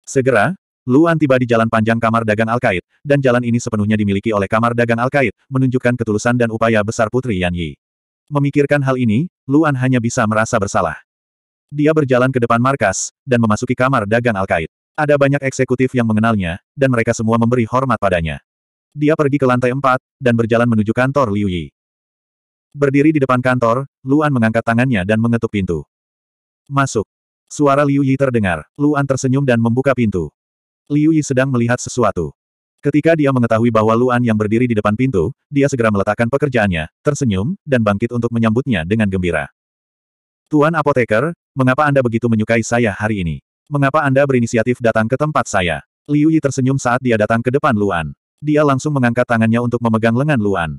Segera, Luan tiba di jalan panjang kamar dagang Alkait, dan jalan ini sepenuhnya dimiliki oleh kamar dagang Alkait, menunjukkan ketulusan dan upaya besar Putri Yan Yi. Memikirkan hal ini, Luan hanya bisa merasa bersalah. Dia berjalan ke depan markas, dan memasuki kamar dagang Alkait. Ada banyak eksekutif yang mengenalnya, dan mereka semua memberi hormat padanya dia pergi ke lantai empat, dan berjalan menuju kantor Liu Yi. Berdiri di depan kantor, Luan mengangkat tangannya dan mengetuk pintu. Masuk. Suara Liu Yi terdengar. Luan tersenyum dan membuka pintu. Liu Yi sedang melihat sesuatu. Ketika dia mengetahui bahwa Luan yang berdiri di depan pintu, dia segera meletakkan pekerjaannya, tersenyum, dan bangkit untuk menyambutnya dengan gembira. Tuan Apoteker, mengapa Anda begitu menyukai saya hari ini? Mengapa Anda berinisiatif datang ke tempat saya? Liu Yi tersenyum saat dia datang ke depan Luan. Dia langsung mengangkat tangannya untuk memegang lengan Luan.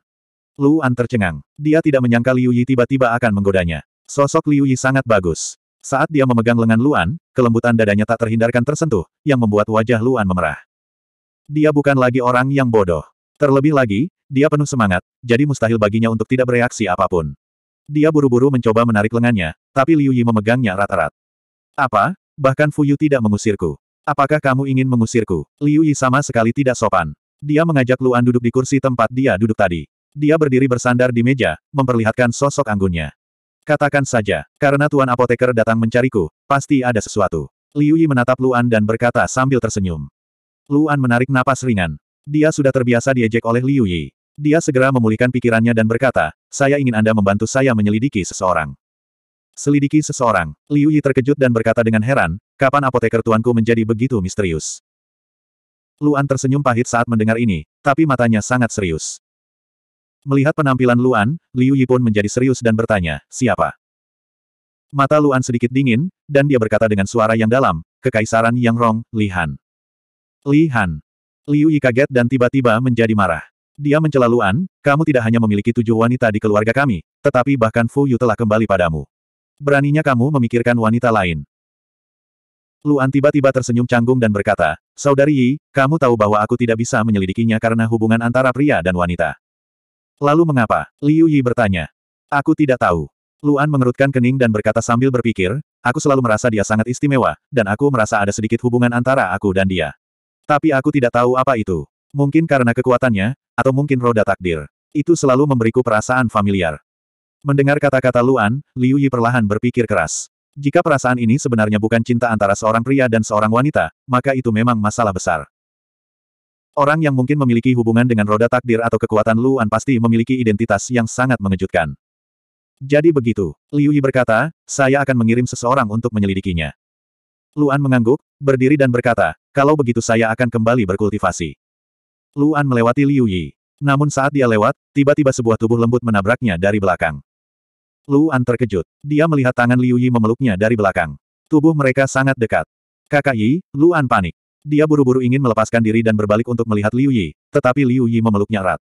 Luan tercengang. Dia tidak menyangka Liu Yi tiba-tiba akan menggodanya. Sosok Liu Yi sangat bagus. Saat dia memegang lengan Luan, kelembutan dadanya tak terhindarkan tersentuh, yang membuat wajah Luan memerah. Dia bukan lagi orang yang bodoh. Terlebih lagi, dia penuh semangat, jadi mustahil baginya untuk tidak bereaksi apapun. Dia buru-buru mencoba menarik lengannya, tapi Liu Yi memegangnya rata rat Apa? Bahkan Fuyu tidak mengusirku. Apakah kamu ingin mengusirku? Liu Yi sama sekali tidak sopan. Dia mengajak Luan duduk di kursi tempat dia duduk tadi. Dia berdiri bersandar di meja, memperlihatkan sosok anggunnya. Katakan saja, karena Tuan Apoteker datang mencariku, pasti ada sesuatu. Liu Yi menatap Luan dan berkata sambil tersenyum. Luan menarik napas ringan. Dia sudah terbiasa diejek oleh Liu Yi. Dia segera memulihkan pikirannya dan berkata, saya ingin Anda membantu saya menyelidiki seseorang. Selidiki seseorang. Liu Yi terkejut dan berkata dengan heran, kapan apoteker tuanku menjadi begitu misterius? Luan tersenyum pahit saat mendengar ini, tapi matanya sangat serius. Melihat penampilan Luan, Liu Yi pun menjadi serius dan bertanya, siapa? Mata Luan sedikit dingin, dan dia berkata dengan suara yang dalam, kekaisaran yang rong, Li Han. Li Han. Liu Yi kaget dan tiba-tiba menjadi marah. Dia mencela Luan, kamu tidak hanya memiliki tujuh wanita di keluarga kami, tetapi bahkan Fu Yu telah kembali padamu. Beraninya kamu memikirkan wanita lain. Luan tiba-tiba tersenyum canggung dan berkata, Saudari Yi, kamu tahu bahwa aku tidak bisa menyelidikinya karena hubungan antara pria dan wanita. Lalu mengapa? Liu Yi bertanya. Aku tidak tahu. Luan mengerutkan kening dan berkata sambil berpikir, aku selalu merasa dia sangat istimewa, dan aku merasa ada sedikit hubungan antara aku dan dia. Tapi aku tidak tahu apa itu. Mungkin karena kekuatannya, atau mungkin roda takdir. Itu selalu memberiku perasaan familiar. Mendengar kata-kata Luan, Liu Yi perlahan berpikir keras. Jika perasaan ini sebenarnya bukan cinta antara seorang pria dan seorang wanita, maka itu memang masalah besar. Orang yang mungkin memiliki hubungan dengan roda takdir atau kekuatan Luan pasti memiliki identitas yang sangat mengejutkan. Jadi begitu, Liu Yi berkata, saya akan mengirim seseorang untuk menyelidikinya. Luan mengangguk, berdiri dan berkata, kalau begitu saya akan kembali berkultivasi. Luan melewati Liu Yi. Namun saat dia lewat, tiba-tiba sebuah tubuh lembut menabraknya dari belakang. Luan terkejut. Dia melihat tangan Liu Yi memeluknya dari belakang. Tubuh mereka sangat dekat. Kakak Yi, Luan panik. Dia buru-buru ingin melepaskan diri dan berbalik untuk melihat Liu Yi, tetapi Liu Yi memeluknya erat.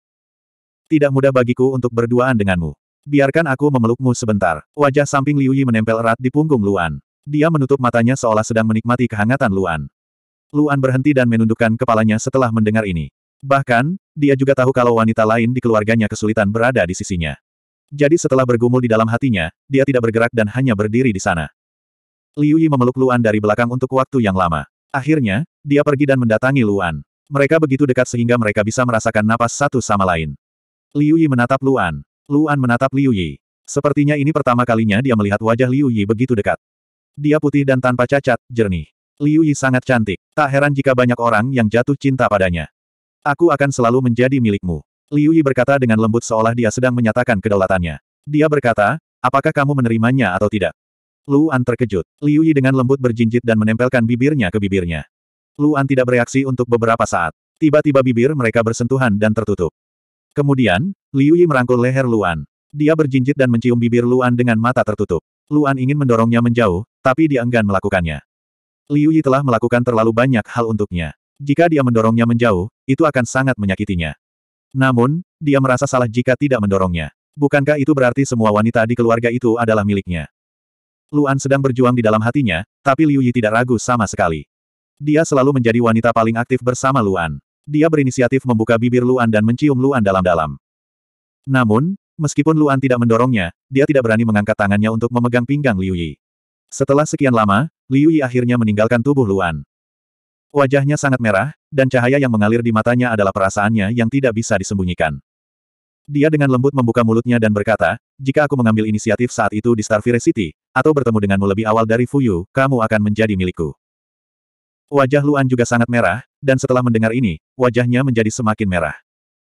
Tidak mudah bagiku untuk berduaan denganmu. Biarkan aku memelukmu sebentar. Wajah samping Liu Yi menempel erat di punggung Luan. Dia menutup matanya seolah sedang menikmati kehangatan Luan. Luan berhenti dan menundukkan kepalanya setelah mendengar ini. Bahkan, dia juga tahu kalau wanita lain di keluarganya kesulitan berada di sisinya. Jadi setelah bergumul di dalam hatinya, dia tidak bergerak dan hanya berdiri di sana. Liu Yi memeluk Luan dari belakang untuk waktu yang lama. Akhirnya, dia pergi dan mendatangi Luan. Mereka begitu dekat sehingga mereka bisa merasakan napas satu sama lain. Liu Yi menatap Luan. Luan menatap Liu Yi. Sepertinya ini pertama kalinya dia melihat wajah Liu Yi begitu dekat. Dia putih dan tanpa cacat, jernih. Liu Yi sangat cantik. Tak heran jika banyak orang yang jatuh cinta padanya. Aku akan selalu menjadi milikmu. Liu Yi berkata dengan lembut seolah dia sedang menyatakan kedaulatannya. Dia berkata, apakah kamu menerimanya atau tidak? Luan terkejut. Liu Yi dengan lembut berjinjit dan menempelkan bibirnya ke bibirnya. Luan tidak bereaksi untuk beberapa saat. Tiba-tiba bibir mereka bersentuhan dan tertutup. Kemudian, Liu Yi merangkul leher Luan. Dia berjinjit dan mencium bibir Luan dengan mata tertutup. Luan ingin mendorongnya menjauh, tapi dia enggan melakukannya. Liu Yi telah melakukan terlalu banyak hal untuknya. Jika dia mendorongnya menjauh, itu akan sangat menyakitinya. Namun, dia merasa salah jika tidak mendorongnya. Bukankah itu berarti semua wanita di keluarga itu adalah miliknya? Luan sedang berjuang di dalam hatinya, tapi Liu Yi tidak ragu sama sekali. Dia selalu menjadi wanita paling aktif bersama Luan. Dia berinisiatif membuka bibir Luan dan mencium Luan dalam-dalam. Namun, meskipun Luan tidak mendorongnya, dia tidak berani mengangkat tangannya untuk memegang pinggang Liu Yi. Setelah sekian lama, Liu Yi akhirnya meninggalkan tubuh Luan. Wajahnya sangat merah, dan cahaya yang mengalir di matanya adalah perasaannya yang tidak bisa disembunyikan. Dia dengan lembut membuka mulutnya dan berkata, jika aku mengambil inisiatif saat itu di Starfire City, atau bertemu denganmu lebih awal dari Fuyu, kamu akan menjadi milikku. Wajah Luan juga sangat merah, dan setelah mendengar ini, wajahnya menjadi semakin merah.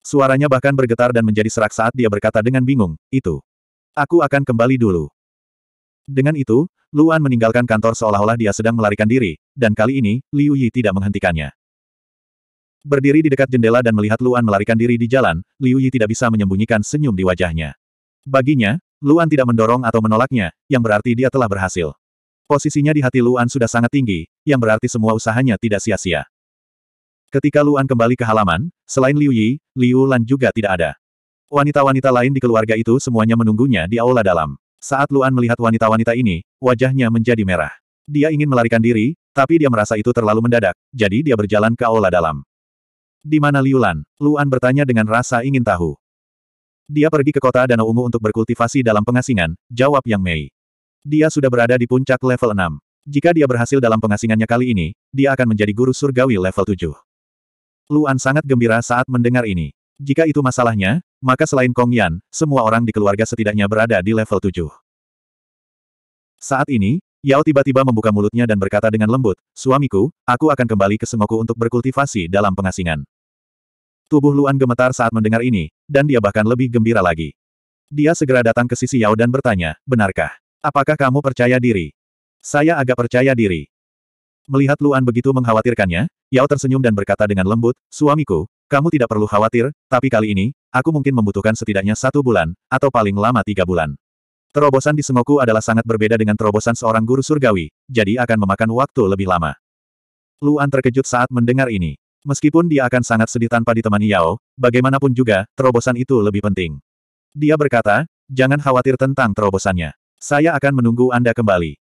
Suaranya bahkan bergetar dan menjadi serak saat dia berkata dengan bingung, itu. Aku akan kembali dulu. Dengan itu, Luan meninggalkan kantor seolah-olah dia sedang melarikan diri, dan kali ini, Liu Yi tidak menghentikannya. Berdiri di dekat jendela dan melihat Luan melarikan diri di jalan, Liu Yi tidak bisa menyembunyikan senyum di wajahnya. Baginya, Luan tidak mendorong atau menolaknya, yang berarti dia telah berhasil. Posisinya di hati Luan sudah sangat tinggi, yang berarti semua usahanya tidak sia-sia. Ketika Luan kembali ke halaman, selain Liu Yi, Liu Lan juga tidak ada. Wanita-wanita lain di keluarga itu semuanya menunggunya di aula dalam. Saat Luan melihat wanita-wanita ini, wajahnya menjadi merah. Dia ingin melarikan diri, tapi dia merasa itu terlalu mendadak, jadi dia berjalan ke aula dalam. Di mana Liulan? Luan bertanya dengan rasa ingin tahu. Dia pergi ke kota Danau Ungu untuk berkultivasi dalam pengasingan, jawab Yang Mei. Dia sudah berada di puncak level 6. Jika dia berhasil dalam pengasingannya kali ini, dia akan menjadi guru surgawi level 7. Luan sangat gembira saat mendengar ini. Jika itu masalahnya, maka selain Kong Yan, semua orang di keluarga setidaknya berada di level 7. Saat ini, Yao tiba-tiba membuka mulutnya dan berkata dengan lembut, Suamiku, aku akan kembali ke Sengoku untuk berkultivasi dalam pengasingan. Tubuh Luan gemetar saat mendengar ini, dan dia bahkan lebih gembira lagi. Dia segera datang ke sisi Yao dan bertanya, Benarkah? Apakah kamu percaya diri? Saya agak percaya diri. Melihat Luan begitu mengkhawatirkannya, Yao tersenyum dan berkata dengan lembut, Suamiku, kamu tidak perlu khawatir, tapi kali ini, aku mungkin membutuhkan setidaknya satu bulan, atau paling lama tiga bulan. Terobosan di Sengoku adalah sangat berbeda dengan terobosan seorang guru surgawi, jadi akan memakan waktu lebih lama. Luan terkejut saat mendengar ini. Meskipun dia akan sangat sedih tanpa ditemani Yao, bagaimanapun juga, terobosan itu lebih penting. Dia berkata, jangan khawatir tentang terobosannya. Saya akan menunggu Anda kembali.